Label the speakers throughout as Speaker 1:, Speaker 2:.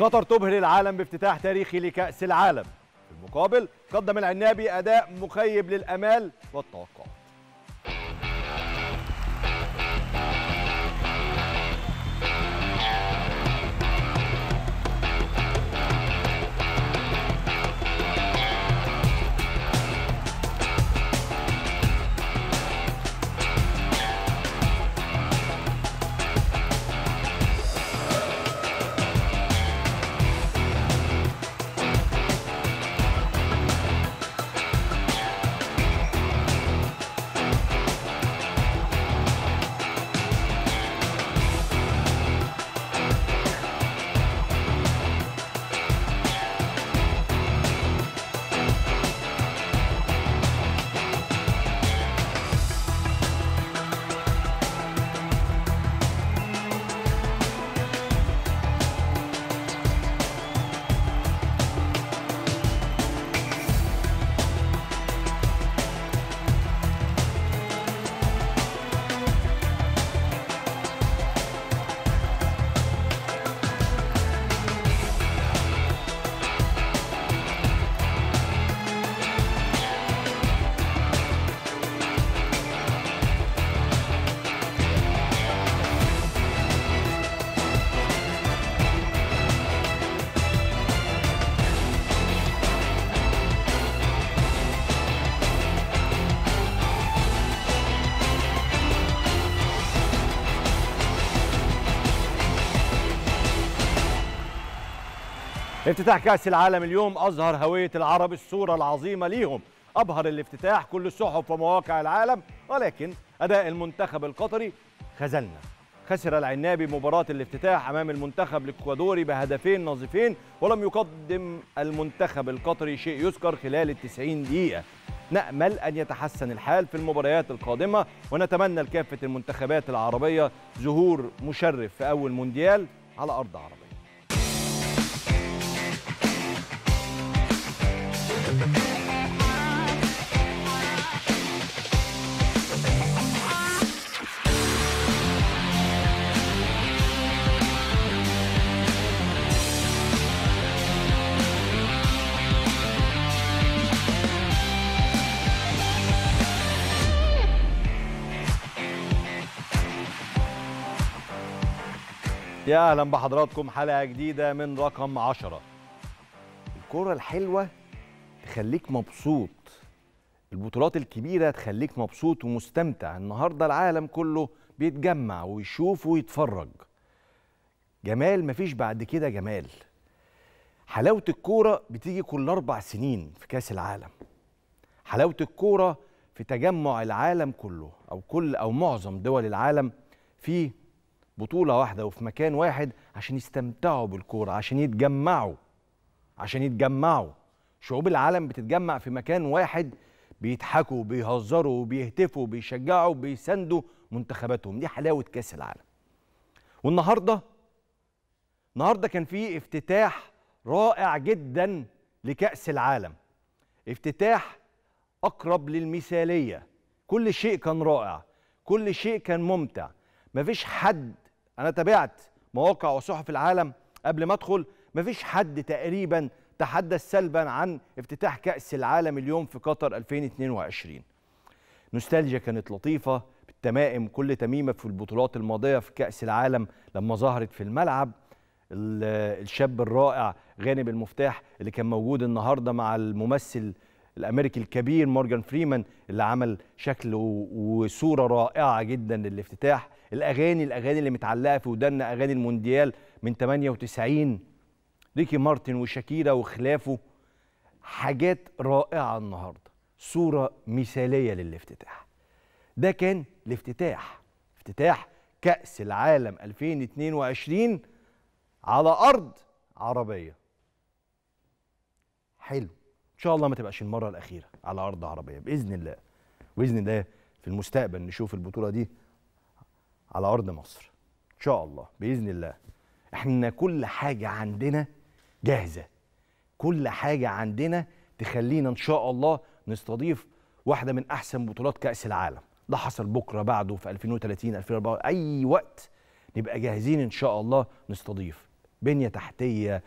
Speaker 1: قطر تبهر العالم بافتتاح تاريخي لكأس العالم في المقابل قدم العنابي أداء مخيب للأمال والتوقعات افتتاح كأس العالم اليوم أظهر هوية العرب الصورة العظيمة ليهم أبهر الافتتاح كل الصحف ومواقع العالم ولكن أداء المنتخب القطري خذلنا خسر العنابي مباراة الافتتاح أمام المنتخب الإكوادوري بهدفين نظيفين ولم يقدم المنتخب القطري شيء يذكر خلال التسعين دقيقة نأمل أن يتحسن الحال في المباريات القادمة ونتمنى لكافة المنتخبات العربية ظهور مشرف في أول مونديال على أرض عرب يا اهلا بحضراتكم حلقه جديده من رقم 10 الكره الحلوه تخليك مبسوط البطولات الكبيره تخليك مبسوط ومستمتع النهارده العالم كله بيتجمع ويشوف ويتفرج جمال مفيش بعد كده جمال حلاوه الكوره بتيجي كل اربع سنين في كاس العالم حلاوه الكوره في تجمع العالم كله او كل او معظم دول العالم في بطوله واحده وفي مكان واحد عشان يستمتعوا بالكوره عشان يتجمعوا عشان يتجمعوا شعوب العالم بتتجمع في مكان واحد بيضحكوا بيهزروا بيهتفوا بيشجعوا بيساندوا منتخباتهم دي حلاوه كاس العالم والنهارده النهارده كان في افتتاح رائع جدا لكاس العالم افتتاح اقرب للمثاليه كل شيء كان رائع كل شيء كان ممتع مفيش حد انا تابعت مواقع وصحف العالم قبل ما ادخل مفيش حد تقريبا تحدث سلبا عن افتتاح كاس العالم اليوم في قطر 2022 نوستالجيا كانت لطيفه بالتمائم كل تميمه في البطولات الماضيه في كاس العالم لما ظهرت في الملعب الشاب الرائع غانم المفتاح اللي كان موجود النهارده مع الممثل الامريكي الكبير مورجان فريمان اللي عمل شكل وصوره رائعه جدا للافتتاح الاغاني الاغاني اللي متعلقه في ودنا اغاني المونديال من 98 ريكي مارتن وشاكيرا وخلافه حاجات رائعه النهارده صوره مثاليه للافتتاح ده كان الافتتاح افتتاح كاس العالم 2022 على ارض عربيه حلو ان شاء الله ما تبقاش المره الاخيره على ارض عربيه باذن الله باذن الله في المستقبل نشوف البطوله دي على ارض مصر ان شاء الله باذن الله احنا كل حاجه عندنا جاهزه كل حاجه عندنا تخلينا ان شاء الله نستضيف واحده من احسن بطولات كاس العالم ده حصل بكره بعده في 2030 2004 اي وقت نبقى جاهزين ان شاء الله نستضيف بنيه تحتيه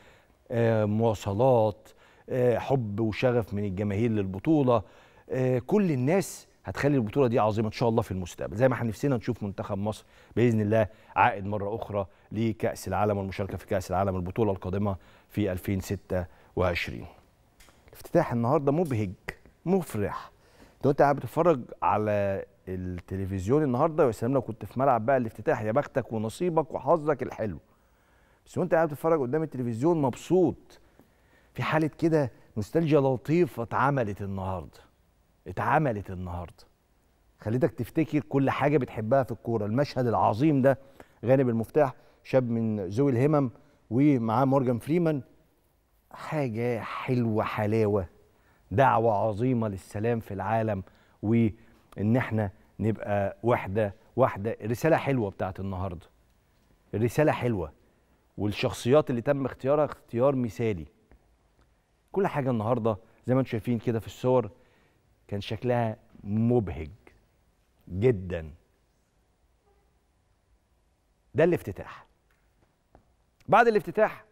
Speaker 1: آه، مواصلات آه، حب وشغف من الجماهير للبطوله آه، كل الناس هتخلي البطوله دي عظيمه ان شاء الله في المستقبل زي ما احنا نفسنا نشوف منتخب مصر باذن الله عائد مره اخرى لكاس العالم والمشاركه في كاس العالم البطوله القادمه في 2026 افتتاح النهارده مبهج مفرح لو انت قاعد بتتفرج على التلفزيون النهارده ويا سلام لو كنت في ملعب بقى الافتتاح يا بختك ونصيبك وحظك الحلو بس وانت قاعد بتتفرج قدام التلفزيون مبسوط في حاله كده نوستالجيا لطيفه اتعملت النهارده اتعملت النهارده خليتك تفتكر كل حاجه بتحبها في الكوره المشهد العظيم ده غانم المفتاح شاب من ذوي الهمم ومعاه مورجان فريمان حاجه حلوه حلاوه دعوه عظيمه للسلام في العالم وان احنا نبقى واحده واحده الرساله حلوه بتاعت النهارده الرساله حلوه والشخصيات اللي تم اختيارها اختيار مثالي كل حاجه النهارده زي ما انتم شايفين كده في الصور كان شكلها مبهج جدا ده الافتتاح بعد الافتتاح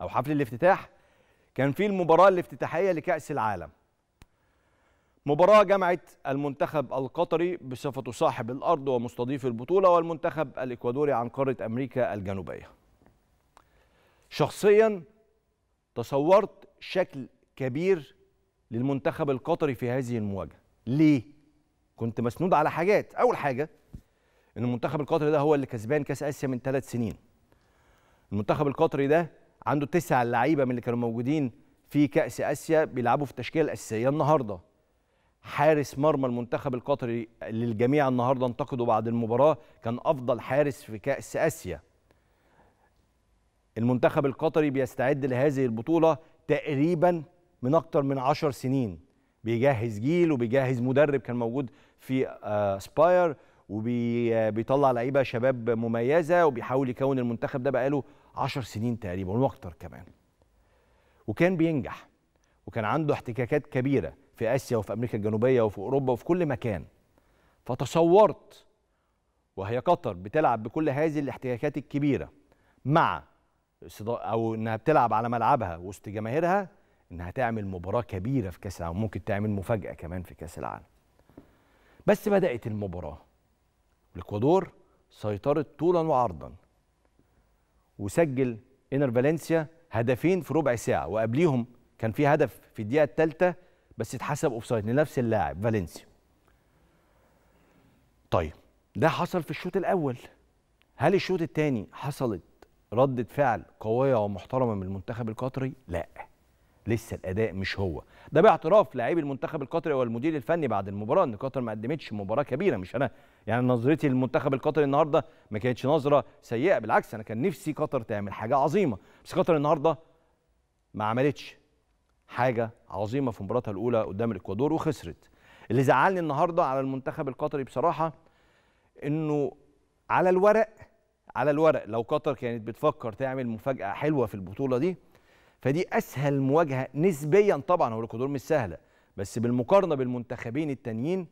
Speaker 1: او حفل الافتتاح كان في المباراه الافتتاحيه لكاس العالم مباراة جمعت المنتخب القطري بصفته صاحب الأرض ومستضيف البطولة والمنتخب الإكوادوري عن قارة أمريكا الجنوبية شخصيا تصورت شكل كبير للمنتخب القطري في هذه المواجهه ليه كنت مسنود على حاجات اول حاجه ان المنتخب القطري ده هو اللي كسبان كاس اسيا من ثلاث سنين المنتخب القطري ده عنده تسع لعيبه من اللي كانوا موجودين في كاس اسيا بيلعبوا في التشكيله الاساسيه النهارده حارس مرمى المنتخب القطري للجميع النهارده انتقدوا بعد المباراه كان افضل حارس في كاس اسيا المنتخب القطري بيستعد لهذه البطوله تقريبا من اكتر من عشر سنين بيجهز جيل وبيجهز مدرب كان موجود في سباير آه، وبيطلع لعيبه شباب مميزه وبيحاول يكون المنتخب ده بقاله 10 سنين تقريبا واكتر كمان وكان بينجح وكان عنده احتكاكات كبيره في اسيا وفي امريكا الجنوبيه وفي اوروبا وفي كل مكان فتصورت وهي قطر بتلعب بكل هذه الاحتكاكات الكبيره مع او انها بتلعب على ملعبها وسط جماهيرها انها تعمل مباراه كبيره في كاس العالم ممكن تعمل مفاجاه كمان في كاس العالم بس بدات المباراه الاكوادور سيطرت طولا وعرضا وسجل انر فالنسيا هدفين في ربع ساعه وقبليهم كان في هدف في الدقيقه الثالثه بس اتحسب اوفسايد لنفس اللاعب فالنسيا طيب ده حصل في الشوط الاول هل الشوط الثاني حصلت ردة فعل قوية ومحترمة من المنتخب القطري؟ لا لسه الاداء مش هو ده باعتراف لاعبي المنتخب القطري والمدير الفني بعد المباراه ان قطر ما قدمتش مباراه كبيره مش انا يعني نظرتي للمنتخب القطري النهارده ما كانتش نظره سيئه بالعكس انا كان نفسي قطر تعمل حاجه عظيمه بس قطر النهارده ما عملتش حاجه عظيمه في مباراتها الاولى قدام الاكوادور وخسرت اللي زعلني النهارده على المنتخب القطري بصراحه انه على الورق على الورق لو قطر كانت بتفكر تعمل مفاجاه حلوه في البطوله دي فدي اسهل مواجهه نسبيا طبعا هو الاكوادور مش سهله بس بالمقارنه بالمنتخبين التانيين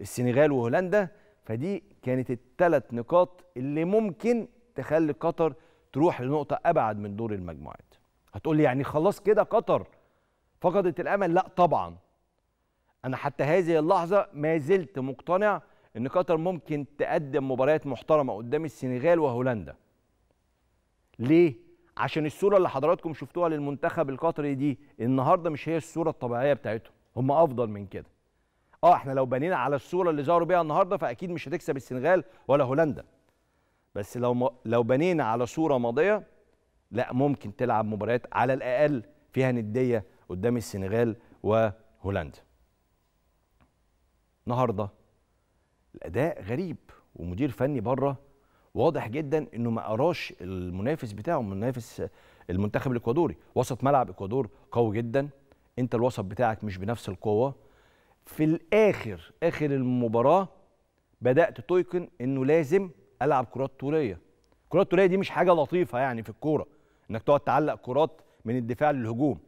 Speaker 1: السنغال وهولندا فدي كانت الثلاث نقاط اللي ممكن تخلي قطر تروح لنقطه ابعد من دور المجموعات هتقول لي يعني خلاص كده قطر فقدت الامل لا طبعا انا حتى هذه اللحظه ما زلت مقتنع ان قطر ممكن تقدم مباريات محترمه قدام السنغال وهولندا ليه عشان الصوره اللي حضراتكم شفتوها للمنتخب القطري دي النهارده مش هي الصوره الطبيعيه بتاعتهم هم افضل من كده اه احنا لو بنينا على الصوره اللي ظهروا بيها النهارده فاكيد مش هتكسب السنغال ولا هولندا بس لو لو بنينا على صوره ماضيه لا ممكن تلعب مباريات على الاقل فيها نديه قدام السنغال وهولندا النهارده الاداء غريب ومدير فني بره واضح جدا انه ما قراش المنافس بتاعه منافس المنتخب الاكوادوري وسط ملعب اكوادور قوي جدا انت الوسط بتاعك مش بنفس القوه في الاخر اخر المباراه بدات تيقن انه لازم العب كرات طوليه الكرات الطوليه دي مش حاجه لطيفه يعني في الكوره انك تقعد تعلق كرات من الدفاع للهجوم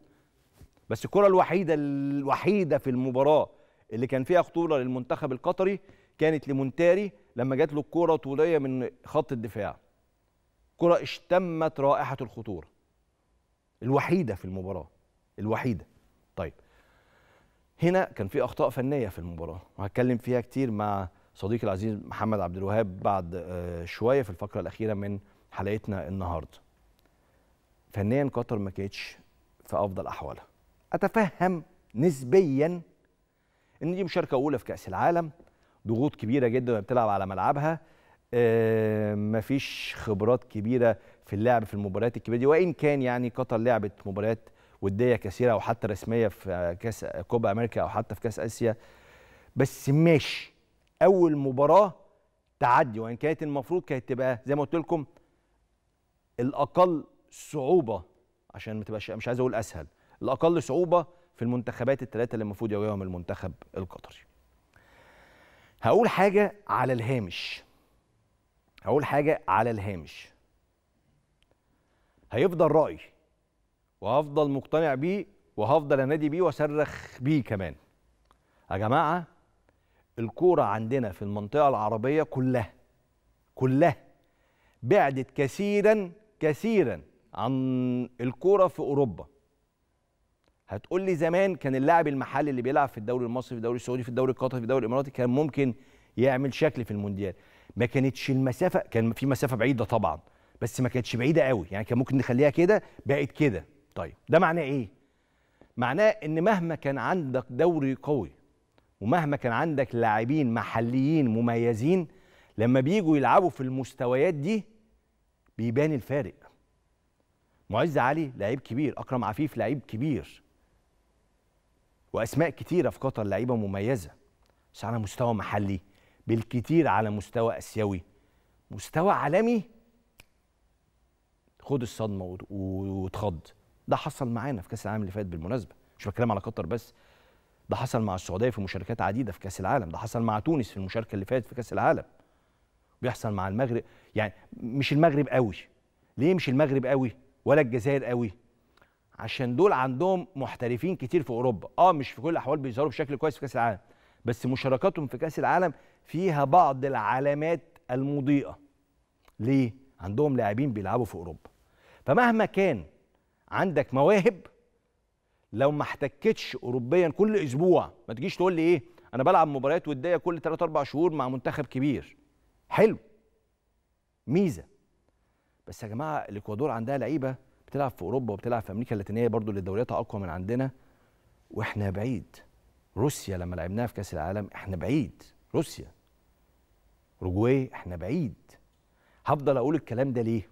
Speaker 1: بس الكره الوحيده الوحيده في المباراه اللي كان فيها خطوره للمنتخب القطري كانت لمونتاري لما جات له الكوره طوليه من خط الدفاع كرة اشتمت رائحة الخطورة الوحيدة في المباراة الوحيدة طيب هنا كان في أخطاء فنية في المباراة وهتكلم فيها كتير مع صديقي العزيز محمد عبد الوهاب بعد آه، شوية في الفقرة الأخيرة من حلقتنا النهاردة فنيا قطر ما كانتش في أفضل أحوالها أتفهم نسبيا إن دي مشاركة أولى في كأس العالم ضغوط كبيره جدا وهي بتلعب على ملعبها آه، مفيش خبرات كبيره في اللعب في المباريات الكبيره دي وان كان يعني قطر لعبت مباريات وديه كثيره او حتى رسميه في كاس كوبا امريكا او حتى في كاس اسيا بس ماشي اول مباراه تعدي وان كانت المفروض كانت تبقى زي ما قلت لكم الاقل صعوبه عشان ما تبقاش مش عايز اقول اسهل الاقل صعوبه في المنتخبات الثلاثه اللي المفروض يواجههم المنتخب القطري هقول حاجه على الهامش هقول حاجه على الهامش هيفضل رايي وهفضل مقتنع بيه وهفضل انادي بيه واصرخ بيه كمان يا جماعه الكوره عندنا في المنطقه العربيه كلها كلها بعدت كثيرا كثيرا عن الكوره في اوروبا هتقول لي زمان كان اللاعب المحلي اللي بيلعب في الدوري المصري في الدوري السعودي في الدوري القطري في الدوري الاماراتي كان ممكن يعمل شكل في المونديال ما كانتش المسافه كان في مسافه بعيده طبعا بس ما كانتش بعيده قوي يعني كان ممكن نخليها كده بقت كده طيب ده معناه ايه معناه ان مهما كان عندك دوري قوي ومهما كان عندك لاعبين محليين مميزين لما بييجوا يلعبوا في المستويات دي بيبان الفارق معز علي لعيب كبير اكرم عفيف لعيب كبير واسماء كتيره في قطر لعيبه مميزه بس على مستوى محلي بالكتير على مستوى اسيوي مستوى عالمي خد الصدمه واتخض ده حصل معانا في كاس العالم اللي فات بالمناسبه مش بتكلم على قطر بس ده حصل مع السعوديه في مشاركات عديده في كاس العالم ده حصل مع تونس في المشاركه اللي فاتت في كاس العالم بيحصل مع المغرب يعني مش المغرب قوي ليه مش المغرب قوي ولا الجزائر قوي عشان دول عندهم محترفين كتير في اوروبا اه مش في كل الاحوال بيظهروا بشكل كويس في كاس العالم بس مشاركاتهم في كاس العالم فيها بعض العلامات المضيئه ليه عندهم لاعبين بيلعبوا في اوروبا فمهما كان عندك مواهب لو ما احتكتش اوروبيا كل اسبوع ما تجيش تقول لي ايه انا بلعب مباريات وديه كل 3 4 شهور مع منتخب كبير حلو ميزه بس يا جماعه الاكوادور عندها لعيبه بتلعب في اوروبا وبتلعب في امريكا اللاتينيه برضو اللي دورياتها اقوى من عندنا واحنا بعيد روسيا لما لعبناها في كاس العالم احنا بعيد روسيا اوروجواي احنا بعيد هفضل اقول الكلام ده ليه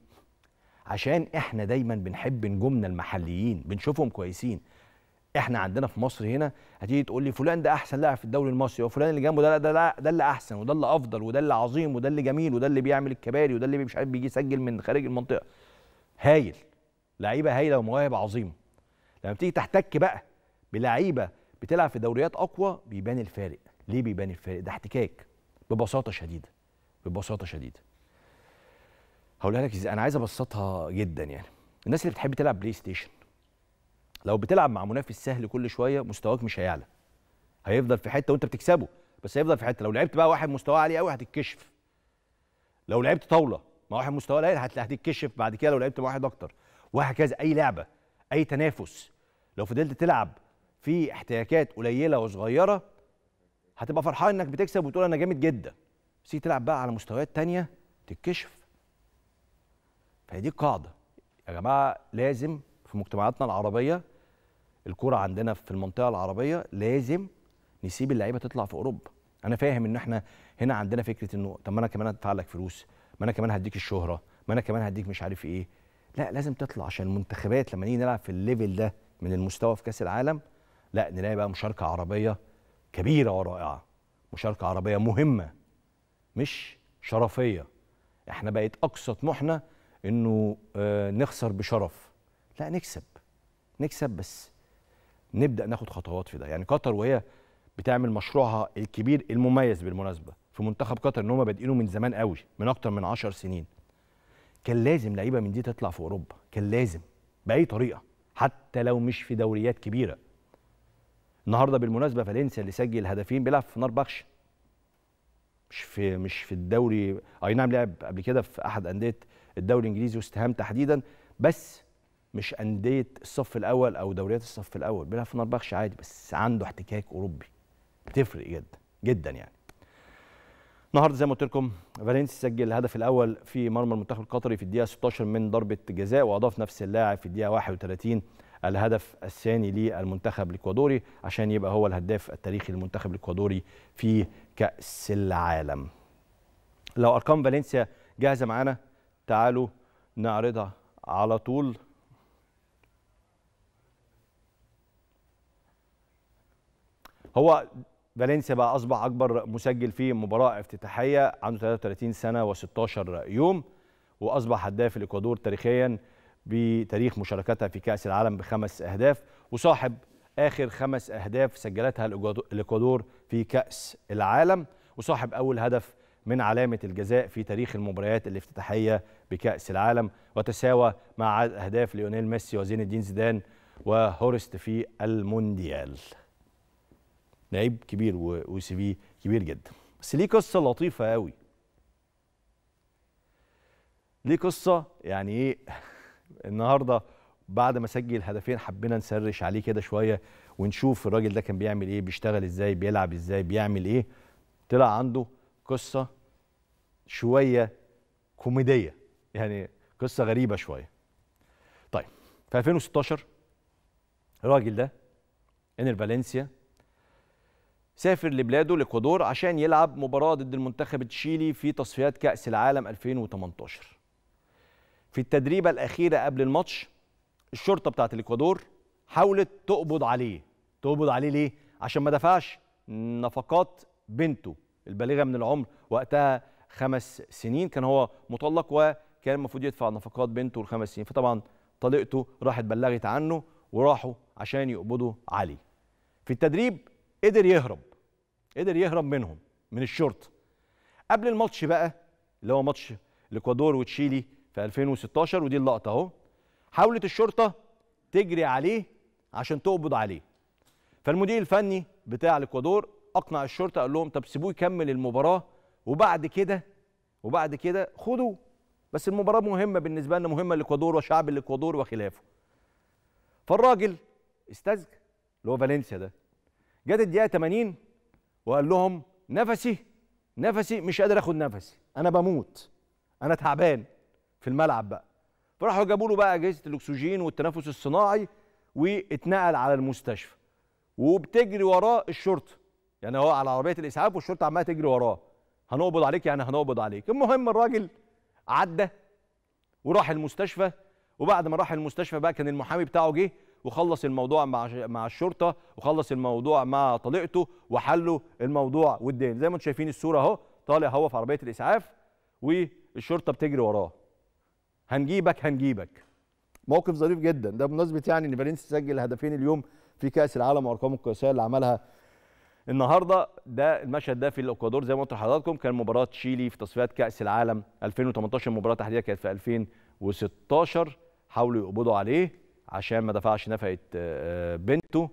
Speaker 1: عشان احنا دايما بنحب نجومنا المحليين بنشوفهم كويسين احنا عندنا في مصر هنا هتيجي تقول لي فلان ده احسن لاعب في الدوري المصري وفلان اللي جنبه ده ده ده, ده اللي احسن وده اللي افضل وده اللي عظيم وده اللي جميل وده اللي بيعمل الكباري وده اللي مش عارف بيجي يسجل من خارج المنطقه هايل لعيبه هايله ومواهب عظيمه لما بتيجي تحتك بقى بلعيبه بتلعب في دوريات اقوى بيبان الفارق ليه بيبان الفارق ده احتكاك ببساطه شديده ببساطه شديده هقولها لك انا عايز ابسطها جدا يعني الناس اللي بتحب تلعب بلاي ستيشن لو بتلعب مع منافس سهل كل شويه مستواك مش هيعلى هيفضل في حته وانت بتكسبه بس هيفضل في حته لو لعبت بقى واحد مستواه عالي قوي هتتكشف لو لعبت طاوله مع واحد مستواه قليل هتتكشف بعد كده لو لعبت مع واحد اكتر وهكذا اي لعبه اي تنافس لو فضلت تلعب في احتياكات قليله وصغيره هتبقى فرحان انك بتكسب وتقول انا جامد جدا بس تلعب بقى على مستويات تانية تتكشف فهي دي القاعده يا جماعه لازم في مجتمعاتنا العربيه الكرة عندنا في المنطقه العربيه لازم نسيب اللعيبه تطلع في اوروبا انا فاهم ان احنا هنا عندنا فكره انه طب ما انا كمان هدفع لك فلوس ما انا كمان هديك الشهره ما انا كمان هديك مش عارف ايه لا لازم تطلع عشان المنتخبات لما نيجي نلعب في الليفل ده من المستوى في كاس العالم لا نلاقي بقى مشاركه عربيه كبيره ورائعه مشاركه عربيه مهمه مش شرفيه احنا بقت اقصى طموحنا انه آه، نخسر بشرف لا نكسب نكسب بس نبدا ناخد خطوات في ده يعني قطر وهي بتعمل مشروعها الكبير المميز بالمناسبه في منتخب قطر ان هم بادئينه من زمان قوي من اكتر من 10 سنين كان لازم لعيبه من دي تطلع في اوروبا كان لازم باي طريقه حتى لو مش في دوريات كبيره النهارده بالمناسبه فالنسيا اللي سجل هدفين بيلعب في نار بخش مش في مش في الدوري اي نعم لعب قبل كده في احد انديه الدوري الانجليزي واستهام تحديدا بس مش انديه الصف الاول او دوريات الصف الاول بيلعب في نار بخش عادي بس عنده احتكاك اوروبي بتفرق جدا جدا يعني النهارده زي ما قلت لكم فالنسيا سجل الهدف الاول في مرمى المنتخب القطري في الدقيقه 16 من ضربه جزاء واضاف نفس اللاعب في الدقيقه 31 الهدف الثاني للمنتخب الاكوادوري عشان يبقى هو الهداف التاريخي للمنتخب الاكوادوري في كاس العالم. لو ارقام فالنسيا جاهزه معانا تعالوا نعرضها على طول هو فالنسيا بقى اصبح اكبر مسجل في مباراه افتتاحيه عنده 33 سنه و16 يوم واصبح هداف الاكوادور تاريخيا بتاريخ مشاركتها في كاس العالم بخمس اهداف وصاحب اخر خمس اهداف سجلتها الاكوادور في كاس العالم وصاحب اول هدف من علامه الجزاء في تاريخ المباريات الافتتاحيه بكاس العالم وتساوى مع اهداف ليونيل ميسي وزين الدين زيدان وهورست في المونديال لعيب كبير وسي في كبير جدا بس ليه قصه لطيفه قوي ليه قصه يعني ايه النهارده بعد ما سجل هدفين حبينا نسرش عليه كده شويه ونشوف الراجل ده كان بيعمل ايه بيشتغل ازاي بيلعب ازاي بيعمل ايه طلع عنده قصه شويه كوميديه يعني قصه غريبه شويه طيب في 2016 الراجل ده انر فالنسيا سافر لبلاده الاكوادور عشان يلعب مباراه ضد المنتخب التشيلي في تصفيات كاس العالم 2018 في التدريبه الاخيره قبل الماتش الشرطه بتاعه الاكوادور حاولت تقبض عليه تقبض عليه ليه عشان ما دفعش نفقات بنته البالغه من العمر وقتها خمس سنين كان هو مطلق وكان المفروض يدفع نفقات بنته الخمس سنين فطبعا طليقته راحت بلغت عنه وراحوا عشان يقبضوا عليه في التدريب قدر يهرب قدر يهرب منهم من الشرطه قبل الماتش بقى اللي هو ماتش الاكوادور وتشيلي في 2016 ودي اللقطه اهو حاولت الشرطه تجري عليه عشان تقبض عليه فالمدير الفني بتاع الاكوادور اقنع الشرطه قال لهم طب سيبوه يكمل المباراه وبعد كده وبعد كده خدوه بس المباراه مهمه بالنسبه لنا مهمه الإكوادور وشعب الاكوادور وخلافه فالراجل استاذ اللي هو فالنسيا ده جت الدقيقه 80 وقال لهم نفسي نفسي مش قادر اخد نفسي انا بموت انا تعبان في الملعب بقى فراحوا جابوا له بقى اجهزه الاكسجين والتنفس الصناعي واتنقل على المستشفى وبتجري وراه الشرطه يعني هو على عربيه الاسعاف والشرطه عماله تجري وراه هنقبض عليك يعني هنقبض عليك المهم الراجل عدى وراح المستشفى وبعد ما راح المستشفى بقى كان المحامي بتاعه جه وخلص الموضوع مع مع الشرطه وخلص الموضوع مع طليقته وحلوا الموضوع والدين زي ما انتم شايفين الصوره اهو طالع هو في عربيه الاسعاف والشرطه بتجري وراه هنجيبك هنجيبك موقف ظريف جدا ده بمناسبه يعني ان فالنسيا سجل هدفين اليوم في كاس العالم وارقامه القياسيه اللي عملها النهارده ده المشهد ده في الاكوادور زي ما قلت لحضراتكم كان مباراه تشيلي في تصفيات كاس العالم 2018 المباراه تحديدا كانت في 2016 حاولوا يقبضوا عليه عشان ما دفعش نفقه آه، آه، بنته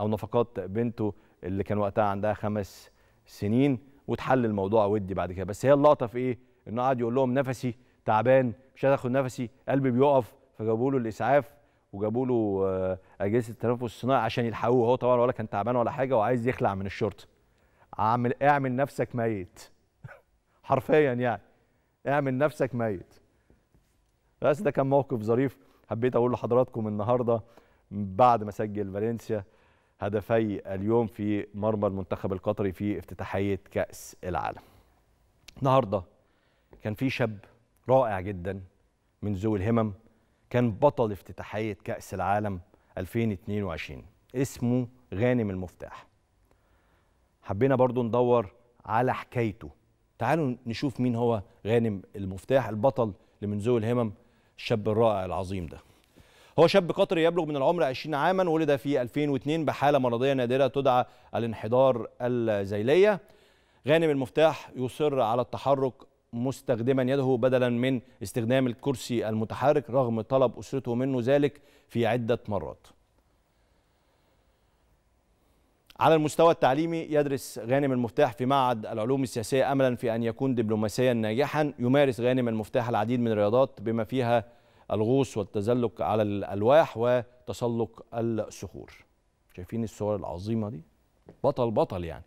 Speaker 1: او نفقات بنته اللي كان وقتها عندها خمس سنين وتحل الموضوع ودي بعد كده بس هي اللقطه في ايه انه قعد يقول لهم نفسي تعبان مش اخد نفسي قلبي بيقف فجابوا له الاسعاف وجابوا له آه، اجهزه التنفس الصناعي عشان يلحقوه هو طبعا ولا كان تعبان ولا حاجه وعايز يخلع من الشرطه اعمل اعمل نفسك ميت حرفيا يعني اعمل نفسك ميت بس ده كان موقف ظريف حبيت اقول لحضراتكم النهارده بعد ما سجل فالنسيا هدفي اليوم في مرمى المنتخب القطري في افتتاحيه كاس العالم. النهارده كان في شاب رائع جدا من ذوي الهمم كان بطل افتتاحيه كاس العالم 2022 اسمه غانم المفتاح. حبينا برضو ندور على حكايته تعالوا نشوف مين هو غانم المفتاح البطل اللي من ذوي الهمم الشاب الرائع العظيم ده هو شاب قطري يبلغ من العمر 20 عاما ولد في 2002 بحالة مرضية نادرة تدعى الانحدار الزيلية غانم المفتاح يصر على التحرك مستخدما يده بدلا من استخدام الكرسي المتحرك رغم طلب أسرته منه ذلك في عدة مرات على المستوى التعليمي يدرس غانم المفتاح في معهد العلوم السياسية أملا في أن يكون دبلوماسيا ناجحا يمارس غانم المفتاح العديد من الرياضات بما فيها الغوص والتزلق على الألواح وتسلق الصخور شايفين الصور العظيمة دي بطل بطل يعني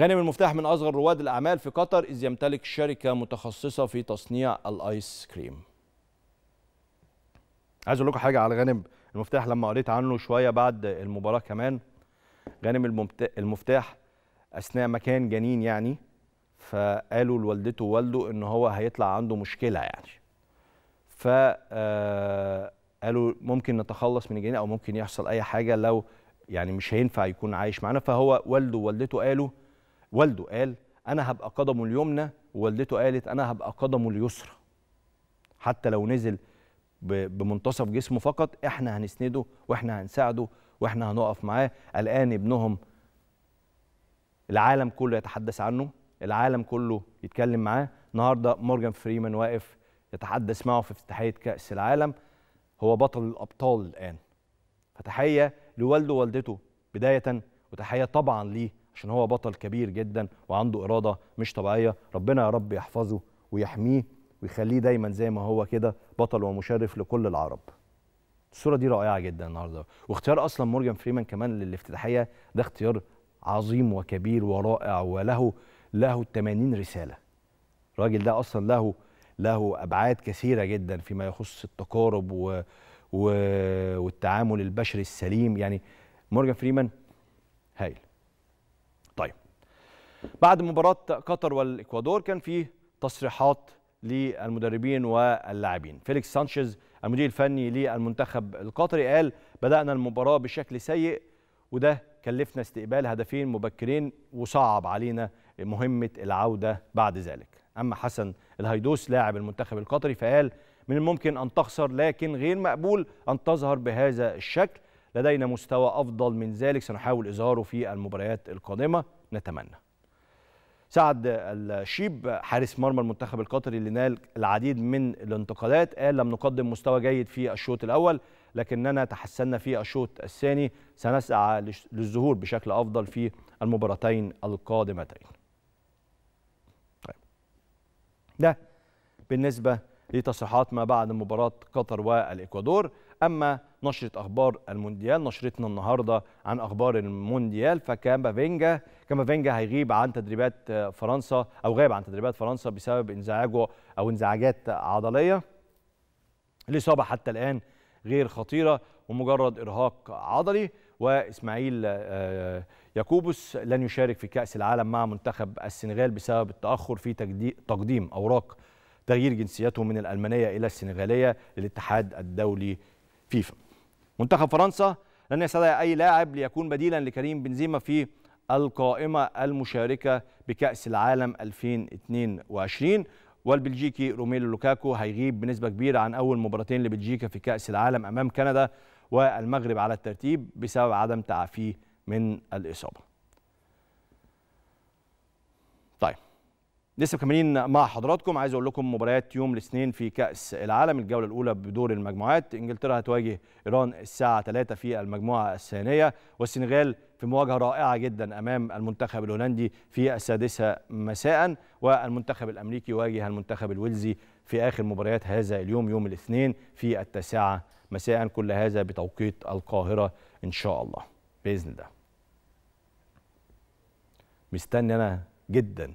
Speaker 1: غانم المفتاح من أصغر رواد الأعمال في قطر إذ يمتلك شركة متخصصة في تصنيع الآيس كريم عايز أقول لكم حاجة على غانم المفتاح لما قريت عنه شوية بعد المباراة كمان غانم المفتاح اثناء ما كان جنين يعني فقالوا لوالدته ووالده ان هو هيطلع عنده مشكله يعني ف آه، قالوا ممكن نتخلص من الجنين او ممكن يحصل اي حاجه لو يعني مش هينفع يكون عايش معانا فهو والده ووالدته قالوا والده قال انا هبقى قدمه اليمنى ووالدته قالت انا هبقى قدمه اليسرى حتى لو نزل بمنتصف جسمه فقط احنا هنسنده واحنا هنساعده واحنا هنقف معاه الان ابنهم العالم كله يتحدث عنه العالم كله يتكلم معاه النهارده مورجان فريمان واقف يتحدث معه في افتتاحيه كاس العالم هو بطل الابطال الان فتحيه لوالده ووالدته بدايه وتحيه طبعا ليه عشان هو بطل كبير جدا وعنده اراده مش طبيعيه ربنا يا رب يحفظه ويحميه ويخليه دايما زي ما هو كده بطل ومشرف لكل العرب الصوره دي رائعه جدا النهارده واختيار اصلا مورجان فريمان كمان للافتتاحيه ده اختيار عظيم وكبير ورائع وله له 80 رساله الراجل ده اصلا له له ابعاد كثيره جدا فيما يخص التقارب و و والتعامل البشري السليم يعني مورجان فريمان هايل طيب بعد مباراه قطر والاكوادور كان في تصريحات للمدربين واللاعبين فيليكس سانشيز المدير الفني للمنتخب القطري قال بدأنا المباراة بشكل سيء وده كلفنا استقبال هدفين مبكرين وصعب علينا مهمة العودة بعد ذلك أما حسن الهيدوس لاعب المنتخب القطري فقال من الممكن أن تخسر لكن غير مقبول أن تظهر بهذا الشكل لدينا مستوى أفضل من ذلك سنحاول إظهاره في المباريات القادمة نتمنى سعد الشيب حارس مرمى المنتخب القطري اللي نال العديد من الانتقادات قال لم نقدم مستوى جيد في الشوط الاول لكننا تحسنا في الشوط الثاني سنسعى للظهور بشكل افضل في المباراتين القادمتين. طيب. ده بالنسبه لتصريحات ما بعد مباراه قطر والاكوادور أما نشرة أخبار المونديال نشرتنا النهاردة عن أخبار المونديال فكامبافينجا كامبافينجا هيغيب عن تدريبات فرنسا أو غاب عن تدريبات فرنسا بسبب انزعاجه أو انزعاجات عضلية الإصابة حتى الآن غير خطيرة ومجرد إرهاق عضلي وإسماعيل آه، ياكوبوس لن يشارك في كأس العالم مع منتخب السنغال بسبب التأخر في تقديم أوراق تغيير جنسيته من الألمانية إلى السنغالية للاتحاد الدولي فيفا منتخب فرنسا لن يستدعي أي لاعب ليكون بديلا لكريم بنزيما في القائمة المشاركة بكأس العالم 2022 والبلجيكي روميلو لوكاكو هيغيب بنسبة كبيرة عن أول مباراتين لبلجيكا في كأس العالم أمام كندا والمغرب على الترتيب بسبب عدم تعافيه من الإصابة لسه مكملين مع حضراتكم عايز اقول لكم مباريات يوم الاثنين في كاس العالم الجوله الاولى بدور المجموعات انجلترا هتواجه ايران الساعه 3 في المجموعه الثانيه والسنغال في مواجهه رائعه جدا امام المنتخب الهولندي في السادسه مساء والمنتخب الامريكي يواجه المنتخب الويلزي في اخر مباريات هذا اليوم يوم الاثنين في التاسعه مساء كل هذا بتوقيت القاهره ان شاء الله باذن الله مستني انا جدا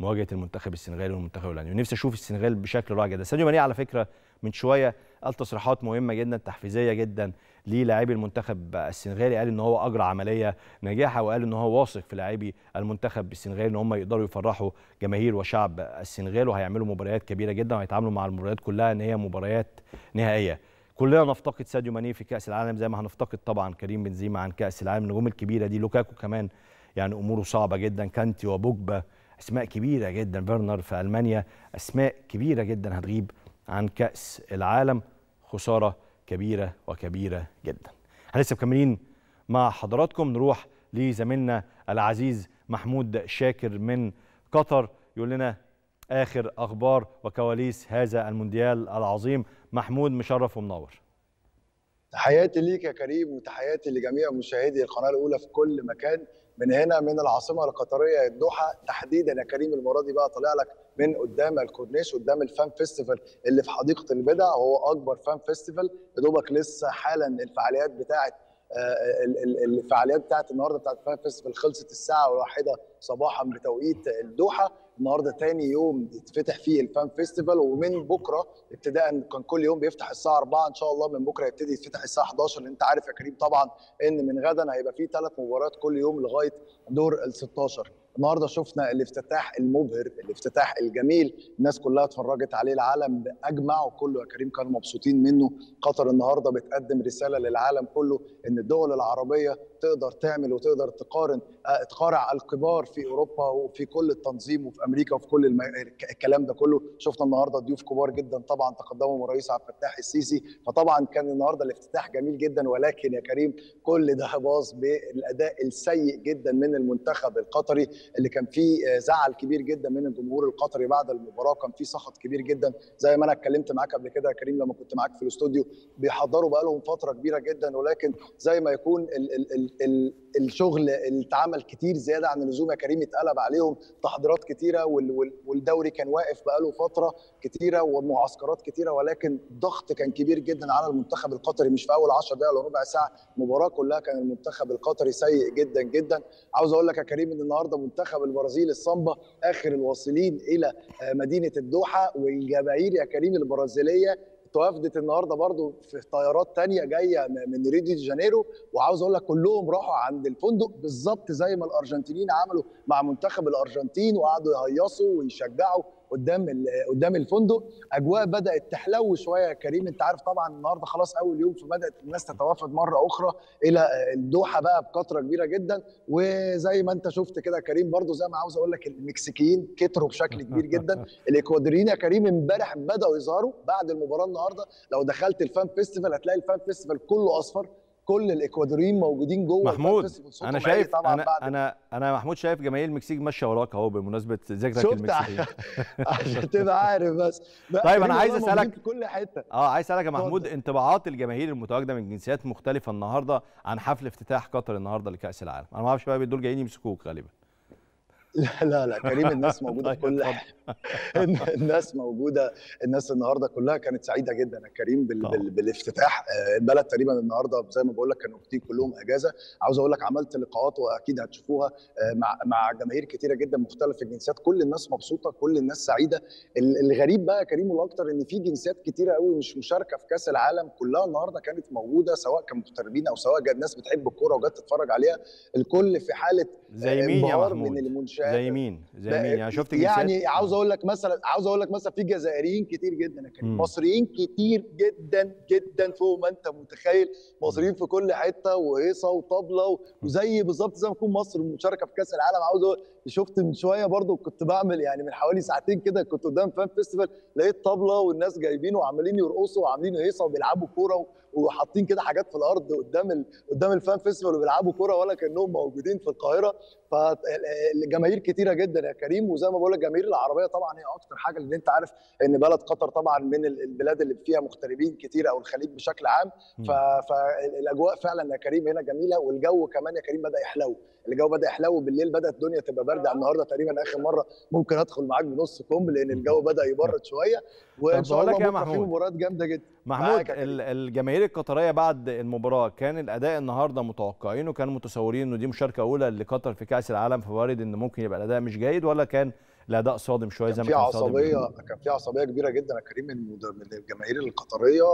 Speaker 1: مواجهه المنتخب السنغالي والمنتخب الاولاني ونفسي اشوف السنغال بشكل رائع جدا ساديو ماني على فكره من شويه قال تصريحات مهمه جدا تحفيزيه جدا للاعبي المنتخب السنغالي قال ان هو اجرى عمليه ناجحه وقال ان هو واثق في لاعبي المنتخب السنغالي ان هم يقدروا يفرحوا جماهير وشعب السنغال وهيعملوا مباريات كبيره جدا وهيتعاملوا مع المباريات كلها ان هي مباريات نهائيه كلنا نفتقد ساديو ماني في كاس العالم زي ما هنفتقد طبعا كريم بنزيما عن كاس العالم النجوم الكبيره دي لوكاكو كمان يعني اموره صعبه جدا كانتي وبوجبا اسماء كبيره جدا فيرنر في المانيا اسماء كبيره جدا هتغيب عن كاس العالم خساره كبيره وكبيره جدا هنلسه مكملين مع حضراتكم نروح لزميلنا العزيز محمود شاكر من قطر يقول لنا اخر اخبار وكواليس هذا المونديال العظيم محمود مشرف ومنور
Speaker 2: تحياتي ليك يا كريم وتحياتي لجميع مشاهدي القناه الاولى في كل مكان من هنا من العاصمه القطريه الدوحه تحديدا يا كريم المره دي بقى طالع لك من قدام الكورنيش قدام الفان فيستيفال اللي في حديقه البدع وهو اكبر فان فيستيفال يا دوبك لسه حالا الفعاليات بتاعه آه، الفعاليات بتاعت النهارده بتاعت فان فيستيفال خلصت الساعه الواحدة صباحا بتوقيت الدوحه النهارده تاني يوم يتفتح فيه الفان فيستيفال ومن بكره ابتداء كان كل يوم بيفتح الساعه 4 ان شاء الله من بكره يبتدي يتفتح الساعه 11 انت عارف يا كريم طبعا ان من غدا هيبقى فيه ثلاث مباريات كل يوم لغايه دور ال 16 النهارده شفنا الافتتاح المبهر الافتتاح الجميل الناس كلها اتفرجت عليه العالم اجمع وكله يا كريم كانوا مبسوطين منه قطر النهارده بتقدم رساله للعالم كله ان الدول العربيه تقدر تعمل وتقدر تقارن آه، تقارع الكبار في اوروبا وفي كل التنظيم وفي امريكا وفي كل الم... الكلام ده كله شفنا النهارده ضيوف كبار جدا طبعا تقدموا الرئيس عبد الفتاح السيسي فطبعا كان النهارده الافتتاح جميل جدا ولكن يا كريم كل ده باظ بالاداء السيء جدا من المنتخب القطري اللي كان فيه آه، زعل كبير جدا من الجمهور القطري بعد المباراه كان فيه سخط كبير جدا زي ما انا اتكلمت معاك قبل كده يا كريم لما كنت معاك في الاستوديو بيحضروا بقالهم فتره كبيره جدا ولكن زي ما يكون ال ال الشغل اللي اتعمل كتير زياده عن اللزوم يا كريم اتقلب عليهم تحضيرات كتيره والدوري كان واقف بقاله فتره كتيره ومعسكرات كتيره ولكن الضغط كان كبير جدا على المنتخب القطري مش في اول 10 دقائق ولا ربع ساعه المباراه كلها كان المنتخب القطري سيء جدا جدا عاوز اقول لك يا كريم ان النهارده منتخب البرازيل الصامبا اخر الواصلين الى آه، مدينه الدوحه والجماهير يا كريم البرازيليه اتوافدت النهارده برضو في طيارات تانية جايه من ريو دي جانيرو وعاوز اقول لك كلهم راحوا عند الفندق بالظبط زي ما الارجنتينيين عملوا مع منتخب الارجنتين وقعدوا يهيصوا ويشجعوا قدام قدام الفندق اجواء بدات تحلو شويه يا كريم انت عارف طبعا النهارده خلاص اول يوم فبدات الناس تتوافد مره اخرى الى الدوحه بقى بكثره كبيره جدا وزي ما انت شفت كده يا كريم برضو زي ما عاوز اقول لك المكسيكيين كتروا بشكل كبير جدا الاكوادوريين يا كريم امبارح بداوا يظهروا بعد المباراه النهارده لو دخلت الفان فيستيفال هتلاقي الفان فيستيفال كله اصفر كل الاكوادوريين موجودين جوه محمود انا شايف
Speaker 1: انا انا انا محمود شايف جماهير المكسيك ماشيه وراك اهو بمناسبه ذكرك المكسيكيين
Speaker 2: عشان تبقى عارف بس طيب انا عايز اسالك كل حته
Speaker 1: اه عايز اسالك يا محمود انطباعات الجماهير المتواجده من جنسيات مختلفه النهارده عن حفل افتتاح قطر النهارده لكاس العالم انا ما اعرفش بقى دول جايين يمسكوك غالبا
Speaker 2: لا لا لا كريم الناس موجوده كلها طيب، كل الناس موجوده الناس النهارده كلها كانت سعيده جدا كريم بال... بال... بالافتتاح آه، البلد تقريبا النهارده زي ما بقول لك كانوا كتير كلهم اجازه عاوز اقول لك عملت لقاءات واكيد هتشوفوها آه، مع مع جماهير كتيره جدا مختلف الجنسيات كل الناس مبسوطه كل الناس سعيده الغريب بقى كريم والاكتر ان في جنسيات كتيره قوي مش مشاركه في كاس العالم كلها النهارده كانت موجوده سواء كمغتربين او سواء ناس بتحب الكوره وجت تتفرج عليها الكل في حاله زي آه، مين يا محمود؟ من المنشأ زي مين زي مين يعني شفت جنسيات يعني عاوز اقول لك مثلا عاوز اقول لك مثلا في جزائريين كتير جدا لكن مصريين كتير جدا جدا فوق ما انت متخيل مصريين في كل حته وهيصه وطبله وزي بالظبط زي ما تكون مصر مشاركه في كاس العالم عاوز شفت من شويه برضو كنت بعمل يعني من حوالي ساعتين كده كنت قدام فان فيستيفال لقيت طبله والناس جايبين وعمالين يرقصوا وعاملين هيصه وبيلعبوا كوره وحاطين كده حاجات في الارض قدام ال... قدام الفان فيستيفال وبيلعبوا كوره ولا كانهم موجودين في القاهره فالجماهير كتيره جدا يا كريم وزي ما بقول لك جماهير العربيه طبعا هي اكتر حاجه لان انت عارف ان بلد قطر طبعا من البلاد اللي فيها مغتربين كتير او الخليج بشكل عام ف... فالاجواء فعلا يا كريم هنا جميله والجو كمان يا كريم بدا يحلو الجو بدا يحلو بالليل بدات الدنيا تبقى على النهارده تقريبا اخر مره ممكن ادخل معاك بنص كم لان الجو بدا يبرد شويه وان شاء الله إيه يا محمود في مباريات جامده جدا
Speaker 1: محمود الجماهير القطريه بعد المباراه كان الاداء النهارده متوقعينه كانوا متصورين انه دي مشاركه اولى لقطر في كاس العالم فوارد ان ممكن يبقى الاداء مش جيد ولا كان الاداء صادم شويه زي ما كان عصبيه
Speaker 2: كان في عصبيه كبيره جدا يا كريم من الجماهير القطريه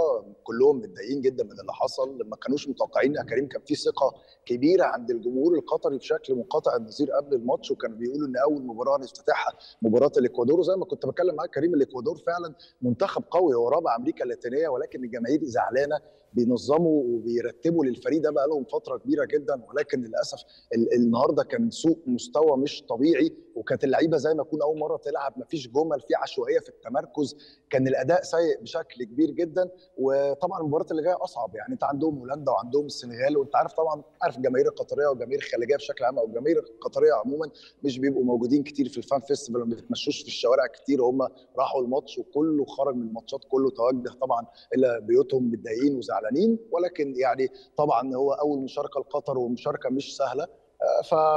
Speaker 2: كلهم متضايقين جدا من اللي حصل ما كانوش متوقعين يا كريم كان في ثقه كبيره عند الجمهور القطري بشكل منقطع النظير قبل الماتش وكانوا بيقولوا ان اول مباراه هنفتتحها مباراه الاكوادور وزي ما كنت بتكلم معاك كريم الاكوادور فعلا منتخب قوي هو رابع امريكا اللاتينيه ولكن الجماهير زعلانه بينظموا وبيرتبوا للفريق ده بقى لهم فتره كبيره جدا ولكن للاسف النهارده كان سوء مستوى مش طبيعي وكانت اللعيبه زي ما يكون اول مره تلعب مفيش جمل في عشوائيه في التمركز كان الاداء سيء بشكل كبير جدا وطبعا المباراه اللي جايه اصعب يعني انت عندهم هولندا وعندهم السنغال وانت عارف طبعا عارف الجماهير القطريه والجماهير الخليجيه بشكل عام او الجماهير القطريه عموما مش بيبقوا موجودين كتير في الفان فيستيفال ما بيتمشوش في الشوارع كتير هم راحوا الماتش وكله خرج من الماتشات كله توجه طبعا الى بيوتهم متضايقين وزعلانين ولكن يعني طبعا هو اول مشاركه لقطر ومشاركه مش سهله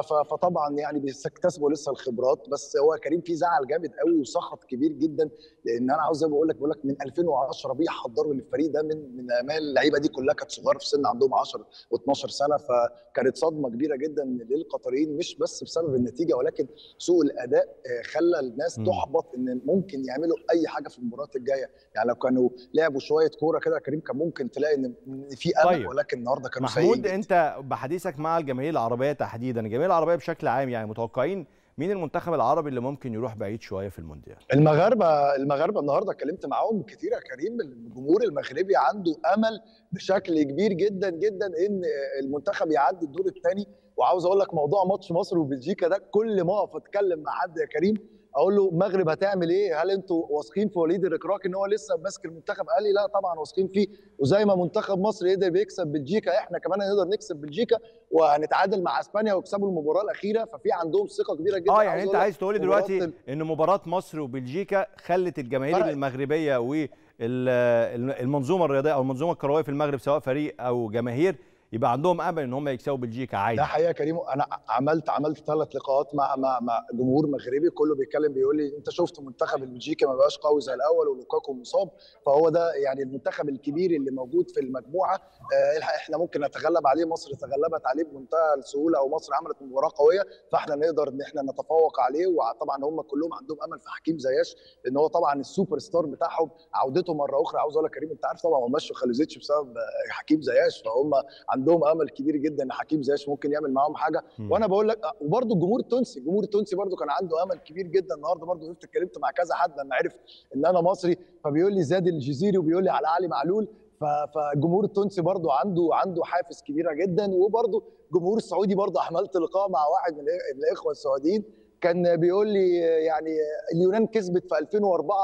Speaker 2: فطبعا يعني بيكتسبوا لسه الخبرات بس هو كريم فيه زعل جامد قوي وسخط كبير جدا لان انا عاوز زي ما بقول لك بقول لك من 2010 بيحضروا للفريق ده من من امال اللعيبه دي كلها كانت صغيره في سن عندهم 10 و12 سنه فكانت صدمه كبيره جدا للقطريين مش بس بسبب النتيجه ولكن سوء الاداء آه، خلى الناس تحبط ان ممكن يعملوا اي حاجه في المباريات الجايه يعني لو كانوا لعبوا شويه كوره كده كريم كان ممكن تلاقي ان في قلق طيب. ولكن النهارده كانوا محمود
Speaker 1: انت بحديثك مع الجماهير العربيه تحديدا تحديدا جميع العربيه بشكل عام يعني متوقعين مين المنتخب العربي اللي ممكن يروح بعيد شويه في المونديال؟
Speaker 2: المغاربه المغاربه النهارده اتكلمت معاهم كتير يا كريم الجمهور المغربي عنده امل بشكل كبير جدا جدا ان المنتخب يعدي الدور الثاني وعاوز اقول لك موضوع ماتش مصر وبلجيكا ده كل ما اقف اتكلم مع حد يا كريم اقول له المغرب هتعمل ايه هل انتوا واثقين في وليد الركراك ان هو لسه ماسك المنتخب قال لي لا طبعا واثقين فيه وزي ما منتخب مصر قدر يكسب بلجيكا احنا كمان هنقدر نكسب بلجيكا وهنتعادل مع اسبانيا ويكسبوا المباراه الاخيره ففي عندهم ثقه كبيره جدا اه يعني انت عايز تقول لي دلوقتي
Speaker 1: ان مباراه مصر وبلجيكا خلت الجماهير طيب. المغربيه والمنظومه الرياضيه او المنظومه الكرويه في المغرب سواء فريق او جماهير يبقى عندهم امل ان هم يكسبوا بلجيكا عادي ده
Speaker 2: حقيقه كريم انا عملت عملت ثلاث لقاءات مع مع مع جمهور مغربي كله بيتكلم بيقول لي انت شفت منتخب البلجيكي ما بقاش قوي زي الاول ولوكاكو مصاب فهو ده يعني المنتخب الكبير اللي موجود في المجموعه آه احنا ممكن نتغلب عليه مصر تغلبت عليه بمنتهى السهوله او مصر عملت مباراه قويه فاحنا نقدر ان احنا نتفوق عليه وطبعا هم كلهم عندهم امل في حكيم زياش ان هو طبعا السوبر ستار بتاعهم عودته مره اخرى عاوز اقول لك كريم انت عارف طبعا هم مشوا خالوزيتش بسبب حكيم زياش فهم عندهم امل كبير جدا ان حكيم زياش ممكن يعمل معاهم حاجه مم. وانا بقول لك وبرده الجمهور التونسي الجمهور التونسي برده كان عنده امل كبير جدا النهارده برده شفت اتكلمت مع كذا حد لما عرف ان انا مصري فبيقول لي زاد الجزيري وبيقول لي على علي معلول فالجمهور التونسي برده عنده عنده حافز كبيره جدا وبرده الجمهور السعودي برده عملت لقاء مع واحد من الاخوه السعوديين كان بيقول لي يعني اليونان كسبت في 2004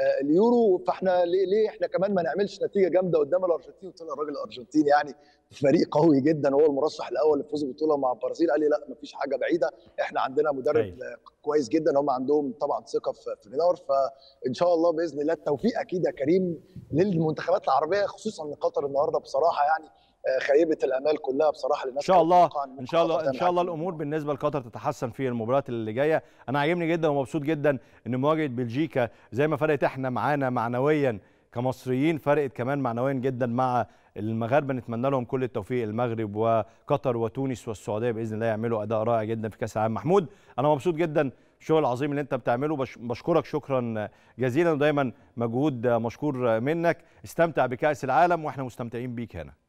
Speaker 2: آه، اليورو فاحنا ليه, ليه احنا كمان ما نعملش نتيجه جامده قدام الارجنتين وطلع الراجل الارجنتيني يعني فريق قوي جدا هو المرشح الاول لفوز البطوله مع البرازيل قال لي لا مفيش حاجه بعيده احنا عندنا مدرب أيه. كويس جدا هم عندهم طبعا ثقه في فينار فان شاء الله باذن الله التوفيق اكيد يا كريم للمنتخبات العربيه خصوصا قطر النهارده بصراحه يعني آه، خيبه الامال كلها بصراحه للناس ان شاء الله ان شاء الله ان شاء الله الامور
Speaker 1: بالنسبه لقطر تتحسن في المباريات اللي جايه انا عاجبني جدا ومبسوط جدا ان مواجهه بلجيكا زي ما فرقت احنا معانا معنويا كمصريين فرقت كمان معنويا جدا مع المغاربه نتمنى لهم كل التوفيق المغرب وقطر وتونس والسعوديه باذن الله يعملوا اداء رائع جدا في كاس العالم محمود انا مبسوط جدا الشغل العظيم اللي انت بتعمله بشكرك شكرا جزيلا ودايما مجهود مشكور منك استمتع بكاس العالم واحنا مستمتعين بيك هنا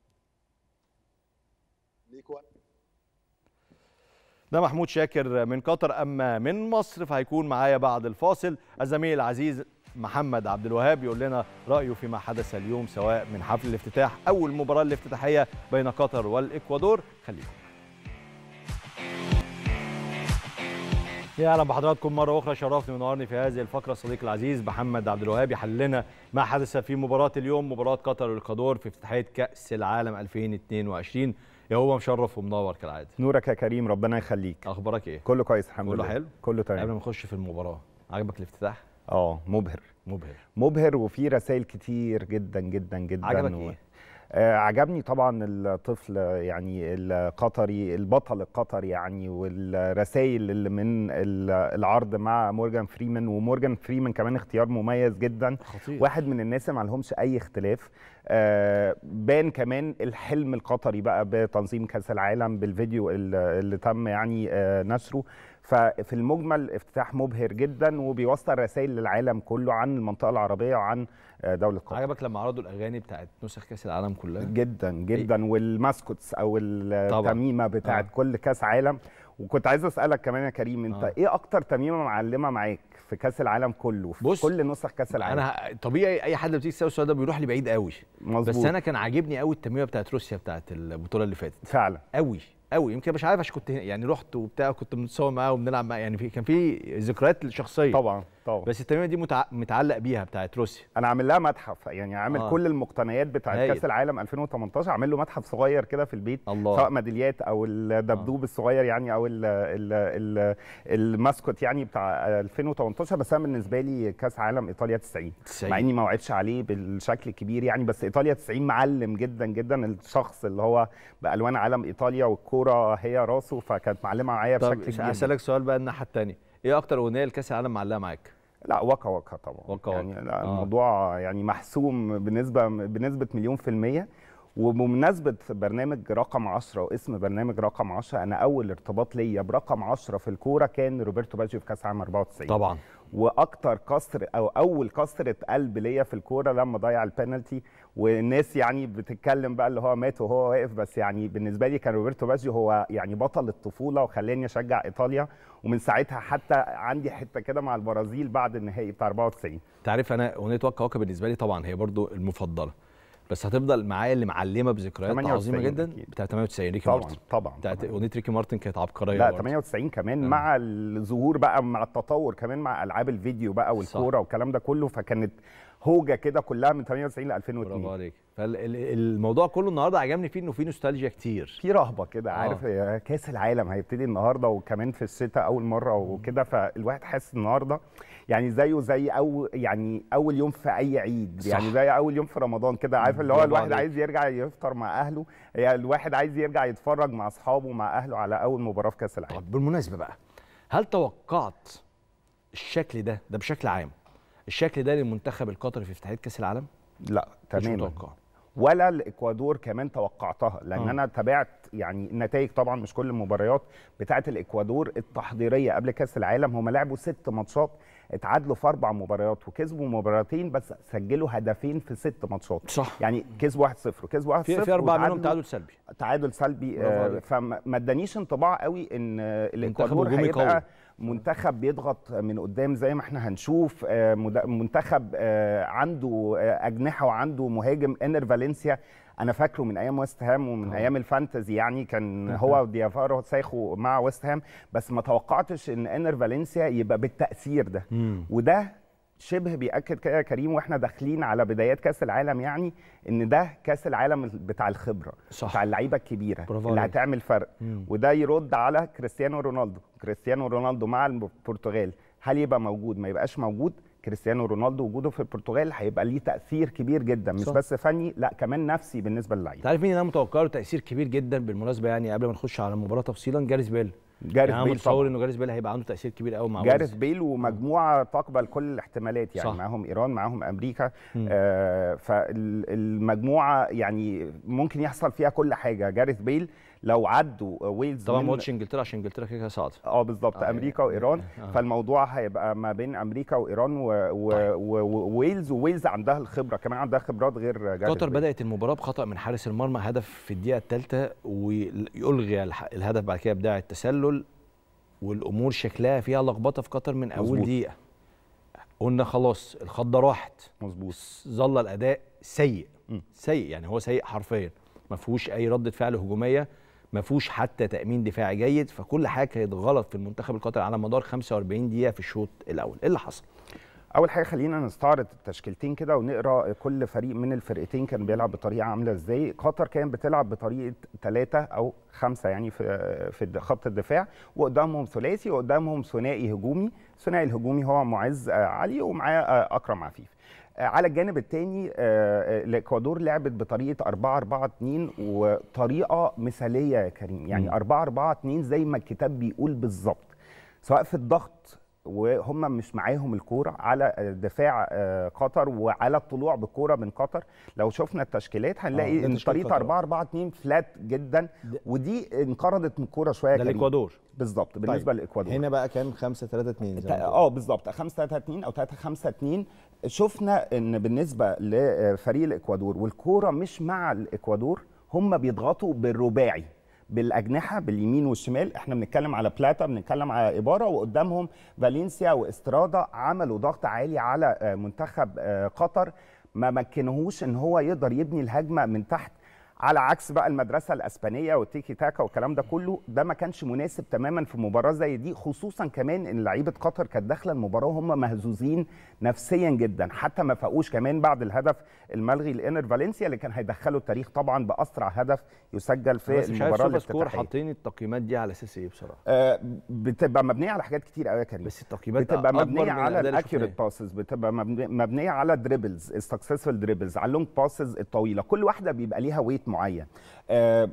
Speaker 1: ليك وقت ده محمود شاكر من قطر اما من مصر فهيكون معايا بعد الفاصل الزميل العزيز محمد عبد الوهاب يقول لنا رايه فيما حدث اليوم سواء من حفل الافتتاح او المباراه الافتتاحيه بين قطر والاكوادور خليكم يا اهلا بحضراتكم مره اخرى شرفني ونورني في هذه الفقره صديق العزيز محمد عبد الوهاب يحللنا ما حدث في مباراه اليوم مباراه قطر والاكوادور في افتتاحيه كاس العالم 2022 يا هو مشرف ومنور كالعاده
Speaker 3: نورك يا كريم ربنا يخليك اخبارك ايه كله كويس الحمد لله كله حلو كله تمام قبل ما نخش في المباراه عجبك الافتتاح اه مبهر مبهر مبهر وفي رسائل كتير جدا جدا جدا عجبك و... ايه آه، عجبني طبعا الطفل يعني القطري البطل القطري يعني والرسائل اللي من العرض مع مورجان فريمان ومورجان فريمان كمان اختيار مميز جدا خطير. واحد من الناس اللي ما لهمش اي اختلاف آه، بان كمان الحلم القطري بقى بتنظيم كاس العالم بالفيديو اللي تم يعني آه، نشره ففي المجمل افتتاح مبهر جدا وبيوصل رسائل للعالم كله عن المنطقه العربيه وعن آه، دوله قطر
Speaker 1: عجبك لما عرضوا الاغاني بتاعت نسخ كاس العالم
Speaker 3: كلها جدا جدا إيه؟ والماسكوتس او التميمه بتاعت آه. كل كاس عالم وكنت عايز اسالك كمان يا كريم انت آه. ايه اكتر تميمه معلمه معاك في كاس العالم كله في بص كل نسخ كاس العالم انا طبيعي اي حد بيجي يسال السؤال ده بيروح لي بعيد قوي مظبوط بس انا
Speaker 1: كان عاجبني قوي التمريره بتاعت روسيا بتاعت البطوله اللي فاتت فعلا قوي قوي يمكن مش عارف عشان كنت يعني رحت وبتاع كنت متصور معاه وبنلعب معاه يعني في كان في ذكريات شخصيه طبعا طبعا بس التمرينه
Speaker 3: دي متع... متعلق بيها بتاعت روسيا انا عامل لها متحف يعني عامل آه. كل المقتنيات بتاعت كاس العالم 2018 عامل له متحف صغير كده في البيت الله. سواء ميداليات او الدبدوب آه. الصغير يعني او ال ال ال الماسكوت يعني بتاع 2018 بس انا بالنسبه لي كاس عالم ايطاليا 90 مع اني ما وعدتش عليه بالشكل الكبير يعني بس ايطاليا 90 معلم جدا جدا الشخص اللي هو بالوان عالم ايطاليا والكوره هي راسه فكانت معلمه معايا بشكل كبير طب هسالك
Speaker 1: سؤال بقى الناحيه الثانيه ايه اكتر اغنيه لكاس العالم معلقه معاك لا وقع
Speaker 3: وقع طبعا وقع يعني لا آه. الموضوع يعني محسوم بنسبه بنسبه مليون في الميه وبمناسبه برنامج رقم 10 واسم برنامج رقم 10 انا اول ارتباط ليا برقم 10 في الكوره كان روبرتو باجيو في كاس عام 94 طبعا واكتر كسر او اول كسره قلب ليا في الكوره لما ضيع البنالتي والناس يعني بتتكلم بقى اللي هو مات وهو واقف بس يعني بالنسبه لي كان روبرتو باجيو هو يعني بطل الطفوله وخلاني اشجع ايطاليا ومن ساعتها حتى عندي حته كده مع البرازيل بعد النهائي بتاع 94
Speaker 1: تعرف انا اغنيه وكا وكا بالنسبه لي طبعا هي برضو المفضله بس هتفضل معايا اللي معلمه بذكريات عظيمه جدا بتاع 98 ريكي طبعا مارتن طبعا بتاعت اغنيه ريكي مارتن كانت عبقريه لا 98
Speaker 3: كمان مع الظهور بقى مع التطور كمان مع العاب الفيديو بقى والكوره والكلام ده كله فكانت هوجه كده كلها من 98 ل 2002 برافو عليك فالموضوع كله النهارده عجبني فيه انه في نوستالجيا كتير في رهبه كده آه. عارف آه. كاس العالم هيبتدي النهارده وكمان في الستة اول مره وكده فالواحد حاسس النهارده يعني زيه زي اول يعني اول يوم في اي عيد صح. يعني زي اول يوم في رمضان كده عارف اللي هو الواحد عايز يرجع يفطر مع اهله يعني الواحد عايز يرجع يتفرج مع اصحابه مع اهله على اول مباراه في كاس العالم طب بالمناسبه بقى هل
Speaker 1: توقعت
Speaker 3: الشكل ده ده بشكل عام
Speaker 1: الشكل ده للمنتخب القطري في افتتاحيه كاس العالم لا تماما
Speaker 3: ولا الاكوادور كمان توقعتها لان أوه. انا تابعت يعني النتائج طبعا مش كل المباريات بتاعه الاكوادور التحضيريه قبل كاس العالم هم لعبوا ست ماتشات اتعادلوا في اربع مباريات وكسبوا مباراتين بس سجلوا هدفين في ست ماتشات صح يعني كسبوا 1-0 كسبوا 1-0 في, في اربع منهم تعادل سلبي تعادل سلبي آه فما ادانيش انطباع قوي ان الاكوادور هيبقى قوي. منتخب بيضغط من قدام زي ما احنا هنشوف آه، منتخب آه، عنده آه، اجنحه وعنده مهاجم انر فالنسيا انا فاكره من ايام ويست هام ومن أوه. ايام الفانتزي يعني كان هو وديافارو سايخو مع ويست هام بس ما توقعتش ان انر فالنسيا يبقى بالتاثير ده مم. وده شبه بياكد كده يا كريم واحنا داخلين على بدايات كاس العالم يعني ان ده كاس العالم بتاع الخبره صح. بتاع اللعيبه الكبيره اللي هتعمل فرق مم. وده يرد على كريستيانو رونالدو كريستيانو رونالدو مع البرتغال هل يبقى موجود ما يبقاش موجود كريستيانو رونالدو وجوده في البرتغال هيبقى ليه تاثير كبير جدا مش صح. بس فني لا كمان نفسي بالنسبه للعيب
Speaker 1: عارف مين انا متوقع له تاثير كبير جدا بالمناسبه يعني قبل ما نخش على المباراه تفصيلا جاريس بيل جاريث يعني بيل متصور انه جاريث بيل هيبقى عنده تاثير كبير قوي مع جاريث
Speaker 3: بيل ومجموعه تقبل كل الاحتمالات يعني معاهم ايران معاهم امريكا آه فالمجموعه يعني ممكن يحصل فيها كل حاجه جاريث بيل لو عدوا ويلز طبعا ما قلتش انجلترا عشان انجلترا كده كده صعدت اه بالظبط آه امريكا وايران آه. فالموضوع هيبقى ما بين امريكا وايران وويلز و... و... طيب. وويلز عندها الخبره كمان عندها خبرات غير قطر بدات
Speaker 1: المباراه بخطا من حارس المرمى هدف في الدقيقه الثالثه ويلغي الهدف بعد كده بداعي التسلل والامور شكلها فيها لخبطه في قطر من اول مزبوط. دقيقه قلنا خلاص الخضه راحت مظبوط ظل الاداء سيء م. سيء يعني هو سيء حرفيا ما فيهوش اي رده فعل هجوميه ما فيهوش حتى تامين دفاعي جيد فكل
Speaker 3: حاجه كانت غلط في المنتخب القطري على مدار 45 دقيقه في الشوط الاول ايه اللي حصل اول حاجه خلينا نستعرض التشكيلتين كده ونقرا كل فريق من الفرقتين كان بيلعب بطريقه عامله ازاي قطر كان بتلعب بطريقه ثلاثة او خمسة يعني في في خط الدفاع وقدامهم ثلاثي وقدامهم ثنائي هجومي الثنائي الهجومي هو معز آه، علي ومعاه آه، اكرم عفيف على الجانب الثاني آه، آه، الاكوادور لعبت بطريقه 4 4 2 وطريقه مثاليه يا كريم يعني 4 4 2 زي ما الكتاب بيقول بالظبط سواء في الضغط وهم مش معاهم الكوره على دفاع آه، قطر وعلى الطلوع بالكوره من قطر لو شفنا التشكيلات هنلاقي آه ان طريقه 4 4 2 فلات جدا ودي انقرضت من الكوره شويه ده الاكوادور بالظبط طيب، بالنسبه طيب. للاكوادور هنا بقى كان 5 3 2 اه بالظبط 5 3 2 او 3 5 2 شفنا ان بالنسبه لفريق الاكوادور والكوره مش مع الاكوادور هم بيضغطوا بالرباعي بالاجنحه باليمين والشمال احنا بنتكلم على بلاتا بنتكلم على اباره وقدامهم فالنسيا واسترادا عملوا ضغط عالي على منتخب آه، قطر ما مكنهوش ان هو يقدر يبني الهجمه من تحت على عكس بقى المدرسه الاسبانيه والتيكي تاكا والكلام ده كله ده ما كانش مناسب تماما في مباراه زي دي خصوصا كمان ان لعيبه قطر كانت داخله المباراه وهم مهزوزين نفسيا جدا حتى ما فاقوش كمان بعد الهدف الملغي لانر فالنسيا اللي كان هيدخله التاريخ طبعا باسرع هدف يسجل في بس المباراه مش سكور
Speaker 1: حاطين التقييمات دي على اساس ايه بصراحه
Speaker 3: آه بتبقى مبنيه على حاجات كتير قوي يا كريم بس التقييمات بتبقى مبنيه على الاكيوريت باسز بتبقى مبنيه على دريبلز السكسسفل دريبلز على اللونج باسز الطويله كل واحده بيبقى ليها ويت معين آه،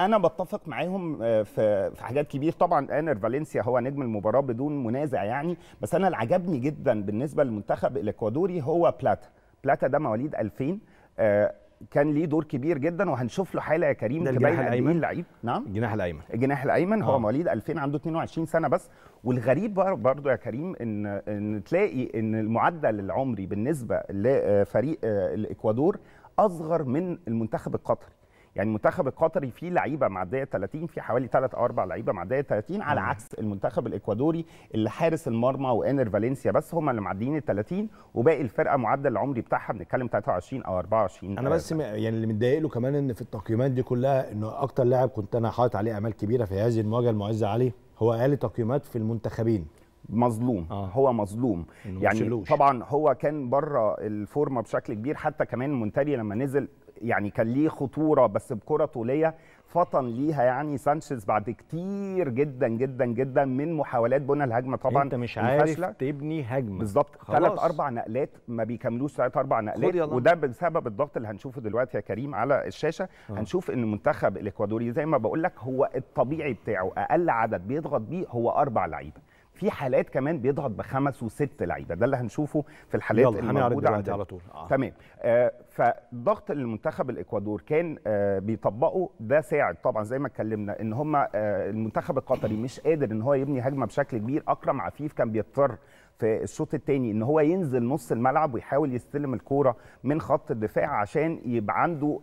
Speaker 3: انا بتفق معاهم آه، في في حاجات كبير طبعا انر فالنسيا هو نجم المباراه بدون منازع يعني بس انا اللي عجبني جدا بالنسبه للمنتخب الاكوادوري هو بلاتا بلاتا ده مواليد 2000 آه، كان ليه دور كبير جدا وهنشوف له حاله يا كريم تبين قد ايه نعم الجناح الايمن الجناح الايمن هو مواليد 2000 عنده 22 سنه بس والغريب برضه يا كريم ان ان تلاقي ان المعدل العمري بالنسبه لفريق الاكوادور اصغر من المنتخب القطري يعني المنتخب القطري فيه لعيبه معديه 30 في حوالي 3 او 4 لعيبه معديه 30 على عكس المنتخب الاكوادوري اللي حارس المرمى وانر فالنسيا بس هم اللي معديين ال 30 وباقي الفرقه معدل العمري بتاعها بنتكلم 23 او 24 انا بس
Speaker 1: يعني اللي متضايق له كمان ان في التقييمات دي كلها انه اكتر لاعب كنت انا حاطط عليه امال كبيره في هذه المواجهه المعزه عليه
Speaker 3: هو اقل تقييمات في المنتخبين مظلوم آه. هو مظلوم يعني مشلوش. طبعا هو كان بره الفورمه بشكل كبير حتى كمان مونتاري لما نزل يعني كان ليه خطوره بس بكره طوليه فطن ليها يعني سانشيز بعد كتير جدا جدا جدا من محاولات بنى الهجمه طبعا انت مش عارف
Speaker 1: تبني هجمه بالظبط ثلاث اربع
Speaker 3: نقلات ما بيكملوش ثلاث اربع نقلات وده بسبب الضغط اللي هنشوفه دلوقتي يا كريم على الشاشه أوه. هنشوف ان المنتخب الاكوادوري زي ما بقول لك هو الطبيعي بتاعه اقل عدد بيضغط بيه هو اربع لعيبه في حالات كمان بيضغط بخمس وست لعيبه ده اللي هنشوفه في الحالات يلا الموجوده عندنا على طول آه. تمام آه فالضغط اللي المنتخب الاكوادور كان آه بيطبقه ده ساعد طبعا زي ما اتكلمنا ان هم آه المنتخب القطري مش قادر ان هو يبني هجمه بشكل كبير اكرم عفيف كان بيضطر في الشوط الثاني ان هو ينزل نص الملعب ويحاول يستلم الكوره من خط الدفاع عشان يبقى عنده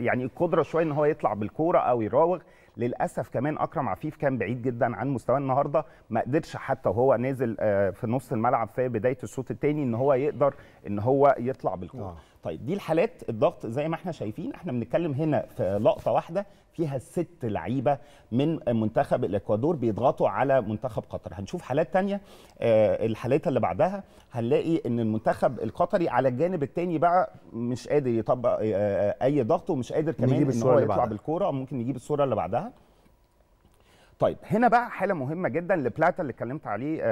Speaker 3: يعني القدره شويه ان هو يطلع بالكوره او يراوغ للاسف كمان اكرم عفيف كان بعيد جدا عن مستواه النهارده ما قدرش حتى وهو نازل آه، في نص الملعب في بدايه الشوط الثاني ان هو يقدر ان هو يطلع بالكوره آه. طيب دي الحالات الضغط زي ما احنا شايفين احنا بنتكلم هنا في لقطه واحده فيها ست لعيبه من منتخب الاكوادور بيضغطوا على منتخب قطر هنشوف حالات تانية آه، الحالات اللي بعدها هنلاقي ان المنتخب القطري على الجانب الثاني بقى مش قادر يطبق آه، آه، اي ضغط ومش قادر كمان ان هو يطلع بالكوره ممكن نجيب الصوره اللي بعدها طيب هنا بقى حاله مهمه جدا لبلاتا اللي اتكلمت عليه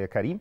Speaker 3: يا كريم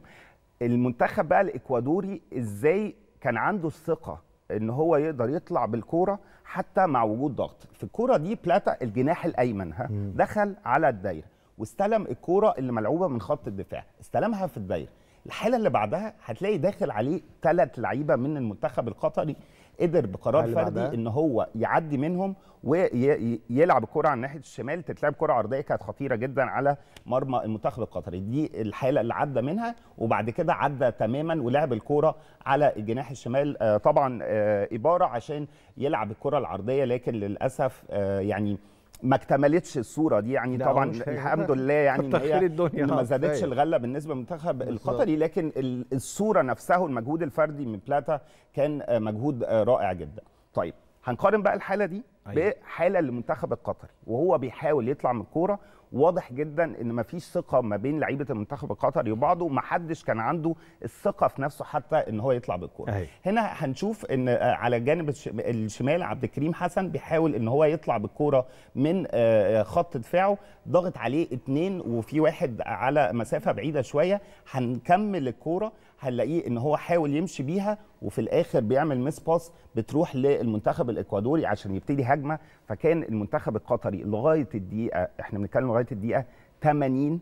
Speaker 3: المنتخب بقى الاكوادوري ازاي كان عنده الثقه ان هو يقدر يطلع بالكوره حتى مع وجود ضغط في الكوره دي بلاتا الجناح الايمن ها دخل على الدايره واستلم الكوره اللي ملعوبه من خط الدفاع استلمها في الدايره الحاله اللي بعدها هتلاقي داخل عليه ثلاث لعيبه من المنتخب القطري قدر بقرار فردي ان هو يعدي منهم ويلعب الكره على ناحيه الشمال تتلعب كره عرضيه كانت خطيره جدا على مرمى المنتخب القطري دي الحاله اللي عدى منها وبعد كده عدى تماما ولعب الكره على الجناح الشمال آه، طبعا آه، اباره عشان يلعب الكره العرضيه لكن للاسف آه، يعني ما اكتملتش الصوره دي يعني طبعا الحمد لله يعني ان هي الدنيا ما اه، زادتش طيب. الغله بالنسبه للمنتخب القطري لكن الصوره نفسها والمجهود الفردي من بلاتا كان آه، مجهود آه، رائع جدا طيب هنقارن بقى الحاله دي أيوه. بحاله المنتخب القطري وهو بيحاول يطلع من الكوره واضح جدا ان مفيش ثقه ما بين لعيبه المنتخب القطري وبعضه ومحدش كان عنده الثقه في نفسه حتى ان هو يطلع بالكوره هنا هنشوف ان آه، على جانب الشمال عبد الكريم حسن بيحاول ان هو يطلع بالكوره من آه، آه، خط دفاعه ضغط عليه اتنين وفي واحد على مسافه بعيده شويه هنكمل الكوره هنلاقيه ان هو حاول يمشي بيها وفي الاخر بيعمل مس باس بتروح للمنتخب الاكوادوري عشان يبتدي هجمه فكان المنتخب القطري لغايه الدقيقه احنا بنتكلم لغايه الدقيقه 80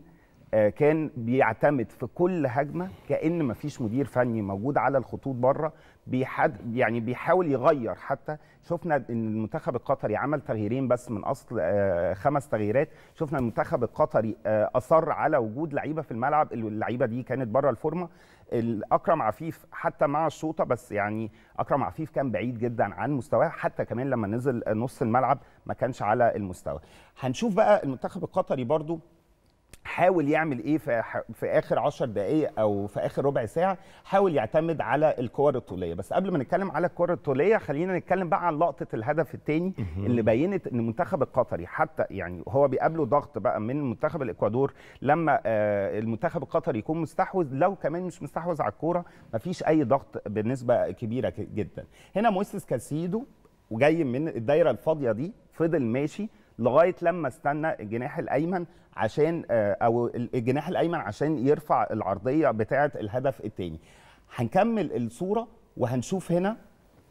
Speaker 3: آه، كان بيعتمد في كل هجمه كان ما فيش مدير فني موجود على الخطوط بره بيحد يعني بيحاول يغير حتى شفنا ان المنتخب القطري عمل تغييرين بس من اصل آه، خمس تغييرات شفنا المنتخب القطري آه، اصر على وجود لعيبه في الملعب اللعيبه دي كانت بره الفورمه اكرم عفيف حتى مع الشوطه بس يعني اكرم عفيف كان بعيد جدا عن مستواه حتى كمان لما نزل نص الملعب ما كانش على المستوى هنشوف بقى المنتخب القطري برضو حاول يعمل ايه في, في اخر 10 دقائق او في اخر ربع ساعه حاول يعتمد على الكور الطوليه بس قبل ما نتكلم على الكور الطوليه خلينا نتكلم بقى عن لقطه الهدف الثاني اللي بينت ان المنتخب القطري حتى يعني هو بيقابله ضغط بقى من منتخب الاكوادور لما آه المنتخب القطري يكون مستحوذ لو كمان مش مستحوذ على الكوره مفيش اي ضغط بالنسبه كبيره جدا هنا مويسيس كاسيدو وجاي من الدايره الفاضيه دي فضل ماشي لغايه لما استنى الجناح الايمن عشان آه، او الجناح الايمن عشان يرفع العرضيه بتاعه الهدف الثاني هنكمل الصوره وهنشوف هنا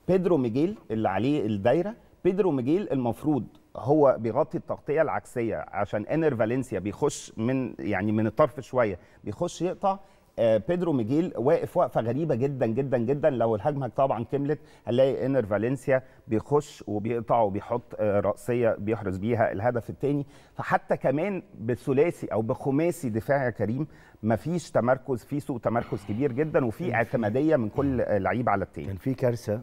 Speaker 3: بيدرو ميجيل اللي عليه الدايره بيدرو ميجيل المفروض هو بيغطي التغطيه العكسيه عشان انر فالنسيا بيخش من يعني من الطرف شويه بيخش يقطع آه، بيدرو ميجيل واقف وقفه غريبه جدا جدا جدا لو الهجمه طبعا كملت هنلاقي انر فالنسيا بيخش وبيقطع وبيحط آه، راسيه بيحرز بيها الهدف الثاني فحتى كمان بثلاثي او بخماسي دفاع يا كريم مفيش تمركز في سوء تمركز كبير جدا وفي اعتماديه من كل لعيب على التاني كان في كارثه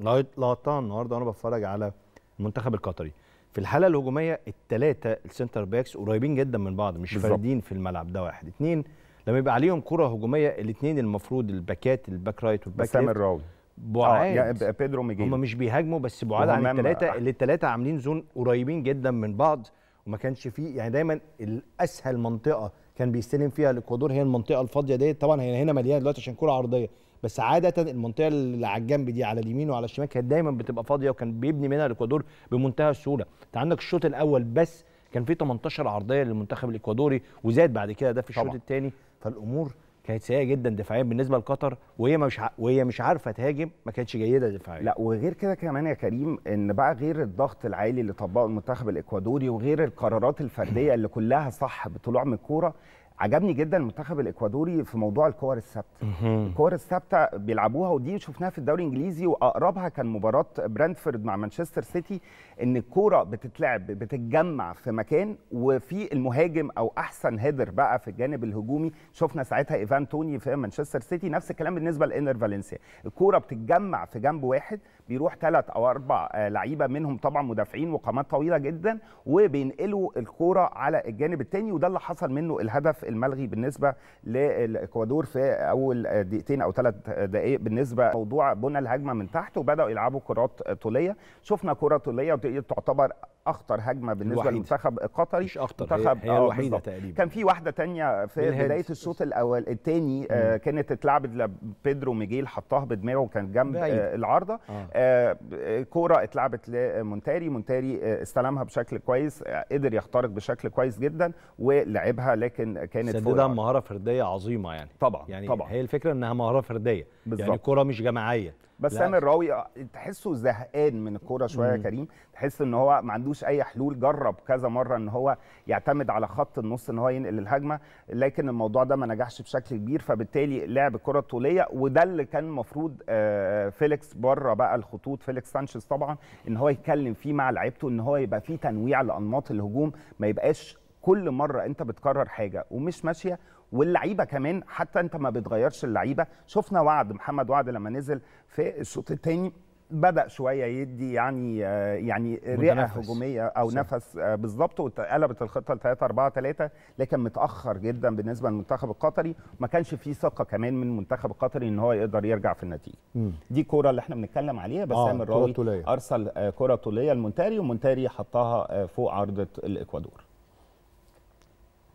Speaker 3: لقطتها النهارده وانا بتفرج
Speaker 1: على المنتخب القطري في الحاله الهجوميه الثلاثه السنتر باكس قريبين جدا من بعض مش فاردين في الملعب ده واحد اتنين لما يبقى عليهم كره هجوميه الاثنين المفروض الباكات الباك رايت والباك سامر الراوي بعاد آه بيدرو ميجيل هم مش بيهاجموا بس بعاد عن الثلاثه آه. اللي الثلاثه عاملين زون قريبين جدا من بعض وما كانش فيه يعني دايما الاسهل منطقه كان بيستلم فيها الاكوادور هي المنطقه الفاضيه ديت طبعا هي هنا مليانه دلوقتي عشان كره عرضيه بس عاده المنطقه اللي على الجنب دي على اليمين وعلى الشمال كانت دايما بتبقى فاضيه وكان بيبني منها الاكوادور بمنتهى السهوله انت عندك الشوط الاول بس كان في 18 عرضيه للمنتخب الاكوادوري وزاد بعد كده ده في الشوط الثاني فالامور كانت سيئه جدا دفاعيا بالنسبه لقطر
Speaker 3: وهي مش ع... وهي مش عارفه تهاجم ما كانتش جيده دفاعيا لا وغير كده كمان يا كريم ان بقى غير الضغط العالي اللي طبقه المنتخب الاكوادوري وغير القرارات الفرديه اللي كلها صح بطلوع من الكوره عجبني جدا المنتخب الاكوادوري في موضوع الكور الثابته الكور الثابته بيلعبوها ودي شفناها في الدوري الانجليزي واقربها كان مباراه برنتفورد مع مانشستر سيتي ان الكوره بتتلعب بتتجمع في مكان وفي المهاجم او احسن هيدر بقى في الجانب الهجومي شفنا ساعتها ايفان توني في مانشستر سيتي نفس الكلام بالنسبه لانر فالنسيا الكوره بتتجمع في جنب واحد بيروح ثلاث او اربع آه، لعيبه منهم طبعا مدافعين وقامات طويله جدا وبينقلوا الكوره على الجانب الثاني وده اللي حصل منه الهدف الملغي بالنسبه للاكوادور في اول دقيقتين او ثلاث دقائق بالنسبه لموضوع بنى الهجمه من تحت وبداوا يلعبوا كرات طوليه شفنا كره طوليه تعتبر اخطر هجمه بالنسبه للمنتخب القطري مش اخطر منتخب هي, هي آه، الوحيده تقريبا كان في واحده تانية في بدايه الشوط الاول الثاني آه كانت اتلعبت لبيدرو ميجيل حطها بدماغه وكان جنب آه العارضه آه. آه كوره اتلعبت لمونتاري مونتاري آه استلمها بشكل كويس آه قدر يخترق بشكل كويس جدا ولعبها لكن كانت سددها
Speaker 1: مهاره فرديه عظيمه يعني طبعا يعني طبعا هي الفكره انها مهاره فرديه بالزبط. يعني كره مش جماعيه بس سامي
Speaker 3: الراوي آه، تحسه زهقان من الكوره شويه يا كريم تحس ان هو ما عندوش اي حلول جرب كذا مره ان هو يعتمد على خط النص ان هو ينقل الهجمه لكن الموضوع ده ما نجحش بشكل كبير فبالتالي لعب الكره الطوليه وده اللي كان المفروض آه، آه، فيليكس بره بقى الخطوط فيليكس سانشيز طبعا ان هو يتكلم فيه مع لعيبته ان هو يبقى فيه تنويع لانماط الهجوم ما يبقاش كل مره انت بتكرر حاجه ومش ماشيه واللعيبه كمان حتى انت ما بتغيرش اللعيبه شفنا وعد محمد وعد لما نزل في الشوط الثاني بدا شويه يدي يعني آه، يعني رئه هجوميه او صح. نفس آه، بالظبط وقلبت الخطه ل 3 4 3 لكن متاخر جدا بالنسبه للمنتخب القطري ما كانش فيه ثقه كمان من المنتخب القطري ان هو يقدر يرجع في النتيجه مم. دي كوره اللي احنا بنتكلم عليها بسام آه الراوي ارسل كره طوليه آه، لمونتاري ومونتاري حطها فوق عرضه الاكوادور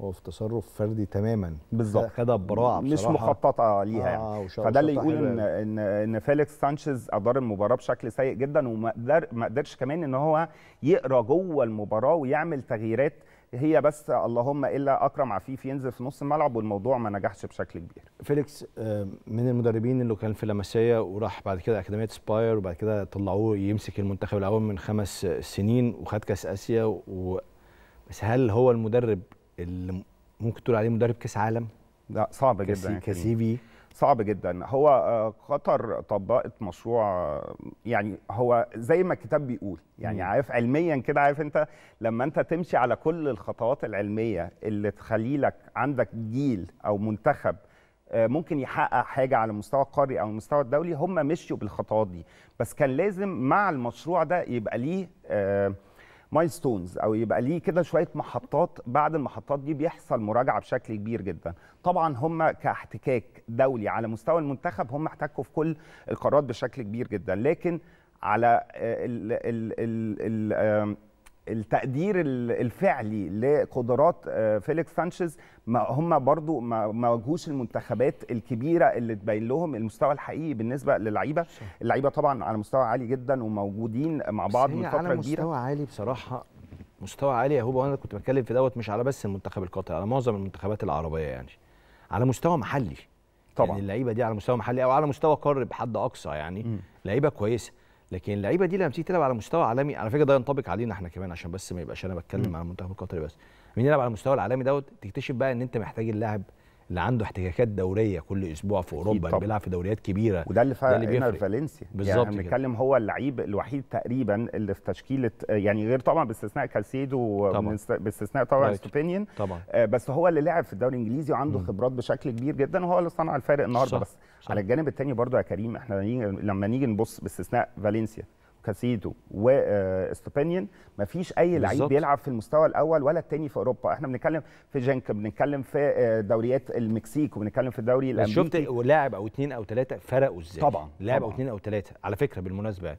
Speaker 1: هو في تصرف فردي تماما بالظبط خدها ببراعه مش مخططه ليها يعني آه، فده اللي يقول ان
Speaker 3: ان ان فيليكس سانشيز ادار المباراه بشكل سيء جدا وما قدرش كمان ان هو يقرا جوه المباراه ويعمل تغييرات هي بس اللهم الا اكرم عفيف ينزل في نص الملعب والموضوع ما نجحش بشكل كبير.
Speaker 1: فيليكس آه، من المدربين اللي كان في لمسيه وراح بعد كده اكاديميه سباير وبعد كده طلعوه يمسك المنتخب الاول من خمس سنين وخد كاس اسيا و... بس هل هو المدرب
Speaker 3: اللي ممكن تقول عليه مدرب كاس عالم لا صعب جدا كسي في صعب جدا هو آه، قطر طبقت مشروع يعني هو زي ما الكتاب بيقول يعني عارف علميا كده عارف انت لما انت تمشي على كل الخطوات العلميه اللي تخلي لك عندك جيل او منتخب آه، ممكن يحقق حاجه على المستوى القاري او المستوى الدولي هم مشوا بالخطوات دي بس كان لازم مع المشروع ده يبقى ليه آه، مايلستونز او يبقى ليه كده شويه محطات بعد المحطات دي بيحصل مراجعه بشكل كبير جدا طبعا هم كاحتكاك دولي على مستوى المنتخب هم احتكوا في كل القرارات بشكل كبير جدا لكن على ال ال ال ال التقدير الفعلي لقدرات آه، فيليكس سانشيز ما هم برضو ما واجهوش المنتخبات الكبيره اللي تبين لهم المستوى الحقيقي بالنسبه للعيبه اللعيبه طبعا على مستوى عالي جدا وموجودين مع بعض من فتره كبيره مستوى
Speaker 1: عالي بصراحه
Speaker 3: مستوى عالي يا هو انا كنت
Speaker 1: بتكلم في دوت مش على بس المنتخب القطري على معظم المنتخبات العربيه يعني على مستوى محلي طبعا يعني اللعيبه دي على مستوى محلي او على مستوى قاري بحد اقصى يعني لعيبه كويسه لكن اللعيبه دي لما تيجي تلعب على مستوى عالمي على فكره ده ينطبق علينا احنا كمان عشان بس ما يبقاش انا بتكلم مع المنتخب القطري بس مين يلعب على المستوى العالمي دوت
Speaker 3: تكتشف بقى ان انت محتاج اللاعب اللي عنده احتكاكات دوريه كل اسبوع في اوروبا بيلعب في دوريات كبيره وده اللي فرق فالنسيا يعني بالظبط يعني بنتكلم هو اللعيب الوحيد تقريبا اللي في تشكيله يعني غير طبعا باستثناء كالسيدو طبعًا. باستثناء طبعا ستوبينيون طبعا آه، بس هو اللي لعب في الدوري الانجليزي وعنده م. خبرات بشكل كبير جدا وهو اللي صنع الفارق النهارده بس صح. على الجانب الثاني برضو يا كريم احنا لما نيجي نبص باستثناء فالنسيا كاسيدو ما آه، مفيش اي لعيب بيلعب في المستوى الاول ولا الثاني في اوروبا احنا بنتكلم في جنك بنتكلم في آه، دوريات المكسيك وبنتكلم في الدوري الامريكي شفت
Speaker 1: لاعب او اثنين او ثلاثه فرقوا ازاي طبعا لاعب او اثنين او ثلاثه على فكره بالمناسبه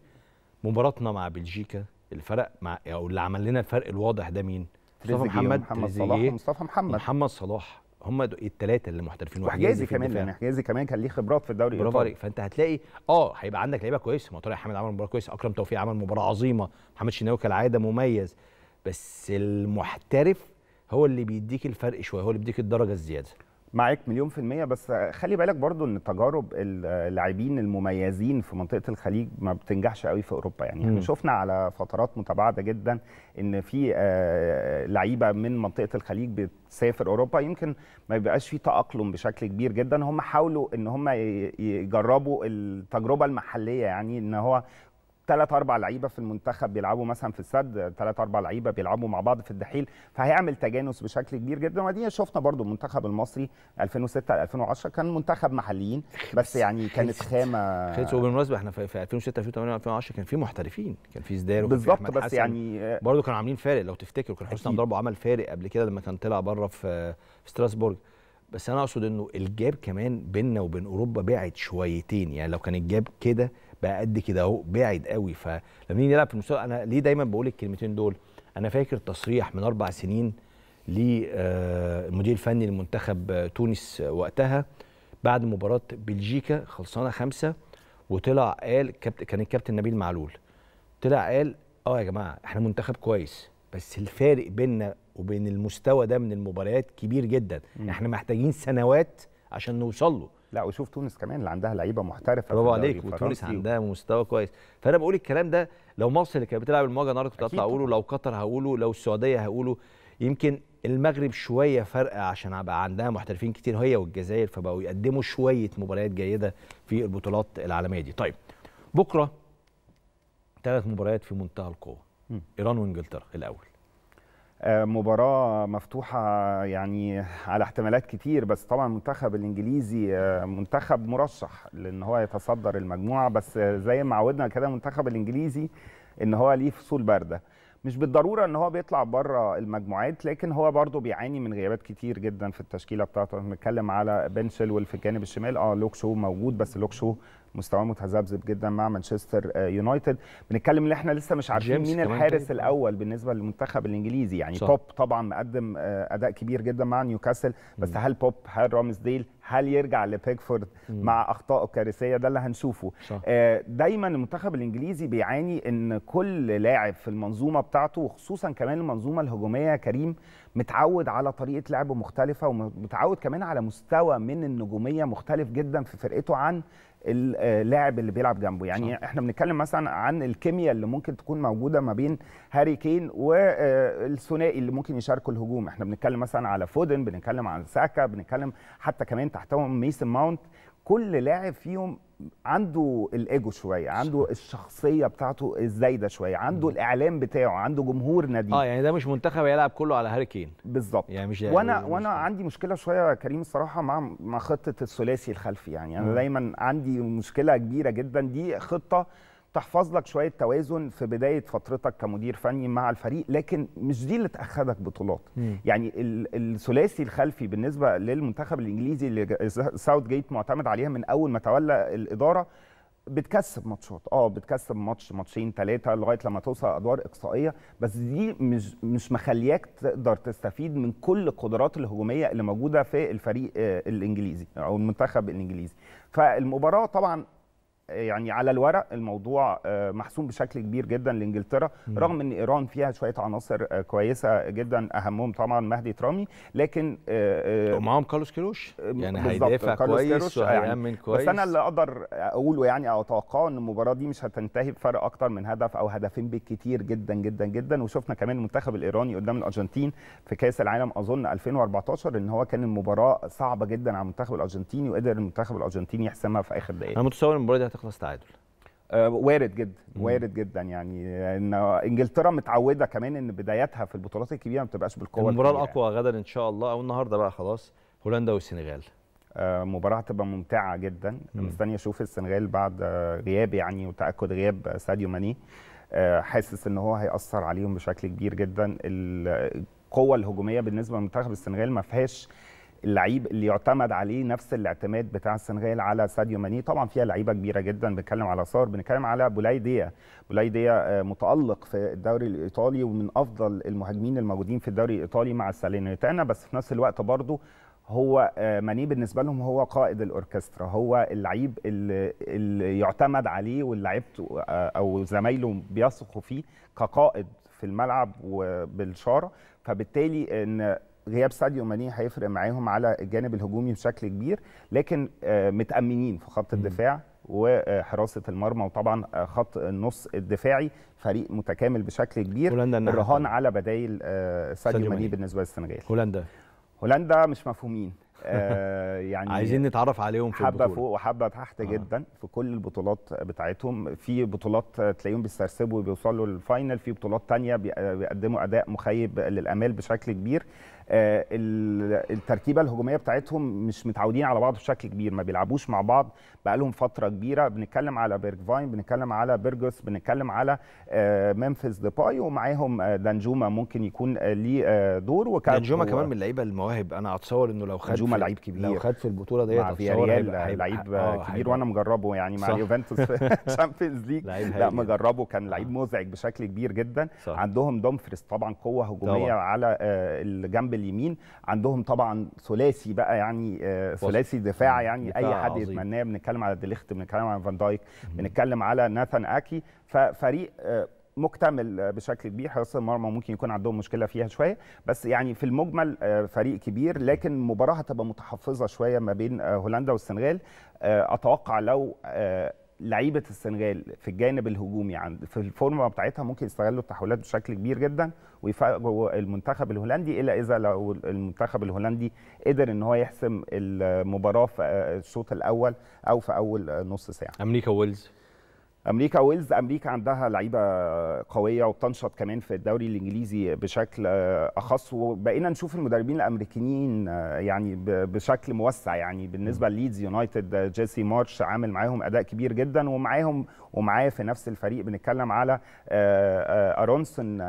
Speaker 1: مباراتنا مع بلجيكا الفرق مع او اللي عمل لنا الفرق الواضح ده مين مصطفى محمد, محمد صلاح ومصطفى محمد محمد صلاح هم الثلاثه اللي محترفين وحجازي كمان يعني
Speaker 3: حجازي كمان كان ليه خبرات في الدوري برافو عليك
Speaker 1: فانت هتلاقي اه هيبقى عندك لعيبه كويسه ما طارق حامد عمل مباراه كويسه اكرم توفيق عمل مباراه عظيمه
Speaker 3: محمد شناوي كالعاده مميز بس المحترف هو اللي بيديك الفرق شويه هو اللي بيديك الدرجه الزياده معاك مليون في المية بس خلي بالك برضو ان تجارب اللاعبين المميزين في منطقة الخليج ما بتنجحش قوي في اوروبا يعني احنا شفنا على فترات متباعدة جدا ان في آه، لعيبة من منطقة الخليج بتسافر اوروبا يمكن ما بيبقاش في تأقلم بشكل كبير جدا هم حاولوا ان هم يجربوا التجربة المحلية يعني ان هو ثلاث اربع لعيبه في المنتخب بيلعبوا مثلا في السد ثلاث اربع لعيبه بيلعبوا مع بعض في الدحيل فهيعمل تجانس بشكل كبير جدا وبعدين شفنا برضو المنتخب المصري 2006 2010 كان منتخب محليين بس يعني كانت خامه خلص
Speaker 1: وبالمناسبه احنا في 2006 2008 2010 كان في محترفين كان في زدار بالظبط بس يعني برضو كانوا عاملين فارق لو تفتكروا كان حسني عبد عمل فارق قبل كده لما كان طلع بره في ستراسبورج بس انا اقصد انه الجاب كمان بيننا وبين اوروبا بعد شويتين يعني لو كان الجاب كده بقى قد كده اهو بعد قوي فلما نيجي نلعب في المستوى انا ليه دايما بقول الكلمتين دول انا فاكر تصريح من اربع سنين للمدير آه، الفني لمنتخب آه، تونس وقتها بعد مباراه بلجيكا خلصانه خمسه وطلع قال كان الكابتن نبيل معلول طلع قال اه يا جماعه احنا منتخب كويس بس الفارق بيننا وبين المستوى ده من المباريات
Speaker 3: كبير جدا احنا محتاجين سنوات عشان نوصل له لا وشوف تونس كمان اللي عندها لعيبه محترفه برافو عليك وتونس عندها
Speaker 1: مستوى كويس فانا بقول الكلام ده لو مصر اللي كانت بتلعب المواجهه النهارده كنت هطلع اقوله لو قطر هقوله لو السعوديه هقوله يمكن المغرب شويه فرقه عشان بقى عندها محترفين كتير هي والجزائر فبقوا يقدموا شويه مباريات جيده في البطولات العالميه دي طيب بكره ثلاث مباريات في منتهى القوه ايران وانجلترا الاول
Speaker 3: آه، مباراة مفتوحة يعني على احتمالات كتير بس طبعا المنتخب الانجليزي آه، منتخب مرشح لان هو يتصدر المجموعة بس زي ما عودنا كده المنتخب الانجليزي ان هو ليه فصول باردة مش بالضروره ان هو بيطلع بره المجموعات لكن هو برضه بيعاني من غيابات كتير جدا في التشكيله بتاعته بنتكلم على بنشل في الجانب الشمال اه لوك شو موجود بس لوك شو مستواه متذبذب جدا مع مانشستر آه، يونايتد بنتكلم ان احنا لسه مش عارفين مين الحارس طيب. الاول بالنسبه للمنتخب الانجليزي يعني صح. بوب طبعا مقدم آه، اداء كبير جدا مع نيوكاسل بس هل بوب هل رامز ديل هل يرجع لبيكفورد مع اخطائه الكارثيه ده اللي هنشوفه صح. آه، دايما المنتخب الانجليزي بيعاني ان كل لاعب في المنظومه بتاعته وخصوصا كمان المنظومه الهجوميه كريم متعود على طريقه لعب مختلفه ومتعود كمان على مستوى من النجوميه مختلف جدا في فرقته عن اللاعب آه، اللي بيلعب جنبه يعني صح. احنا بنتكلم مثلا عن الكيمياء اللي ممكن تكون موجوده ما بين هاري كين والثنائي آه، اللي ممكن يشاركوا الهجوم احنا بنتكلم مثلا على فودن بنتكلم عن ساكا بنتكلم حتى كمان تحتهم ميسن ماونت كل لاعب فيهم عنده الايجو شويه عنده الشخصيه بتاعته الزايده شويه عنده الاعلام بتاعه عنده جمهور نادي اه
Speaker 1: يعني ده مش منتخب هيلعب كله على هاري كين بالظبط يعني مش وانا مش وانا
Speaker 3: مش عندي مشكله شويه كريم الصراحه مع مع خطه الثلاثي الخلفي يعني انا م. دايما عندي مشكله كبيره جدا دي خطه تحفظ لك شويه توازن في بدايه فترتك كمدير فني مع الفريق لكن مش دي اللي تاخدك بطولات مم. يعني الثلاثي الخلفي بالنسبه للمنتخب الانجليزي اللي ساوث جيت معتمد عليها من اول ما تولى الاداره بتكسب ماتشات اه بتكسب ماتش ماتشين ثلاثه لغايه لما توصل ادوار اقصائيه بس دي مش مش مخلياك تقدر تستفيد من كل القدرات الهجوميه اللي موجوده في الفريق آه، الانجليزي او المنتخب الانجليزي فالمباراه طبعا يعني على الورق الموضوع آه، محسوم بشكل كبير جدا لانجلترا رغم ان ايران فيها شويه عناصر آه، كويسه جدا اهمهم طبعا مهدي ترامي لكن آه، ومعاهم كارلوس كيروش يعني هيدافع كويس وهيامن يعني كويس بس انا اللي اقدر اقوله يعني او اتوقعه ان المباراه دي مش هتنتهي بفرق اكتر من هدف او هدفين بالكثير جدا جدا جدا وشفنا كمان المنتخب الايراني قدام الارجنتين في كاس العالم اظن 2014 ان هو كان المباراه صعبه جدا على المنتخب الارجنتيني وقدر المنتخب الارجنتيني يحسمها في اخر دقيقه انا
Speaker 1: متصور المباراه دي تخلص تعادل
Speaker 3: آه، وارد جدا وارد جدا يعني ان انجلترا متعوده كمان ان بداياتها في البطولات الكبيره ما بتبقاش بالقوه المباراه الاقوى
Speaker 1: يعني. غدا ان شاء الله او
Speaker 3: النهارده بقى خلاص هولندا والسنغال آه، مباراه هتبقى ممتعه جدا مستني اشوف السنغال بعد غياب يعني وتاكد غياب ساديو ماني آه، حاسس ان هو هياثر عليهم بشكل كبير جدا القوه الهجوميه بالنسبه لمنتخب السنغال ما فيهاش اللعيب اللي يعتمد عليه نفس الاعتماد بتاع السنغال على ساديو ماني طبعا فيها لعيبه كبيره جدا بنتكلم على صار بنتكلم على بولايديا بولايديا آه، متالق في الدوري الايطالي ومن افضل المهاجمين الموجودين في الدوري الايطالي مع سالينيتانا بس في نفس الوقت برضه هو آه، ماني بالنسبه لهم هو قائد الاوركسترا هو اللعيب اللي, اللي يعتمد عليه واللعيبته آه، او زمايله بيثقوا فيه كقائد في الملعب وبالشاره فبالتالي ان غياب ساديو ماني هيفرق معاهم على الجانب الهجومي بشكل كبير لكن آه، متامنين في خط الدفاع وحراسه المرمى وطبعا آه، خط النص الدفاعي فريق متكامل بشكل كبير الرهان على بدايل آه، ساديو ماني بالنسبه للسنغال هولندا هولندا مش مفهومين يعني عايزين نتعرف عليهم في حبه فوق وحبه تحت آه. جدا في كل البطولات بتاعتهم في بطولات تلاقيهم بيسترسبوا وبيوصلوا للفاينل في بطولات تانية بيقدموا اداء مخيب للامال بشكل كبير آه، التركيبه الهجوميه بتاعتهم مش متعودين على بعض بشكل كبير ما بيلعبوش مع بعض بقى لهم فتره كبيره بنتكلم على بيرج فاين بنتكلم على بيرجوس بنتكلم على آه، ممفيس ديباي ومعاهم آه، دانجوما ممكن يكون آه، ليه دور وكان دانجوما كمان من
Speaker 1: اللعيبه المواهب
Speaker 3: انا اتصور انه لو خد دانجوما لعيب كبير لو خد في البطوله ديت اتصور لعيب كبير وانا مجربه يعني مع يوفنتوس في الشامبيونز ليج لا مجربه كان لعيب مزعج بشكل كبير جدا صح. عندهم دومفريس طبعا قوه هجوميه طبعا. على الجنب اليمين عندهم طبعا ثلاثي بقى يعني ثلاثي دفاع يعني اي حد يتمناه بنتكلم على ديليخت بنتكلم على فان دايك بنتكلم على ناثان اكي ففريق آه، مكتمل آه، بشكل كبير حراسه المرمى ممكن يكون عندهم مشكله فيها شويه بس يعني في المجمل آه، فريق كبير لكن المباراه هتبقى متحفظه شويه ما بين هولندا والسنغال اتوقع لو لعيبه السنغال في الجانب الهجومي عند في الفورمه بتاعتها ممكن يستغلوا التحولات بشكل كبير جدا ويفاجئوا المنتخب الهولندي الا اذا لو المنتخب الهولندي قدر ان هو يحسم المباراه في آه، الشوط الاول او في اول نص ساعه امريكا ويلز امريكا ويلز امريكا عندها لعيبه قويه وبتنشط كمان في الدوري الانجليزي بشكل آه، اخص وبقينا نشوف المدربين الامريكيين آه، يعني بشكل موسع يعني بالنسبه لليدز يونايتد آه، جيسي مارش عامل معاهم اداء كبير جدا ومعاهم ومعاه في نفس الفريق بنتكلم على ارونسون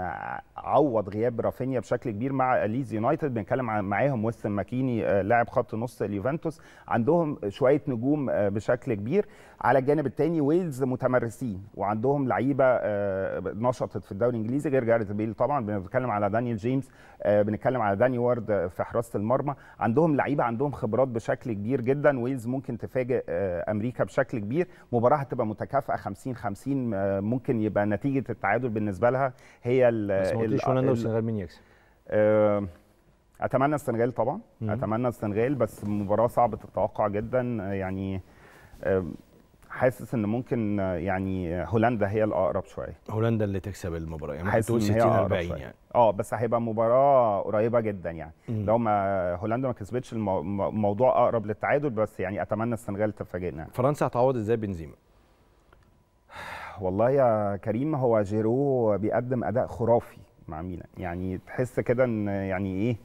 Speaker 3: عوض غياب رافينيا بشكل كبير مع ليدز يونايتد بنتكلم معاهم ويستن ماكيني لاعب خط نص اليوفنتوس عندهم شويه نجوم بشكل كبير على الجانب الثاني ويلز متمرسين وعندهم لعيبه آه، نشطت في الدوري الانجليزي غير جاريث بيل طبعا بنتكلم على دانيال جيمس آه، بنتكلم على داني وارد آه، في حراسه المرمى عندهم لعيبه عندهم خبرات بشكل كبير جدا ويلز ممكن تفاجئ امريكا بشكل كبير مباراه هتبقى متكافئه 50 50 ممكن يبقى نتيجه التعادل بالنسبه لها هي ال بس ما هولندا والسنغال مين يكسب؟ اتمنى السنغال طبعا اتمنى السنغال بس مباراه صعبه التوقع جدا يعني حاسس ان ممكن يعني هولندا هي الاقرب شويه
Speaker 1: هولندا اللي تكسب المباراه
Speaker 3: يعني حاسس تقول 60 40 يعني اه بس هيبقى مباراه قريبه جدا يعني مم. لو ما هولندا ما كسبتش الموضوع اقرب للتعادل بس يعني اتمنى السنغال تفاجئنا فرنسا هتعوض ازاي بنزيما والله يا كريم هو جيرو بيقدم اداء خرافي مع ميلان يعني تحس كده ان يعني ايه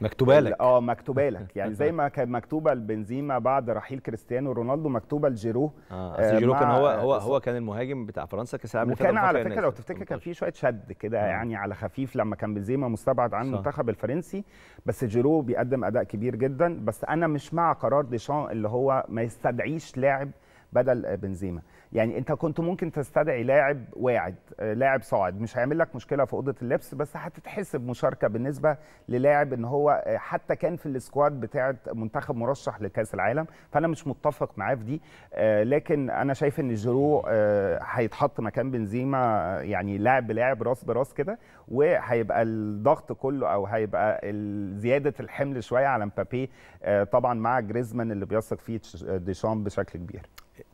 Speaker 3: مكتوبه لك اه مكتوبه لك يعني زي ما كان مكتوبه لبنزيما بعد رحيل كريستيانو رونالدو مكتوبه لجيرو
Speaker 1: اه اصل آه، جيرو كان هو هو هو كان المهاجم بتاع فرنسا كاس العالم وكان على فكره لو
Speaker 3: تفتكر كان في شويه شد كده آه. يعني على خفيف لما كان بنزيما مستبعد عن المنتخب الفرنسي بس جيرو بيقدم اداء كبير جدا بس انا مش مع قرار ديشان اللي هو ما يستدعيش لاعب بدل بنزيما يعني انت كنت ممكن تستدعي لاعب واعد آه، لاعب صاعد مش هيعمل لك مشكله في اوضه اللبس بس هتتحسب مشاركه بالنسبه للاعب ان هو آه، حتى كان في السكواد بتاعه منتخب مرشح لكاس العالم فانا مش متفق معاه في دي آه، لكن انا شايف ان جيرو هيتحط مكان بنزيما يعني لاعب بلاعب راس براس كده وهيبقى الضغط كله او هيبقى زياده الحمل شويه على مبابي طبعا مع جريزمان اللي بيثق فيه ديشام بشكل كبير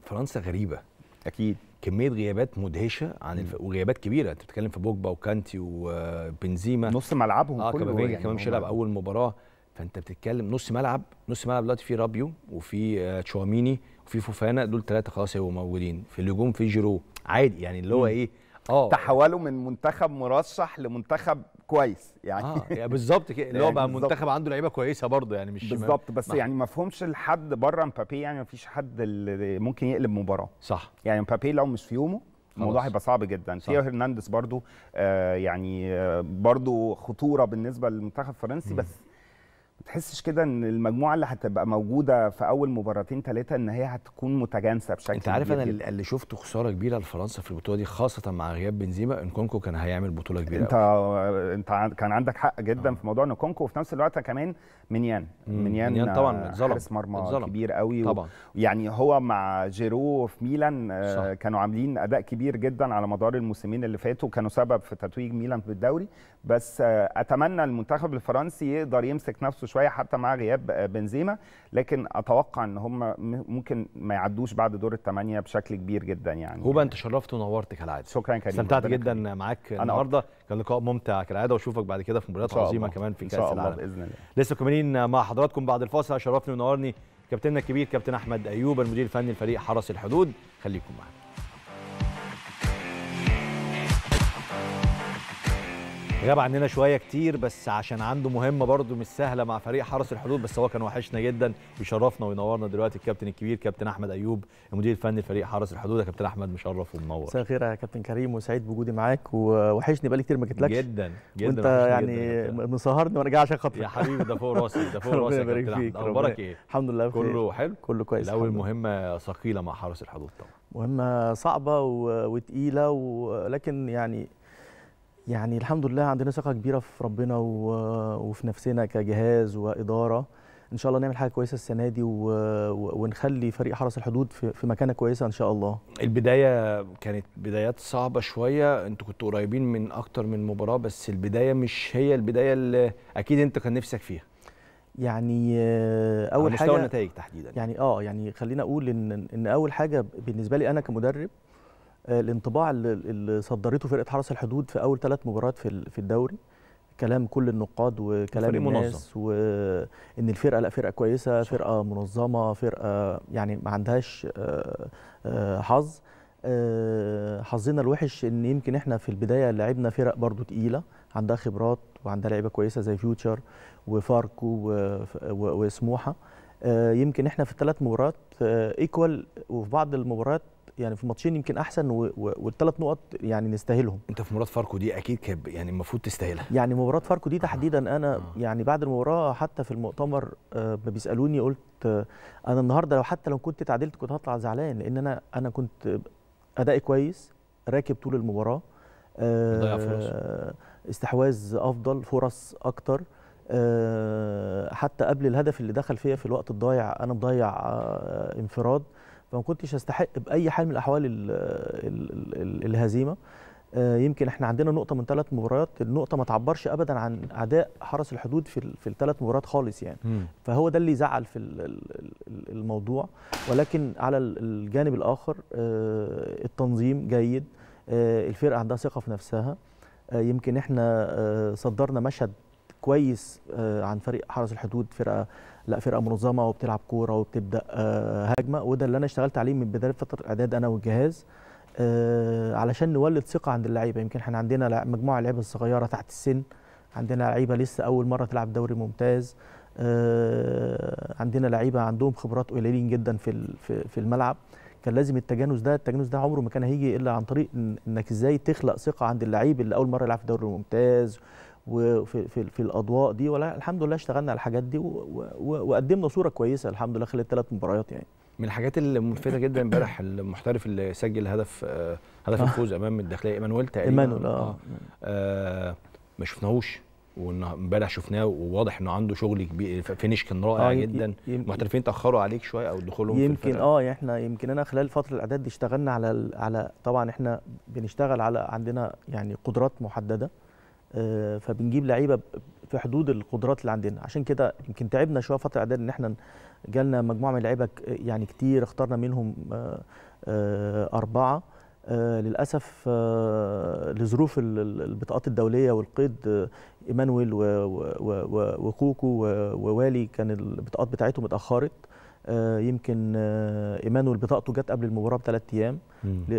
Speaker 1: فرنسا غريبه اكيد كميه غيابات مدهشه عن الف... وغيابات كبيره انت بتتكلم في بوجبا وكانتي وبنزيما نص ملعبهم آه كله يعني كمان مش هيلعب اول مباراه فانت بتتكلم نص ملعب نص ملعب دلوقتي في رابيو وفي آه، تشواميني وفي فوفانا دول ثلاثه خلاص هيبقوا موجودين في الهجوم في جيرو عادي يعني اللي هو ايه
Speaker 3: اه تحولوا من منتخب مرشح لمنتخب كويس يعني اه يعني بالظبط كده اللي هو يعني بقى منتخب عنده لعيبه كويسه برضه يعني مش بالظبط بس ما يعني ما فهمش لحد بره مبابي يعني ما فيش حد اللي ممكن يقلب مباراه صح يعني مبابي لو مش في يومه الموضوع هيبقى صعب جدا تيو هرنانديز برضو آه يعني آه برضو خطوره بالنسبه للمنتخب الفرنسي بس ما تحسش كده ان المجموعه اللي هتبقى موجوده في اول مباراتين ثلاثه ان هي هتكون متجانسه بشكل انت عارف انا اللي
Speaker 1: شفته خساره كبيره لفرنسا في البطوله دي خاصه مع غياب بنزيما ان كونكو كان هيعمل
Speaker 3: بطوله كبيره انت أوي. انت كان عندك حق جدا آه. في موضوع ان كونكو وفي نفس الوقت كمان منيان منيان, منيان طبعا آه، اتظلم حارس مرمى اتظلم. كبير قوي طبعا يعني هو مع جيرو في ميلان آه، صح. كانوا عاملين اداء كبير جدا على مدار الموسمين اللي فاتوا كانوا سبب في تتويج ميلان بالدوري بس آه، اتمنى المنتخب الفرنسي يقدر يمسك نفسه شويه حتى مع غياب بنزيما لكن اتوقع ان هم ممكن ما يعدوش بعد دور الثمانيه بشكل كبير جدا يعني هوبا
Speaker 1: انت شرفت ونورت كالعاده شكرا كريم استمتعت جدا معاك النهارده كان لقاء ممتع كالعاده واشوفك بعد كده في مباريات عظيمه كمان في كاس العالم باذن
Speaker 3: الله لسه مكملين
Speaker 1: مع حضراتكم بعد الفاصل شرفني ونورني كابتننا الكبير كابتن احمد ايوب المدير الفني لفريق حرس الحدود خليكم معانا غاب عننا شويه كتير بس عشان عنده مهمه برضه مش سهله مع فريق حرس الحدود بس هو كان وحشنا جدا بيشرفنا وينورنا دلوقتي الكابتن الكبير كابتن احمد ايوب المدير الفني لفريق حرس الحدود يا كابتن احمد مشرف ومنور مساء
Speaker 4: الخير يا كابتن كريم وسعيد بوجودي معاك ووحشني بقالي كتير ما جيتلكش جدا جدا وانت يعني مسهرني وانا جاي عشان خاطرك يا حبيبي ده فوق راسي ده فوق راسي يا كابتن احمد اخبارك ايه؟ الحمد لله بخير كله حلو كله كويس الاول
Speaker 1: مهمه ثقيله مع حرس الحدود طبعا
Speaker 4: مهمه صعبه وتقيله ولكن يعني يعني الحمد لله عندنا ثقه كبيره في ربنا و... وفي نفسنا كجهاز واداره ان شاء الله نعمل حاجه كويسه السنه دي و... ونخلي فريق حرس الحدود في, في مكانه
Speaker 1: كويسه ان شاء الله البدايه كانت بدايات صعبه شويه انتوا كنتوا قريبين من اكتر من مباراه بس البدايه مش هي البدايه اللي اكيد انت كان نفسك فيها
Speaker 4: يعني اول حاجه مستوى النتائج تحديدا يعني اه يعني خلينا اقول ان ان اول حاجه بالنسبه لي انا كمدرب آه، الانطباع اللي صدرته فرقه حرس الحدود في اول ثلاث مباريات في في الدوري كلام كل النقاد وكلام الناس منظم. وان الفرقه لا فرقه كويسه صح. فرقه منظمه فرقه يعني ما عندهاش آه، آه، حظ حظنا الوحش ان يمكن احنا في البدايه لعبنا فرق برضو تقيله عندها خبرات وعندها لعيبه كويسه زي فيوتشر وفاركو وسموحه يمكن احنا في الثلاث مباريات ايكوال وفي بعض المباريات يعني في ماتشين يمكن احسن والثلاث نقط يعني نستاهلهم انت في مباراه فاركو دي اكيد كان يعني المفروض تستاهلها يعني مباراه فاركو دي تحديدا آه. انا آه. يعني بعد المباراه حتى في المؤتمر آه، ما بيسالوني قلت انا النهارده لو حتى لو كنت تعادلت كنت هطلع زعلان لان انا انا كنت ادائي كويس راكب طول المباراه استحواذ افضل فرص اكتر حتى قبل الهدف اللي دخل فيا في الوقت الضايع انا مضيع انفراد فما كنتش استحق باي حال من الاحوال الـ الـ الـ الهزيمه آه، يمكن احنا عندنا نقطه من ثلاث مباريات النقطه ما تعبرش ابدا عن اداء حرس الحدود في في الثلاث مباريات خالص يعني م. فهو ده اللي زعل في الموضوع ولكن على الجانب الاخر آه، التنظيم جيد آه، الفرقه عندها ثقه في نفسها يمكن احنا صدرنا مشهد كويس عن فريق حرس الحدود فرقه لا فرقه منظمه وبتلعب كوره وبتبدا آه، هجمه وده اللي انا اشتغلت عليه من بدايه فتره الاعداد انا والجهاز آه، علشان نولد ثقه عند اللعيبه يمكن احنا عندنا مجموعه لعيبه صغيره تحت السن عندنا لعيبه لسه اول مره تلعب دوري ممتاز آه، عندنا لعيبه عندهم خبرات قليلين جدا في في الملعب كان لازم التجانس ده التجانس ده عمره ما كان هيجي الا عن طريق انك ازاي تخلق ثقه عند اللعيب اللي اول مره يلعب في الدوري الممتاز وفي في, في الاضواء دي ولا الحمد لله اشتغلنا على الحاجات دي وقدمنا صوره كويسه الحمد لله خلال الثلاث مباريات يعني
Speaker 1: من الحاجات الملفته جدا امبارح المحترف اللي سجل هدف آه هدف آه. الفوز امام الداخليه ايمانويل تقريبا ايمانويل آه, آه, آه، ما شفناهوش امبارح شفناه وواضح انه عنده شغل كبير فينش كان رائع آه جدا المحترفين تاخروا عليك شويه او دخولهم يمكن في اه
Speaker 4: احنا يمكن انا خلال فتره الاعداد دي اشتغلنا على على طبعا احنا بنشتغل على عندنا يعني قدرات محدده آه، فبنجيب لعيبه في حدود القدرات اللي عندنا عشان كده يمكن تعبنا شويه فتره اعداد ان احنا جالنا مجموعه من اللعيبه يعني كتير اخترنا منهم آه، آه، اربعه للاسف لظروف البطاقات الدوليه والقيد ايمانويل وكوكو ووالي كان البطاقات بتاعتهم اتاخرت آه، يمكن آه، ايمانويل بطاقته جت قبل المباراه بثلاث ايام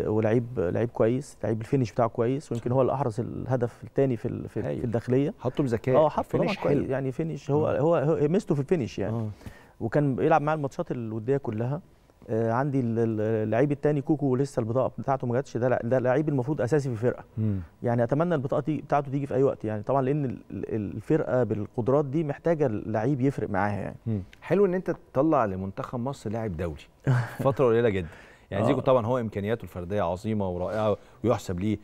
Speaker 4: ولعيب لعيب كويس لعيب الفينش بتاعه كويس ويمكن هو اللي احرز الهدف الثاني في في أيوه. الداخليه حطه بذكاء اه حطه فينش حلو يعني فينش هو هو ميزته في الفينش يعني آه. وكان بيلعب معاه الماتشات الوديه كلها آه، عندي اللعيب الثاني كوكو لسه البطاقه بتاعته ما جاتش ده ده لعيب المفروض اساسي في الفرقه مم. يعني اتمنى البطاقه دي بتاعته تيجي في اي وقت يعني طبعا لان الفرقه بالقدرات دي محتاجه لعيب يفرق
Speaker 1: معاها يعني مم. حلو ان انت تطلع لمنتخب مصر لاعب دولي فتره قليله جدا يعني آه. زيكو طبعا هو امكانياته الفرديه عظيمه ورائعه ويحسب ليه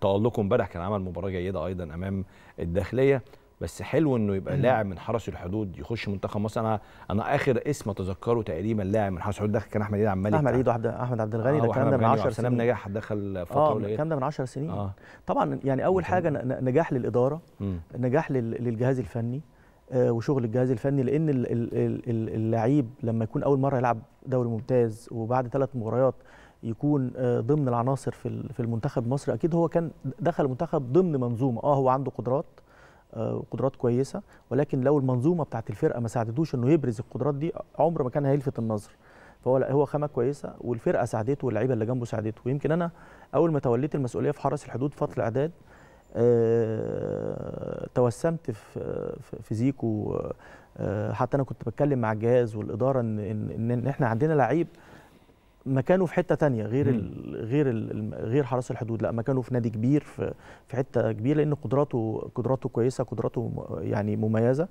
Speaker 1: تالقه امبارح كان عمل مباراه جيده ايضا امام الداخليه بس حلو انه يبقى لاعب من حرس الحدود يخش منتخب مصر انا انا اخر اسم اتذكره تقريبا لاعب من حرس الحدود دخل كان احمد عيد عمال احمد عيد وعبد احمد عبد الغني آه، ده آه، آه، إيه؟ الكلام ده من 10 سنين سلام نجاح دخل فتره اه الكلام ده من 10 سنين آه. طبعا يعني اول حاجه
Speaker 4: نجاح للاداره مم. نجاح للجهاز الفني وشغل الجهاز الفني لان اللعيب لما يكون اول مره يلعب دوري ممتاز وبعد ثلاث مباريات يكون ضمن العناصر في في المنتخب المصري اكيد هو كان دخل المنتخب ضمن منظومه اه هو عنده قدرات وقدرات آه، كويسه ولكن لو المنظومه بتاعه الفرقه ما ساعدتوش انه يبرز القدرات دي عمر ما كان هيلفت النظر فهو لا هو خامه كويسه والفرقه ساعدته واللعيبه اللي جنبه ساعدته ويمكن انا اول ما توليت المسؤوليه في حرس الحدود فتره الاعداد أه توسمت في في زيكو أه حتى انا كنت بتكلم مع الجهاز والاداره ان ان, إن احنا عندنا لعيب مكانه في حته تانية غير ال غير ال غير حرس الحدود لا مكانه في نادي كبير في, في حته كبيره لان قدراته قدراته كويسه قدراته يعني مميزه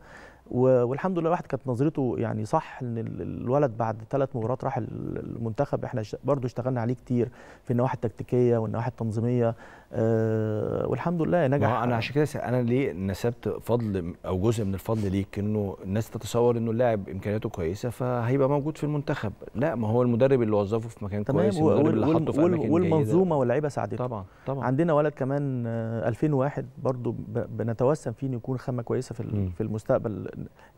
Speaker 4: والحمد لله الواحد كانت نظرته يعني صح ان الولد بعد ثلاث مباريات راح المنتخب احنا برضو اشتغلنا عليه كتير في النواحي التكتيكيه والنواحي التنظيميه آه والحمد لله نجح انا
Speaker 1: عشان كده انا ليه نسبت فضل او جزء من الفضل ليك انه الناس تتصور انه اللاعب امكانياته كويسه فهيبقى موجود في المنتخب لا ما هو المدرب اللي وظفه في مكان تمام كويس المدرب اللي حطه في اماكن والمنظومه واللعيبه ساعدته طبعا
Speaker 4: طبعا عندنا ولد كمان 2001 آه، برضو بنتوسم فيه انه يكون خامه كويسه في م. في المستقبل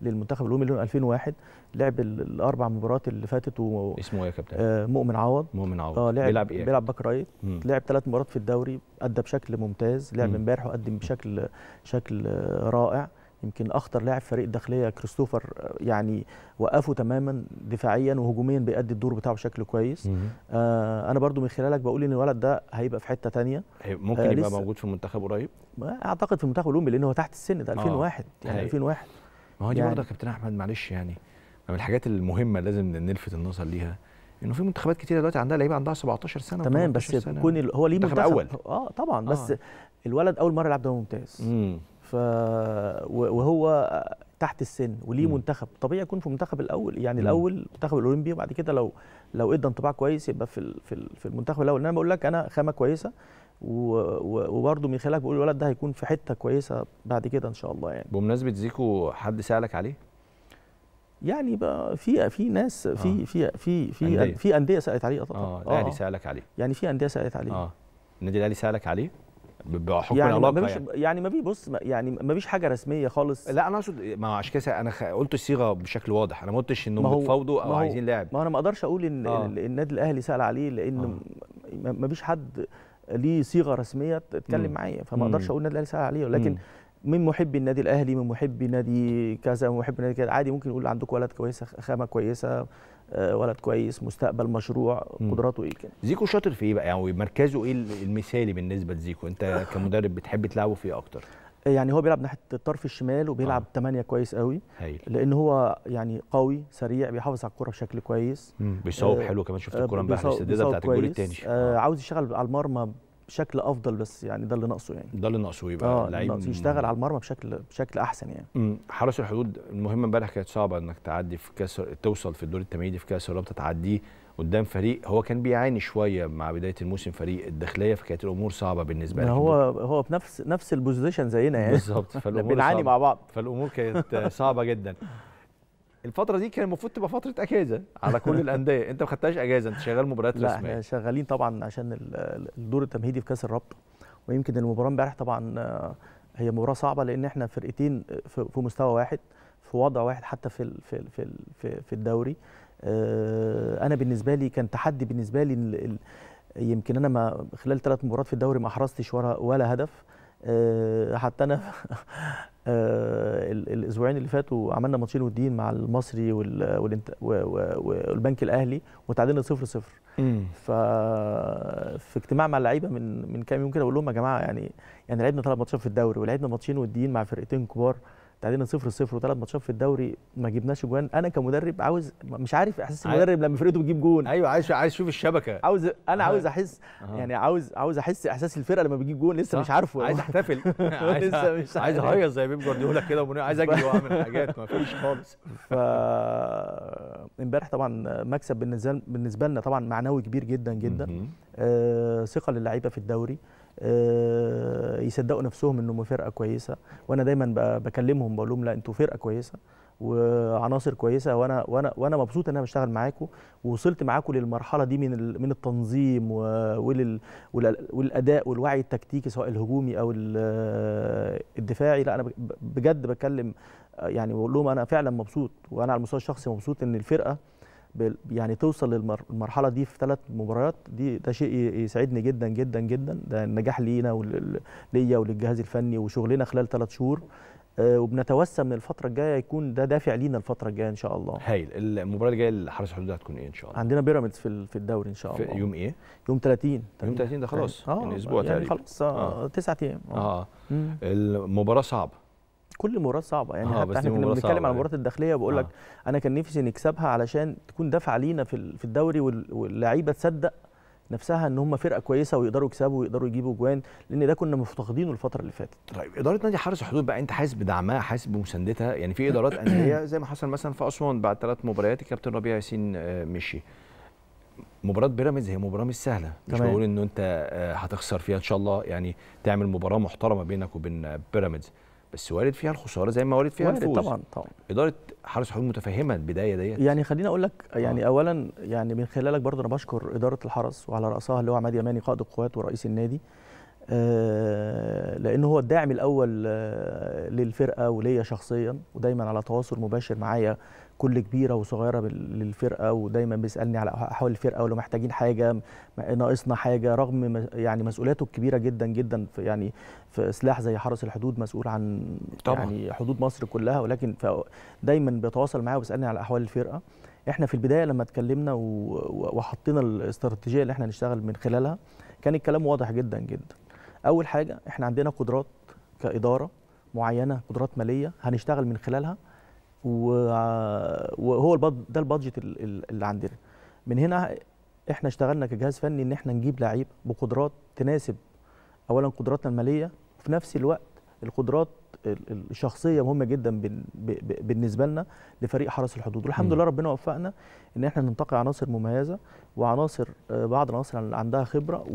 Speaker 4: للمنتخب الاولمبي اللي هو 2001 لعب الاربع مباريات اللي فاتت و... اسمه ايه يا كابتن؟ آه مؤمن عوض مؤمن عوض اه لعب بيلعب ايه؟ بيلعب باك رايت لعب ثلاث مباريات في الدوري ادى بشكل ممتاز لعب امبارح وقدم بشكل شكل رائع يمكن اخطر لاعب فريق الداخليه كريستوفر يعني وقفه تماما دفاعيا وهجوميا بيأدي الدور بتاعه بشكل كويس آه انا برضو من خلالك بقول ان الولد ده هيبقى في حته تانية ممكن آه يبقى موجود
Speaker 1: في المنتخب قريب اعتقد في المنتخب الاولمبي
Speaker 4: لان هو تحت السن ده 2001 آه. يعني 2001
Speaker 1: ما هو دي يعني برضه يا يعني كابتن احمد معلش يعني من الحاجات المهمه لازم نلفت النظر ليها انه في منتخبات كتيره دلوقتي عندها لعيبه عندها 17 سنه تمام بس كون هو ليه منتخب اول اه طبعا آه. بس الولد اول مره يلعب
Speaker 4: دوري ممتاز مم. ف وهو تحت السن وليه مم. منتخب طبيعي يكون في منتخب الاول يعني مم. الاول منتخب الاولمبي وبعد كده لو لو ادى انطباع كويس يبقى في في المنتخب الاول انا بقول لك انا خامه كويسه وبرده من خلالك بقول الولد ده هيكون في حته كويسه بعد كده ان شاء الله يعني
Speaker 1: بمناسبه زيكو حد سالك عليه
Speaker 4: يعني بقى في في ناس في في آه. في في في انديه سالت عليه طبعا آه،, اه الاهلي سالك عليه
Speaker 1: يعني في انديه سالت عليه اه النادي الاهلي سالك عليه بحكم يعني العلاقه ما يعني.
Speaker 4: يعني ما بص يعني ما فيش حاجه رسميه خالص لا انا اقصد ما عشان كده انا قلت الصيغه
Speaker 1: بشكل واضح انا ما قلتش انهم بيتفاوضوا او عايزين
Speaker 4: لاعب ما انا ما اقدرش اقول ان آه. النادي الاهلي سال عليه لان آه. ما فيش حد ليه صيغه رسميه تتكلم معايا فما اقدرش اقول النادي الاهلي سال عليه ولكن مم. من محبي النادي الاهلي من محبي نادي كذا من محبي نادي كذا عادي ممكن يقول عندكم ولد كويسه خامه كويسه آه، ولد كويس مستقبل مشروع قدراته ايه كده
Speaker 1: زيكو شاطر في ايه بقى يعني مركزه ايه المثالي بالنسبه لزيكو انت كمدرب بتحب تلعبه في ايه اكتر
Speaker 4: آه، يعني هو بيلعب ناحيه الطرف الشمال وبيلعب 8 آه. كويس قوي هيل. لان هو يعني قوي سريع بيحافظ على الكره بشكل كويس بيصوب آه حلو كمان شفت الكره امبارح السديده بتاعت الجول الثاني آه عاوز يشتغل على المرمى بشكل افضل بس يعني ده اللي ناقصه يعني ده اللي ناقصه يبقى آه يشتغل على المرمى بشكل بشكل احسن
Speaker 1: يعني حرس الحدود المهمه امبارح كانت صعبه انك تعدي في كاس توصل في الدور التمهيدي في كاس الرابطه تعديه قدام فريق هو كان بيعاني شويه مع بدايه الموسم فريق الداخليه فكانت الامور صعبه بالنسبه له هو
Speaker 4: هو بنفس نفس البوزيشن زينا يعني بالظبط فالامور بنعاني مع
Speaker 1: بعض فالامور كانت صعبه جدا الفتره دي كان المفروض تبقى فتره اجازه على كل الانديه انت ما خدتهاش اجازه انت شغال مباريات رسميه لا احنا
Speaker 4: شغالين طبعا عشان الدور التمهيدي في كاس الرابطه ويمكن المباراه امبارح طبعا آه، هي مباراه صعبه لان احنا فرقتين آه، في مستوى واحد في وضع واحد حتى في في في في الدوري آه، انا بالنسبه لي كان تحدي بالنسبه لي يمكن انا ما خلال ثلاث مباريات في الدوري ما حرزتش ولا هدف آه، حتى انا آه، الاسبوعين اللي فاتوا عملنا ماتشين والدين مع المصري والبنك الاهلي وتعادلنا 0 0 ففي اجتماع مع اللعيبه من من كام يوم كده بقول لهم يا جماعه يعني يعني لعبنا ثلاث ماتشات في الدوري ولعبنا ماتشين والدين مع فرقتين كبار تعادلنا 0 0 وثلاث ماتشات في الدوري ما جبناش جوان انا كمدرب عاوز مش عارف احساس المدرب
Speaker 1: لما فرقته بتجيب جون ايوه عايز عايز اشوف الشبكه
Speaker 4: عاوز انا عاوز احس يعني عاوز عاوز احس احساس الفرقه لما بتجيب جون لسه مش عارفه عايز احتفل لسه مش عايز اهيص زي بيب جوارديولا
Speaker 1: كده عايز اجري واعمل حاجات ما فيش خالص ف
Speaker 4: امبارح طبعا مكسب بالنسبه بالنسبه لنا طبعا معنوي كبير جدا جدا آه، ثقه للعيبه في الدوري آه، يصدقوا نفسهم انهم فرقه كويسه وانا دايما بكلمهم بقول لهم لا انتوا فرقه كويسه وعناصر كويسه وانا وانا وانا مبسوط ان انا بشتغل معاكم ووصلت معاكم للمرحله دي من من التنظيم ولل والاداء والوعي التكتيكي سواء الهجومي او آه، الدفاعي لا انا بجد بكلم آه، يعني بقول لهم انا فعلا مبسوط وانا على المستوى الشخصي مبسوط ان الفرقه يعني توصل للمرحله دي في ثلاث مباريات دي ده شيء يسعدني جدا جدا جدا ده النجاح لينا وليا وللجهاز الفني وشغلنا خلال ثلاث شهور آه، وبنتوسم من الفترة الجاية يكون ده دافع لينا الفترة الجاية
Speaker 1: إن شاء الله. هايل، المباراة الجاية لحرس الحدود هتكون إيه إن شاء الله؟ عندنا بيراميدز في في الدوري إن شاء الله. في يوم إيه؟ يوم 30 يوم 30 ده خلاص آه، يعني, يعني أسبوع يعني تقريبا. خلاص آه. تسع أيام. آه, آه. المباراة صعبة. كل المباريات صعبه يعني آه، حتى احنا كنا بنتكلم على يعني.
Speaker 4: المباريات الداخليه وبقول لك آه. انا كان نفسي نكسبها علشان تكون دفعه لينا في في الدوري واللعيبه تصدق نفسها ان هم فرقه كويسه ويقدروا يكسبوا ويقدروا يجيبوا جوان لان ده كنا مفتقدينه الفتره اللي فاتت.
Speaker 1: طيب اداره نادي حرس الحدود بقى انت حاسس بدعمها حاسس بمساندتها يعني في ادارات انديه زي ما حصل مثلا في اسوان بعد ثلاث مباريات الكابتن ربيع ياسين آه، مشي. مباراه بيراميدز هي مباراه مش سهله مش بقول ان انت هتخسر فيها ان شاء الله يعني تعمل مباراه محترمه بينك وبين بيراميدز بس وارد فيها الخساره زي ما وارد فيها وارد الفوز طبعا طبعا اداره حرس الحدود متفهمه البدايه ديت يعني
Speaker 4: خليني اقول لك يعني آه. اولا يعني من خلالك برضه انا بشكر اداره الحرس وعلى راسها اللي هو عماد يماني قائد القوات ورئيس النادي آه لانه هو الداعم الاول آه، للفرقه وليا شخصيا ودايما على تواصل مباشر معايا كل كبيره وصغيره للفرقه ودايما بيسالني على احوال الفرقه ولو محتاجين حاجه ناقصنا حاجه رغم يعني مسؤولياته الكبيره جدا جدا في يعني في سلاح زي حرس الحدود مسؤول عن طبعا. يعني حدود مصر كلها ولكن دايما بيتواصل معايا وبيسالني على احوال الفرقه احنا في البدايه لما اتكلمنا وحطينا الاستراتيجيه اللي احنا نشتغل من خلالها كان الكلام واضح جدا جدا اول حاجه احنا عندنا قدرات كاداره معينه قدرات ماليه هنشتغل من خلالها وهو ده البادجت اللي عندنا من هنا احنا اشتغلنا كجهاز فني ان احنا نجيب لعيب بقدرات تناسب اولا قدراتنا الماليه وفي نفس الوقت القدرات الشخصيه مهمه جدا بالنسبه لنا لفريق حرس الحدود والحمد لله ربنا وفقنا ان احنا ننتقي عناصر مميزه وعناصر آه، بعض العناصر عندها خبره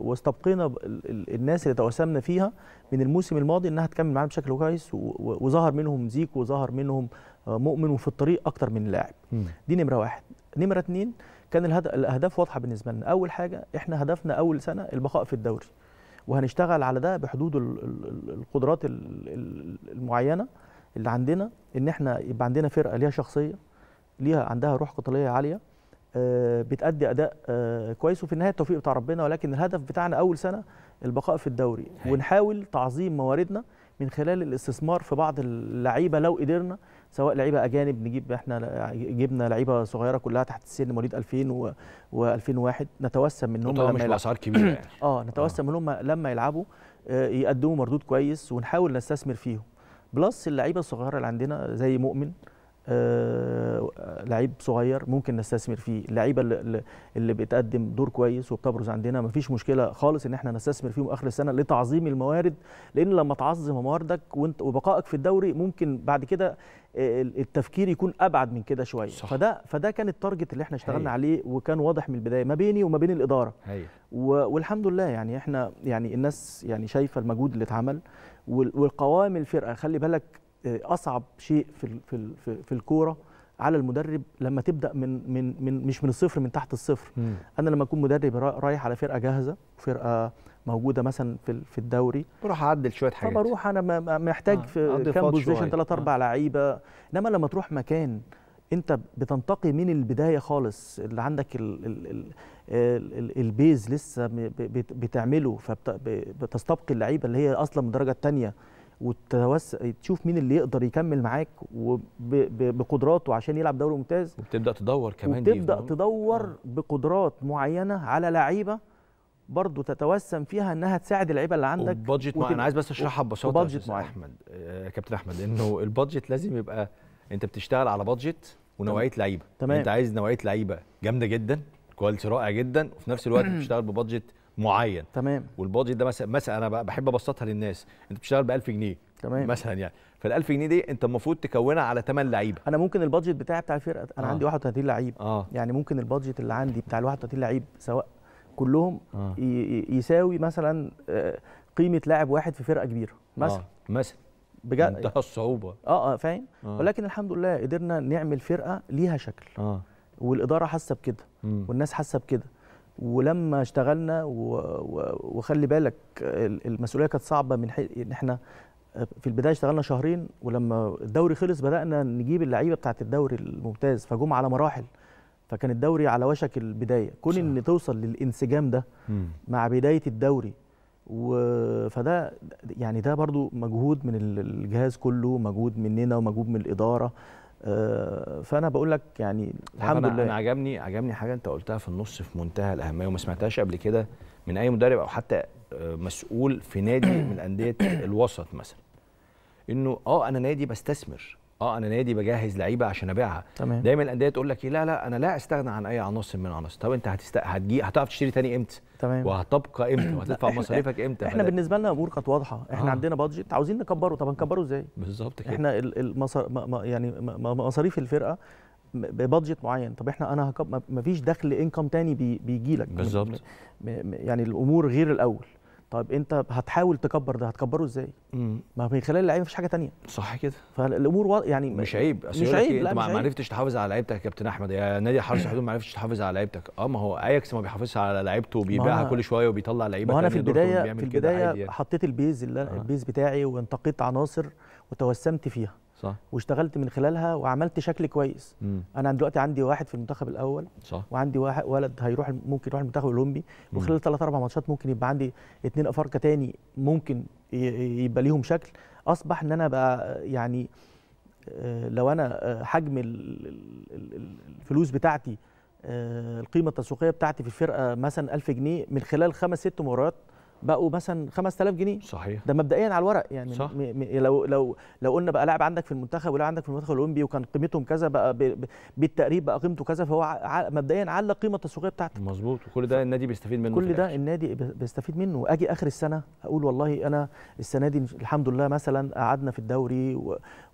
Speaker 4: واستبقينا الناس اللي توسمنا فيها من الموسم الماضي انها تكمل معانا بشكل كويس وظهر منهم زيكو وظهر منهم آه، مؤمن وفي الطريق اكتر من لاعب دي نمره واحد نمره اتنين كان الاهداف واضحه بالنسبه لنا اول حاجه احنا هدفنا اول سنه البقاء في الدوري وهنشتغل على ده بحدود القدرات المعينه اللي عندنا ان احنا يبقى عندنا فرقه ليها شخصيه ليها عندها روح قتاليه عاليه آه، بتأدي أداء آه، كويس وفي النهاية التوفيق بتاع ربنا ولكن الهدف بتاعنا أول سنة البقاء في الدوري ونحاول تعظيم مواردنا من خلال الاستثمار في بعض اللعيبة لو قدرنا سواء لعيبه اجانب نجيب احنا جبنا لعيبه صغيره كلها تحت السن مواليد 2000 و2001 نتوسم منهم لما مش كبيره يعني. اه نتوسم آه. منهم لما يلعبوا آه، يقدموا مردود كويس ونحاول نستثمر فيهم بلس اللعيبه الصغيره اللي عندنا زي مؤمن آه، لعيب صغير ممكن نستثمر فيه اللعيبه اللي, اللي بتقدم دور كويس وبتبرز عندنا مفيش مشكله خالص ان احنا نستثمر فيهم اخر السنه لتعظيم الموارد لان لما تعظم مواردك وانت وبقائك في الدوري ممكن بعد كده آه، التفكير يكون ابعد من كده شويه صح. فده فده كان التارجت اللي احنا اشتغلنا هي. عليه وكان واضح من البدايه ما بيني وما بين الاداره هي. والحمد لله يعني احنا يعني الناس يعني شايفه المجهود اللي اتعمل والقوائم الفرقه خلي بالك اصعب شيء في في في الكوره على المدرب لما تبدا من من من مش من الصفر من تحت الصفر مم. انا لما اكون مدرب رايح على فرقه جاهزه فرقه موجوده مثلا في في الدوري بروح اعدل شويه حاجات فبروح انا محتاج آه. في كام بوزيشن ثلاث اربع آه. لعيبه انما لما تروح مكان انت بتنتقي من البدايه خالص اللي عندك الـ الـ الـ الـ البيز لسه بتعمله فبتستبقي اللعيبه اللي هي اصلا من الدرجه الثانيه وتتوسع تشوف مين اللي يقدر يكمل معاك بقدراته عشان يلعب دوري ممتاز
Speaker 1: وبتبدا تدور كمان وبتبدا
Speaker 4: تدور آه. بقدرات معينه على لعيبه برضه تتوسم فيها انها تساعد اللعيبه اللي عندك وبادجت معين انا عايز بس اشرحها ببساطه وبادجت
Speaker 1: معين احمد آه كابتن احمد انه البادجت لازم يبقى انت بتشتغل على بادجت ونوعيه لعيبه تمام انت عايز نوعيه لعيبه جامده جدا كواليتي رائع جدا وفي نفس الوقت بتشتغل ببادجت معين تمام والبادجت ده مثلا مثلا انا بحب ابسطها للناس انت بتشتغل ب 1000 جنيه تمام مثلا يعني فال 1000 جنيه دي انت المفروض تكونها على 8 لعيبه انا ممكن البادجت
Speaker 4: بتاعي بتاع الفرقه انا آه. عندي 31 لعيب آه. يعني ممكن البادجت اللي عندي بتاع ال 31 لعيب سواء كلهم آه. يساوي مثلا آه، قيمه لاعب واحد في فرقه كبيره آه. مثلا آه.
Speaker 1: مثلا بجد منتهى الصعوبه اه اه فاهم آه. ولكن
Speaker 4: الحمد لله قدرنا نعمل فرقه ليها شكل آه. والاداره حاسه بكده والناس حاسه بكده ولما اشتغلنا وخلي بالك المسؤوليه كانت صعبه من حيث ان احنا في البدايه اشتغلنا شهرين ولما الدوري خلص بدانا نجيب اللعيبه بتاعه الدوري الممتاز فجم على مراحل فكان الدوري على وشك البدايه كون ان توصل للانسجام ده م. مع بدايه الدوري و... فده يعني ده برضو مجهود من الجهاز كله مجهود مننا ومجهود من الاداره آه، فانا بقول
Speaker 1: لك يعني الحمد أنا لله انا عجبني عجبني حاجه انت قلتها في النص في منتهى الاهميه وما سمعتهاش قبل كده من اي مدرب او حتى آه، مسؤول في نادي من انديه الوسط مثلا انه اه انا نادي بستثمر اه انا نادي بجهز لعيبه عشان ابيعها تمام. دايما الانديه تقول لك إيه؟ لا لا انا لا استغنى عن اي عناصر من عناصر طب انت هتست... هتجي هتعرف تشتري تاني امتى تمام وهتبقى امتى وهتدفع مصاريفك امتى احنا بالنسبه لنا الامور كانت واضحه احنا آه. عندنا
Speaker 4: بادجت عاوزين نكبره طب هنكبره ازاي بالظبط كده احنا المصار... ما... يعني مصاريف الفرقه ببادجت معين طب احنا انا هكب... مفيش دخل انكم تاني بي... بيجي لك بالظبط يعني الامور غير الاول طيب انت هتحاول تكبر ده هتكبره ازاي؟ ما من خلال اللعيبه مفيش حاجه تانية صح كده فالامور يعني مش عيب مش عيب إيه؟ لا انت ما
Speaker 1: عرفتش تحافظ على لعيبتك يا كابتن احمد يا نادي حرس الحدود ما عرفتش تحافظ على لعيبتك اه ما هو اياكس ما بيحافظش على لعيبته وبيبيعها كل شويه وبيطلع لعيبه ما انا في البدايه في البدايه يعني.
Speaker 4: حطيت البيز اللي آه. البيز بتاعي وانتقيت عناصر وتوسمت فيها صح واشتغلت من خلالها وعملت شكل كويس مم. انا دلوقتي عندي واحد في المنتخب الاول صح. وعندي واحد ولد هيروح ممكن يروح المنتخب الاولمبي وخلال ثلاث اربع ماتشات ممكن يبقى عندي اثنين افارقه تاني ممكن يبقى ليهم شكل اصبح ان انا بقى يعني آه، لو انا آه، حجم الفلوس بتاعتي آه، القيمه التسويقيه بتاعتي في الفرقه مثلا 1000 جنيه من خلال خمس ست مباريات بقوا مثلا 5000 جنيه صحيح ده مبدئيا على الورق يعني صح. لو لو لو قلنا بقى لاعب عندك في المنتخب ولاعب عندك في المنتخب الاولمبي وكان قيمتهم كذا بقى بالتقريب بقى قيمته كذا فهو مبدئيا على القيمه التسويقيه بتاعتك مظبوط وكل ده النادي
Speaker 1: بيستفيد منه كل ده
Speaker 4: النادي بيستفيد منه اجي اخر السنه اقول والله انا السنه دي الحمد لله مثلا قعدنا في الدوري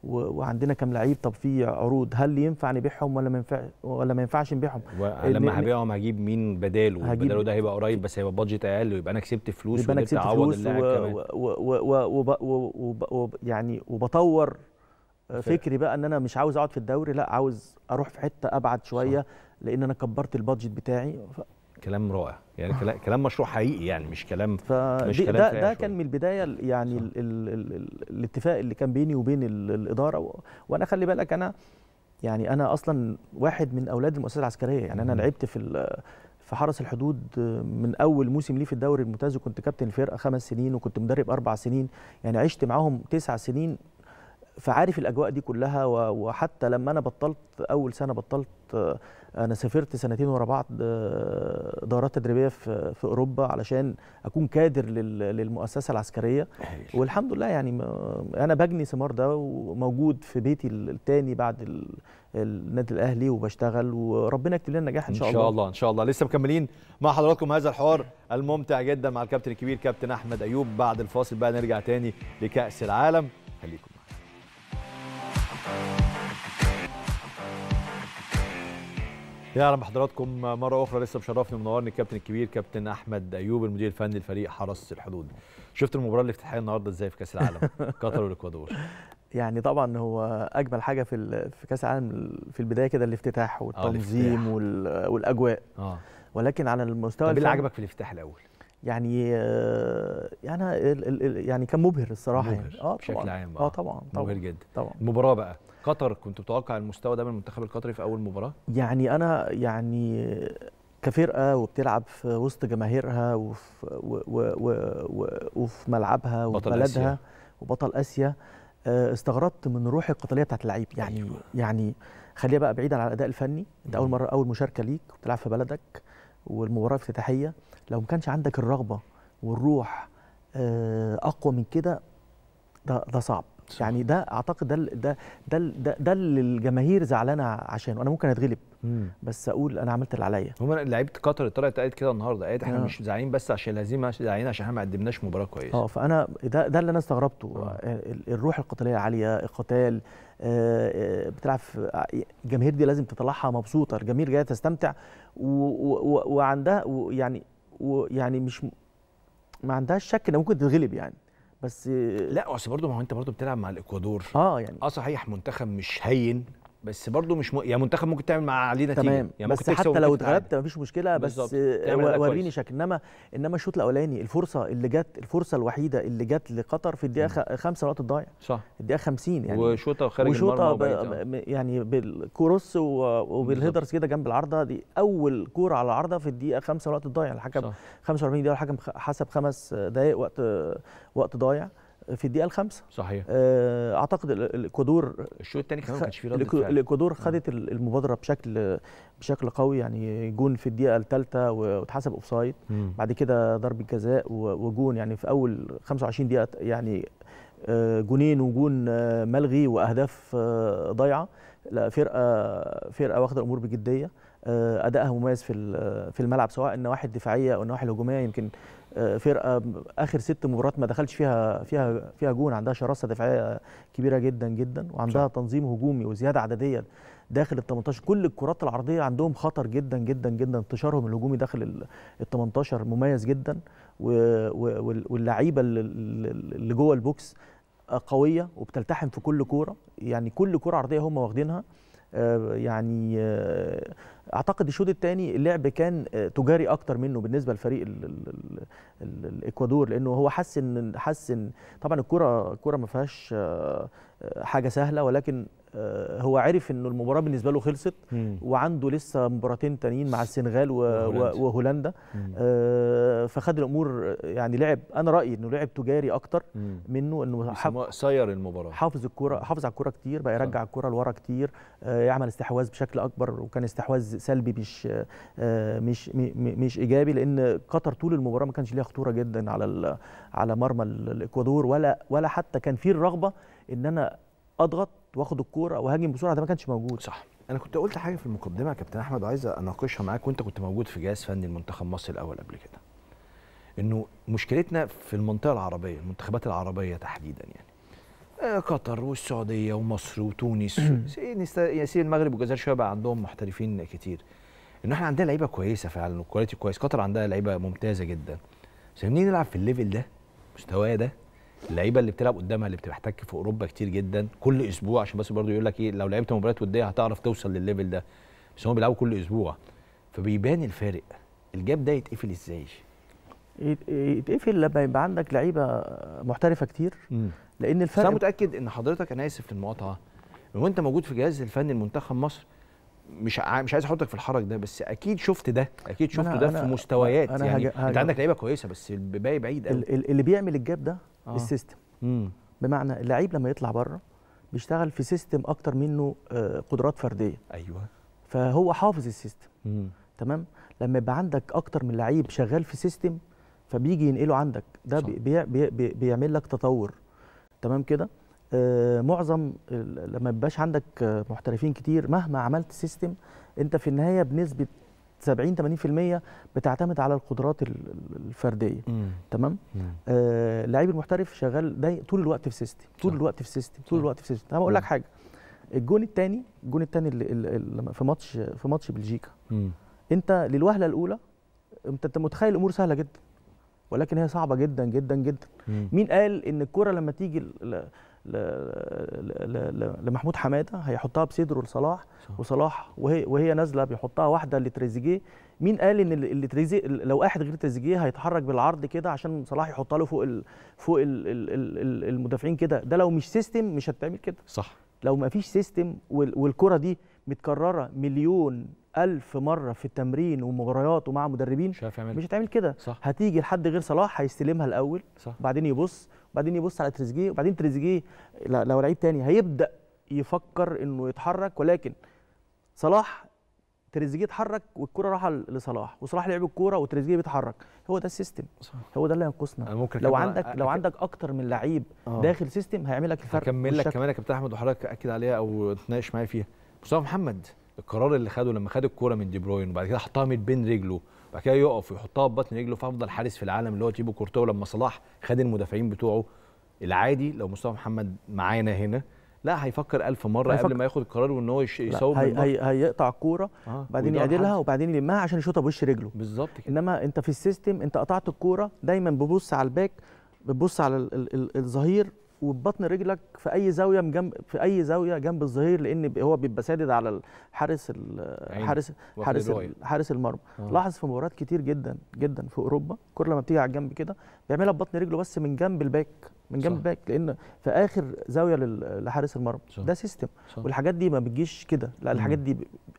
Speaker 4: وعندنا كام لعيب طب في عروض هل ينفع نبيعهم ولا ما ينفع ولا ما ينفعش نبيعهم لما
Speaker 1: هبيعهم هجيب مين بداله هجيب بداله ده هيبقى قريب بس هيبقى بادجت اقل ويبقى انا كسبت فلوس يبقى انا كسبت فلوس
Speaker 4: ويعني وبطور فكري بقى ان انا مش عاوز اقعد في الدوري لا عاوز اروح في حته ابعد شويه صح. لان انا كبرت البادجت بتاعي
Speaker 1: كلام رائع يعني كلام مشروع حقيقي يعني مش كلام مش كلام ده ده
Speaker 4: كان من البدايه يعني ال ال ال الاتفاق اللي كان بيني وبين الاداره وانا خلي بالك انا يعني انا اصلا واحد من اولاد المؤسسه العسكريه يعني انا لعبت في في حرس الحدود من اول موسم ليه في الدوري الممتاز وكنت كابتن الفرقه خمس سنين وكنت مدرب اربع سنين يعني عشت معاهم تسع سنين فعارف الاجواء دي كلها وحتى لما انا بطلت اول سنه بطلت انا سافرت سنتين ورا بعض آه، دورات تدريبيه في في اوروبا علشان اكون كادر للمؤسسه العسكريه والحمد لله يعني انا بجني ثمار ده وموجود في بيتي الثاني بعد النادي الاهلي وبشتغل وربنا
Speaker 1: يكتب لنا النجاح ان شاء الله ان شاء الله ان شاء الله لسه مكملين مع حضراتكم هذا الحوار الممتع جدا مع الكابتن الكبير كابتن احمد ايوب بعد الفاصل بقى نرجع تاني لكاس العالم خليكم يا اهلا بحضراتكم مره اخرى لسه مشرفني ومنورني الكابتن الكبير كابتن احمد ايوب المدير الفني لفريق حرس الحدود شفت المباراه الافتتاحيه النهارده ازاي في كاس العالم قطر والاكوادور
Speaker 4: يعني طبعا هو اجمل حاجه في في كاس العالم في البدايه كده الافتتاح آه، والتنظيم آه والاجواء آه. ولكن على المستوى طب إيه اللي عجبك
Speaker 1: في الافتتاح الاول
Speaker 4: يعني آه، يعني يعني كان مبهر الصراحه مبهر
Speaker 1: يعني. اه بشكل عام
Speaker 4: اه طبعا آه. طبعا مبهر جدا طبعا المباراه بقى
Speaker 1: قطر كنت متوقع المستوى ده من المنتخب القطري في اول مباراه
Speaker 4: يعني انا يعني كفرقه وبتلعب في وسط جماهيرها وفي, وفي ملعبها وفي بلدها وبطل اسيا آه، استغربت من روح القتاليه بتاعت اللعيب يعني أيوة. يعني خليها بقى بعيدا عن الاداء الفني انت اول مره اول مشاركه ليك وبتلعب في بلدك والمباراه افتتاحيه لو ما كانش عندك الرغبه والروح آه، اقوى من كده ده ده صعب يعني ده اعتقد ده ده ده ده, اللي الجماهير زعلانه عشانه انا ممكن اتغلب مم. بس اقول انا عملت اللي عليا
Speaker 1: هم لعيبه قطر طلعت قالت كده النهارده قالت احنا آه. مش زعلانين بس عشان الهزيمه زعلانين عشان احنا ما قدمناش مباراه كويسه اه
Speaker 4: فانا ده ده اللي انا استغربته آه. آه، الروح القتاليه العاليه القتال آه، آه، بتلعب الجماهير دي لازم تطلعها مبسوطه الجماهير جايه تستمتع وعندها يعني ويعني مش ما عندهاش شك ان ممكن تتغلب يعني بس لا اصل
Speaker 1: برضه ما هو انت برضه بتلعب مع الاكوادور اه يعني اه صحيح منتخب مش هين بس برضه مش م... يا يعني منتخب ممكن تعمل مع علينا نتيجه تمام يعني بس حتى لو اتغلبت مفيش
Speaker 4: مشكله بس وريني شكل انما انما الشوط الاولاني الفرصه اللي جت الفرصه الوحيده اللي جت لقطر في الدقيقه خمسه وقت الضايع صح الدقيقه 50 يعني وشوطه خارج وشوطه آه. ب... يعني بالكروس وبالهيدرز كده جنب العارضه دي اول كوره على العارضه في الدقيقه خمسه وقت الضايع الحكم 45 دقيقه الحكم حسب خمس دقائق وقت وقت ضايع في الدقيقه الخامسه صحيح آه، اعتقد الاكوادور الشوط الثاني كمان ما كانش فيه رد فعل الاكوادور خدت المبادره بشكل بشكل قوي يعني جون في الدقيقه الثالثه واتحسب اوفسايد بعد كده ضربه جزاء وجون يعني في اول 25 دقيقه يعني آه، جونين وجون آه، ملغي واهداف ضايعه لا فرقه فرقه واخده الامور بجديه آه، ادائها مميز في في الملعب سواء النواحي الدفاعيه او النواحي الهجوميه يمكن آه، فرقه اخر ست مباريات ما دخلش فيها فيها فيها جون عندها شراسه دفاعيه كبيره جدا جدا وعندها تنظيم هجومي وزياده عدديه داخل ال 18 كل الكرات العرضيه عندهم خطر جدا جدا جدا انتشارهم الهجومي داخل ال 18 مميز جدا واللعيبه اللي جوه البوكس قويه وبتلتحم في كل كوره يعني كل كوره عرضيه هم واخدينها آه، يعني آه، اعتقد الشوط الثاني اللعب كان آه، تجاري اكتر منه بالنسبه لفريق الاكوادور لانه هو حس ان حس ان طبعا الكره الكره ما فيهاش حاجه سهله ولكن آه، هو عرف انه المباراه بالنسبه له خلصت وعنده لسه مباراتين تانيين مع السنغال وهولندا, آه، فخد الامور يعني لعب انا رايي انه لعب تجاري اكتر منه انه سير المباراه حافظ الكوره حافظ على الكوره كتير بقى يرجع آه. الكوره لورا كتير يعمل استحواذ بشكل اكبر وكان استحواذ سلبي مش مش مش ايجابي لان قطر طول المباراه ما كانش ليها خطوره جدا على على مرمى الاكوادور ولا ولا حتى كان في الرغبه ان انا اضغط واخد الكوره وهاجم بسرعه ده ما كانش موجود صح انا
Speaker 1: كنت قلت حاجه في المقدمه يا كابتن احمد عايز اناقشها معاك وانت كنت موجود في جهاز فني المنتخب مصر الاول قبل كده انه مشكلتنا في المنطقه العربيه المنتخبات العربيه تحديدا يعني آه، قطر والسعوديه ومصر وتونس ياسين المغرب والجزائر شويه بقى عندهم محترفين كتير انه احنا عندنا لعيبه كويسه فعلا وكواليتي كويس قطر عندها لعيبه ممتازه جدا بس نلعب في الليفل ده مستواه ده اللعيبه اللي بتلعب قدامها اللي بتحتك في اوروبا كتير جدا كل اسبوع عشان بس برضه يقول لك ايه لو لعبت مباريات وديه هتعرف توصل للليفل ده بس هم بيلعبوا كل اسبوع فبيبان الفارق الجاب ده يتقفل ازاي؟
Speaker 4: يتقفل لما يبقى عندك لعيبه محترفه كتير مم.
Speaker 1: لان الفرق بس انا متاكد ان حضرتك انا اسف للمقاطعه وانت موجود في جهاز الفني المنتخب مصر مش مش عايز احطك في الحرج ده بس اكيد شفت ده اكيد شفت أنا ده أنا في مستويات أنا يعني هجل. انت عندك لعيبه كويسه بس الباقي بعيد قوي اللي بيعمل الجاب ده آه. السيستم
Speaker 4: مم. بمعنى اللعيب لما يطلع بره بيشتغل في سيستم اكتر منه آه، قدرات فرديه ايوه فهو حافظ السيستم مم. تمام لما يبقى عندك اكتر من لعيب شغال في سيستم فبيجي ينقله عندك ده بي بي بي بيعمل لك تطور تمام كده آه، معظم لما بيبقاش عندك آه، محترفين كتير مهما عملت سيستم انت في النهايه بنسبه 70 80% بتعتمد على القدرات الفرديه مم. تمام آه اللعيب المحترف شغال داي طول الوقت في سيستم طول الوقت في سيستم طول الوقت في سيستم طب اقول لك حاجه الجون الثاني الجون الثاني في ماتش في ماتش بلجيكا مم. انت للوهله الاولى انت انت متخيل الامور سهله جدا ولكن هي صعبه جدا جدا جدا مم. مين قال ان الكره لما تيجي لمحمود حماده هيحطها بصدره لصلاح وصلاح وهي وهي نازله بيحطها واحده لتريزيجيه مين قال ان اللي لو واحد غير تريزيجيه هيتحرك بالعرض كده عشان صلاح يحطها له فوق فوق المدافعين كده ده لو مش سيستم مش هتعمل كده صح لو ما فيش سيستم والكره دي متكرره مليون ألف مرة في التمرين ومباريات ومع مدربين مش هتعمل كده صح. هتيجي لحد غير صلاح هيستلمها الأول صح. بعدين يبص بعدين يبص على تريزيجيه وبعدين تريزيجيه لو لعيب تاني هيبدا يفكر انه يتحرك ولكن صلاح تريزيجيه اتحرك والكره راح لصلاح وصلاح لعب الكوره وتريزيجيه بيتحرك هو ده السيستم صح. هو ده اللي هينقصنا لو عندك لو عندك اكتر من لعيب آه. داخل
Speaker 1: سيستم هيعمل لك الفرق هكمل لك كمان يا كابتن احمد وحضرتك اكد عليها او تناقش معايا فيها مصطفى محمد القرار اللي خده لما خد الكوره من دي بروين وبعد كده حطها بين رجله بعد كده يقف ويحطها ببطن رجله في افضل حارس في العالم اللي هو تيبو كورتو لما صلاح خد المدافعين بتوعه العادي لو مصطفى محمد معانا هنا لا هيفكر ألف مرة هيفكر قبل ما ياخد القرار وان هو يصوب هي هي هيقطع الكوره آه. بعدين يعدلها
Speaker 4: وبعدين يلمها عشان يشوطها بوش رجله بالظبط كده انما انت في السيستم انت قطعت الكوره دايما ببص على الباك بتبص على الظهير وببطن رجلك في اي زاويه جنب في اي زاويه جنب الظهير لان هو بيبقى سادد على الحارس الحارس حارس حارس المرمى آه. لاحظ في مباريات كتير جدا جدا في اوروبا الكره لما بتيجي على الجنب كده بيعملها ببطن رجله بس من جنب الباك من جنب الباك لان في اخر زاويه لحارس المرمى ده سيستم صح. والحاجات دي ما بتجيش كده لا الحاجات دي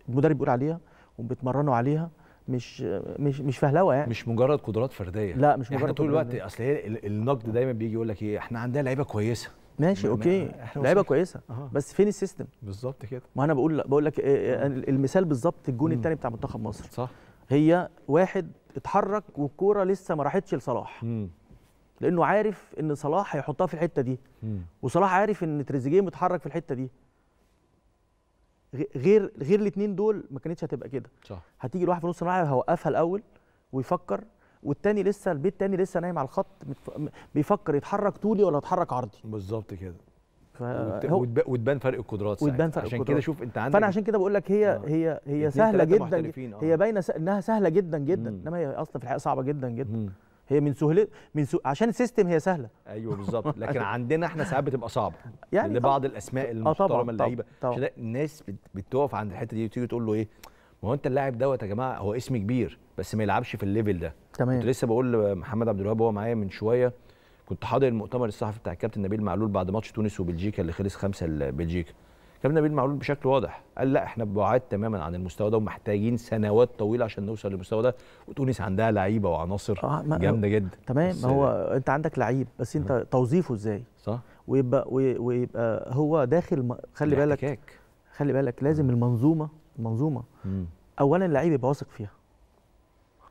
Speaker 4: المدرب بيقول عليها وبتمرنوا عليها مش مش مش فهلوه يعني مش مجرد
Speaker 1: قدرات فرديه لا مش يعني مجرد احنا طول الوقت اصل هي النقد دايما بيجي يقول لك ايه احنا عندنا لعيبه كويسه ماشي اوكي لعيبه كويسه أه. بس فين السيستم بالظبط كده ما انا بقول بقول لك إيه، إيه،
Speaker 4: المثال بالظبط الجون الثاني بتاع منتخب مصر صح هي واحد اتحرك والكوره لسه ما راحتش لصلاح لانه عارف ان صلاح هيحطها في الحته دي مم. وصلاح عارف ان تريزيجيه متحرك في الحته دي غير غير الاثنين دول ما كانتش هتبقى كده صح هتيجي الواحد في نص الملعب هيوقفها الاول ويفكر والتاني لسه البيت التاني لسه نايم على الخط بيفكر يتحرك طولي ولا يتحرك عرضي بالظبط
Speaker 1: كده ف... وتب... وتبان فرق القدرات وتبان فرق عشان كده شوف انت عندك فانا عشان
Speaker 4: كده بقول لك هي آه. هي هي سهله جدا آه. هي باينه س... انها سهله جدا جدا انما هي اصلا في الحقيقه صعبه جدا جدا مم. هي من سهل من سو... عشان السيستم هي سهله
Speaker 1: ايوه بالظبط لكن عندنا احنا ساعات بتبقى صعبه يعني لبعض الاسماء آه، المحترمه اللعيبه عشان الناس بتقف عند الحته دي وتيجي تقول له ايه ما هو انت اللاعب دوت يا جماعه هو اسم كبير بس ما يلعبش في الليفل ده تمام كنت لسه بقول لمحمد عبد الوهاب هو معايا من شويه كنت حاضر المؤتمر الصحفي بتاع الكابتن نبيل معلول بعد ماتش تونس وبلجيكا اللي خلص خمسه لبلجيكا كلام نبيل معلول بشكل واضح قال لا احنا بعاد تماما عن المستوى ده ومحتاجين سنوات طويله عشان نوصل للمستوى ده وتونس عندها لعيبه وعناصر آه جامده جدا تمام هو
Speaker 4: انت عندك لعيب بس انت توظيفه ازاي صح ويبقى ويبقى هو داخل خلي بالك كاك. خلي بالك لازم مم. المنظومه المنظومه مم. اولا اللعيب يبقى واثق فيها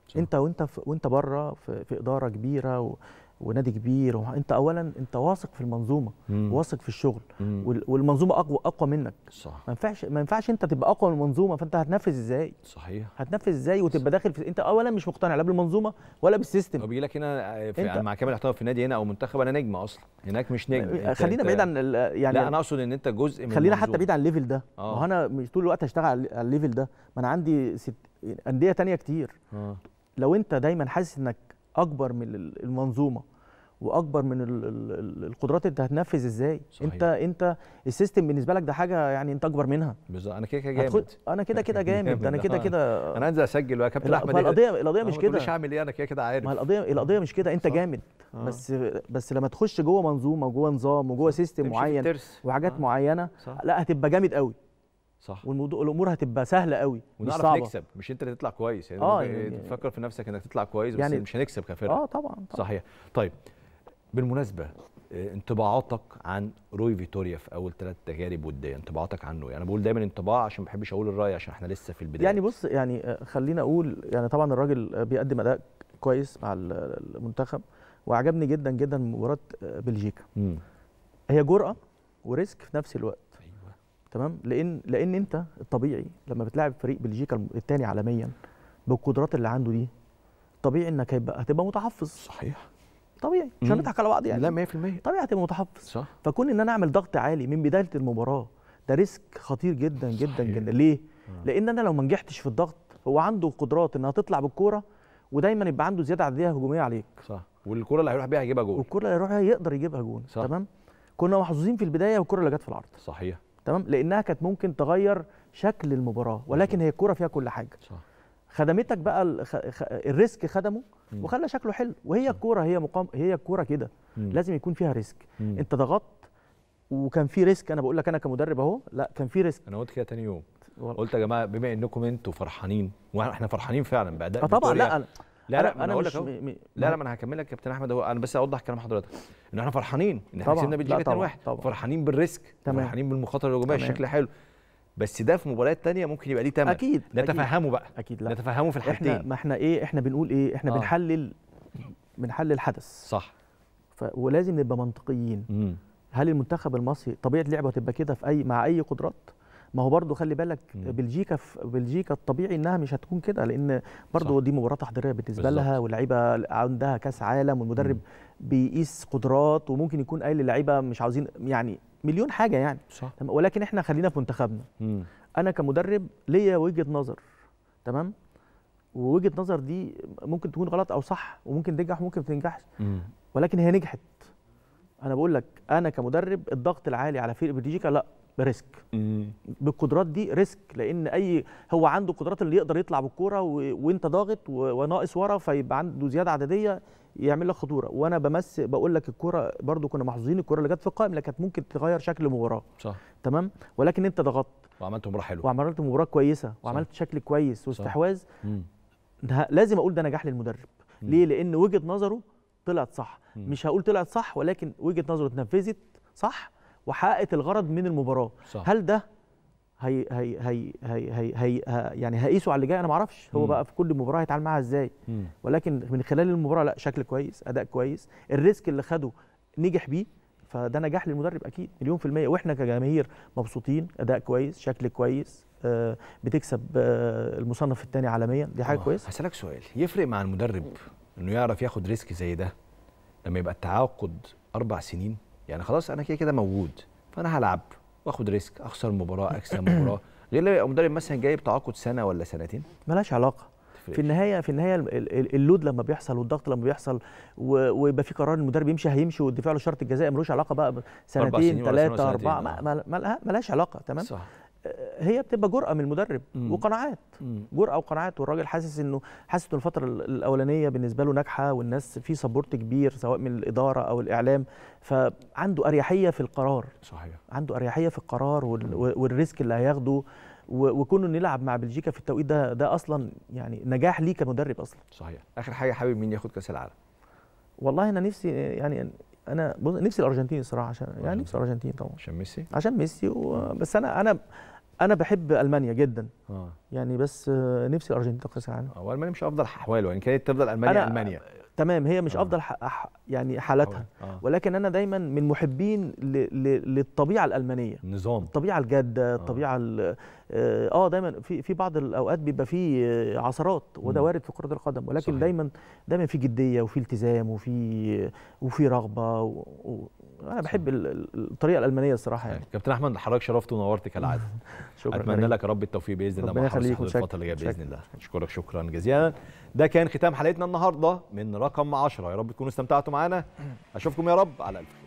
Speaker 4: صح. انت وانت وانت بره في, في اداره كبيره و... ونادي كبير انت اولا انت واثق في المنظومه واثق في الشغل مم. والمنظومه اقوى اقوى منك صح ما ينفعش ما ينفعش انت تبقى اقوى من المنظومه فانت هتنفذ ازاي صحيح هتنفذ ازاي وتبقى داخل في انت اولا مش مقتنع لا بالمنظومه ولا
Speaker 1: بالسيستم بيجي لك هنا آه، في انت... مع كامل احترامي في النادي هنا او منتخب انا نجم اصلا هناك مش نجم خلينا بعيد عن يعني لا انا اقصد ان انت جزء من خلينا حتى بعيد عن
Speaker 4: الليفل ده آه. ما انا مش طول الوقت هشتغل على الليفل ده ما انا عندي ست... انديه ثانيه كتير أوه. لو انت دايما حاسس انك اكبر من المنظومه واكبر من القدرات انت هتنفذ ازاي صحيح. انت انت السيستم بالنسبه لك ده حاجه يعني انت اكبر منها
Speaker 1: بالظبط انا كده كده جامد هتخد... انا كده كده جامد انا كده كده انا انزل اسجل بقى كابتن احمد إيه؟ القضيه القضيه مش كده مش هعمل ايه انا كده كده عارف ما
Speaker 4: القضيه القضيه مش كده انت صح. جامد آه. بس بس لما تخش جوه منظومه وجوه نظام وجوه سيستم معين وحاجات آه. معينه صح. لا هتبقى جامد قوي صح والموضوع الامور هتبقى
Speaker 1: سهله قوي مش صعبه نكسب مش انت اللي تطلع كويس يعني, آه يعني تفكر في نفسك انك تطلع كويس بس يعني مش هنكسب كفرقه اه طبعا, طبعا صحيح طيب بالمناسبه آه، انطباعاتك عن روي فيتوريا في اول ثلاث تجارب وديه انطباعاتك عنه يعني انا بقول دايما انطباع عشان ما بحبش اقول الراي عشان احنا لسه في البدايه يعني
Speaker 4: بص يعني آه، خلينا اقول يعني طبعا الراجل آه، بيقدم اداء كويس مع المنتخب وعجبني جدا جدا مباراه بلجيكا م. هي جرأه وريسك في نفس الوقت أيوة. تمام لان لان انت الطبيعي لما بتلاعب فريق بلجيكا الثاني عالميا بالقدرات اللي عنده دي طبيعي انك هتبقى متحفظ صحيح طبيعي مش هنضحك على بعض يعني لا 100% طبيعي هتبقى متحفظ صح فكون ان انا اعمل ضغط عالي من بدايه المباراه ده ريسك خطير جدا جدا صحيح. جدا ليه؟ آه. لان انا لو ما نجحتش في الضغط هو عنده قدرات انها تطلع بالكوره ودايما يبقى عنده زياده عدديه هجوميه عليك صح والكوره اللي هيروح بيها هيجيبها جول والكوره اللي هيروح بيها يقدر يجيبها جول صح. تمام كنا محظوظين في البدايه والكوره اللي جت في العرض صحيح تمام لانها كانت ممكن تغير شكل المباراه ولكن هي الكوره فيها كل حاجه صح خدمتك بقى الريسك خدمه وخلى شكله حلو وهي الكوره هي مقام هي الكوره كده لازم يكون فيها ريسك انت ضغطت وكان في ريسك انا بقول لك انا كمدرب اهو لا كان في ريسك انا قلت كده تاني يوم
Speaker 1: قلت يا جماعه بما انكم انتوا فرحانين واحنا فرحانين فعلا باداء آه، طبعا لا أنا لا لا انا مش لك لا لا ما انا هكمل لك يا كابتن احمد هو انا بس اوضح كلام حضرتك ان احنا فرحانين ان احنا كسبنا بلجيكا 2-1 فرحانين بالريسك تمام. فرحانين بالمخاطره الهجوميه الشكل حلو بس ده في مباريات تانية ممكن يبقى ليه تمن اكيد نتفهمه بقى اكيد لا نتفهمه في الحالتين احنا ما
Speaker 4: احنا ايه احنا بنقول ايه احنا آه. بنحلل بنحلل حدث صح ف... ولازم نبقى منطقيين مم. هل المنتخب المصري طبيعه لعبه هتبقى كده في اي مع اي قدرات ما هو برضه خلي بالك مم. بلجيكا في بلجيكا الطبيعي انها مش هتكون كده لان برضه دي مباراه تحضيريه بالنسبه لها واللعيبه عندها كاس عالم والمدرب مم. بيقيس قدرات وممكن يكون قايل للعيبه مش عاوزين يعني مليون حاجه يعني صح. ولكن احنا خلينا في منتخبنا مم. انا كمدرب ليا وجهه نظر تمام ووجهه نظر دي ممكن تكون غلط او صح وممكن تنجح وممكن ما تنجحش ولكن هي نجحت انا بقول لك انا كمدرب الضغط العالي على فريق بلجيكا لا بريسك بالقدرات دي ريسك لان اي هو عنده قدرات اللي يقدر يطلع بالكوره و... وانت ضاغط و... وناقص ورا فيبقى عنده زياده عدديه يعمل لك خطوره وانا بمس بقول لك الكوره برده كنا محظوظين الكوره اللي جت في القائم كانت ممكن تغير شكل المباراه صح تمام ولكن انت ضغطت وعملت مباراه حلوه وعملت مباراه كويسه صح. وعملت شكل كويس واستحواذ لازم اقول ده نجاح للمدرب مم. ليه لان وجهه نظره طلعت صح مم. مش هقول طلعت صح ولكن وجهه نظره اتنفذت صح وحققت الغرض من المباراه صح. هل ده هي هي هي هي هي يعني هقيسه على اللي جاي انا ما اعرفش هو بقى في كل مباراه هيتعامل معاها ازاي ولكن من خلال المباراه لا شكل كويس اداء كويس الريسك اللي خده نجح بيه فده نجاح للمدرب اكيد مليون في الميه واحنا كجماهير مبسوطين اداء كويس شكل كويس آه بتكسب آه المصنف الثاني عالميا دي حاجه كويسه هسالك
Speaker 1: سؤال يفرق مع المدرب انه يعرف ياخد ريسك زي ده لما يبقى التعاقد اربع سنين يعني خلاص انا كده كده موجود فانا هلعب واخد ريسك اخسر مباراه اكسب مباراه غير لو مدرب مثلا جايب تعاقد سنه ولا سنتين ملهاش علاقه في النهايه في النهايه
Speaker 4: اللود لما بيحصل والضغط لما بيحصل ويبقى في قرار المدرب يمشي هيمشي والدفاع له شرط الجزاء ملوش علاقه بقى سنتين ثلاثه اربعه ملهاش علاقه تمام صح. هي بتبقى جرأه من المدرب مم. وقناعات جرأه وقناعات والراجل حاسس انه حاسس انه الفتره الاولانيه بالنسبه له ناجحه والناس في سبورت كبير سواء من الاداره او الاعلام فعنده اريحيه في القرار صحيح عنده اريحيه في القرار وال... والريسك اللي هياخده وكونه نلعب مع بلجيكا في التوقيت ده ده اصلا يعني نجاح ليه كمدرب اصلا صحيح اخر حاجه حابب مين ياخد كاس العالم والله انا نفسي يعني انا نفسي الارجنتين الصراحه عشان يعني نفسي الارجنتين طبعا عشان ميسي عشان ميسي بس انا انا انا بحب المانيا جدا آه. يعني بس آه، نفسي الارجنتين تاخد كاس العالم
Speaker 1: هو المانيا مش افضل احواله يعني كانت تفضل المانيا المانيا
Speaker 4: تمام هي مش آه. افضل يعني حالتها آه. ولكن انا دايما من محبين ل... ل... للطبيعه الالمانيه النظام الطبيعه الجاده آه. الطبيعه ال... آه،, اه دايما في في بعض الاوقات بيبقى في عثرات وده وارد في كره القدم ولكن صحيح. دايما دايما في جديه وفي التزام وفي وفي رغبه و... انا بحب الطريقه
Speaker 1: الالمانيه الصراحه يعني أيوة. كابتن احمد حضرتك شرفت ونورت كالعاده شكرا اتمنى لك يا رب التوفيق باذن الله ربنا يخليك الفتره اللي جايه باذن الله اشكرك شكرا جزيلا ده كان ختام حلقتنا النهارده من رقم 10 يا رب تكونوا استمتعتوا معانا اشوفكم يا رب على الف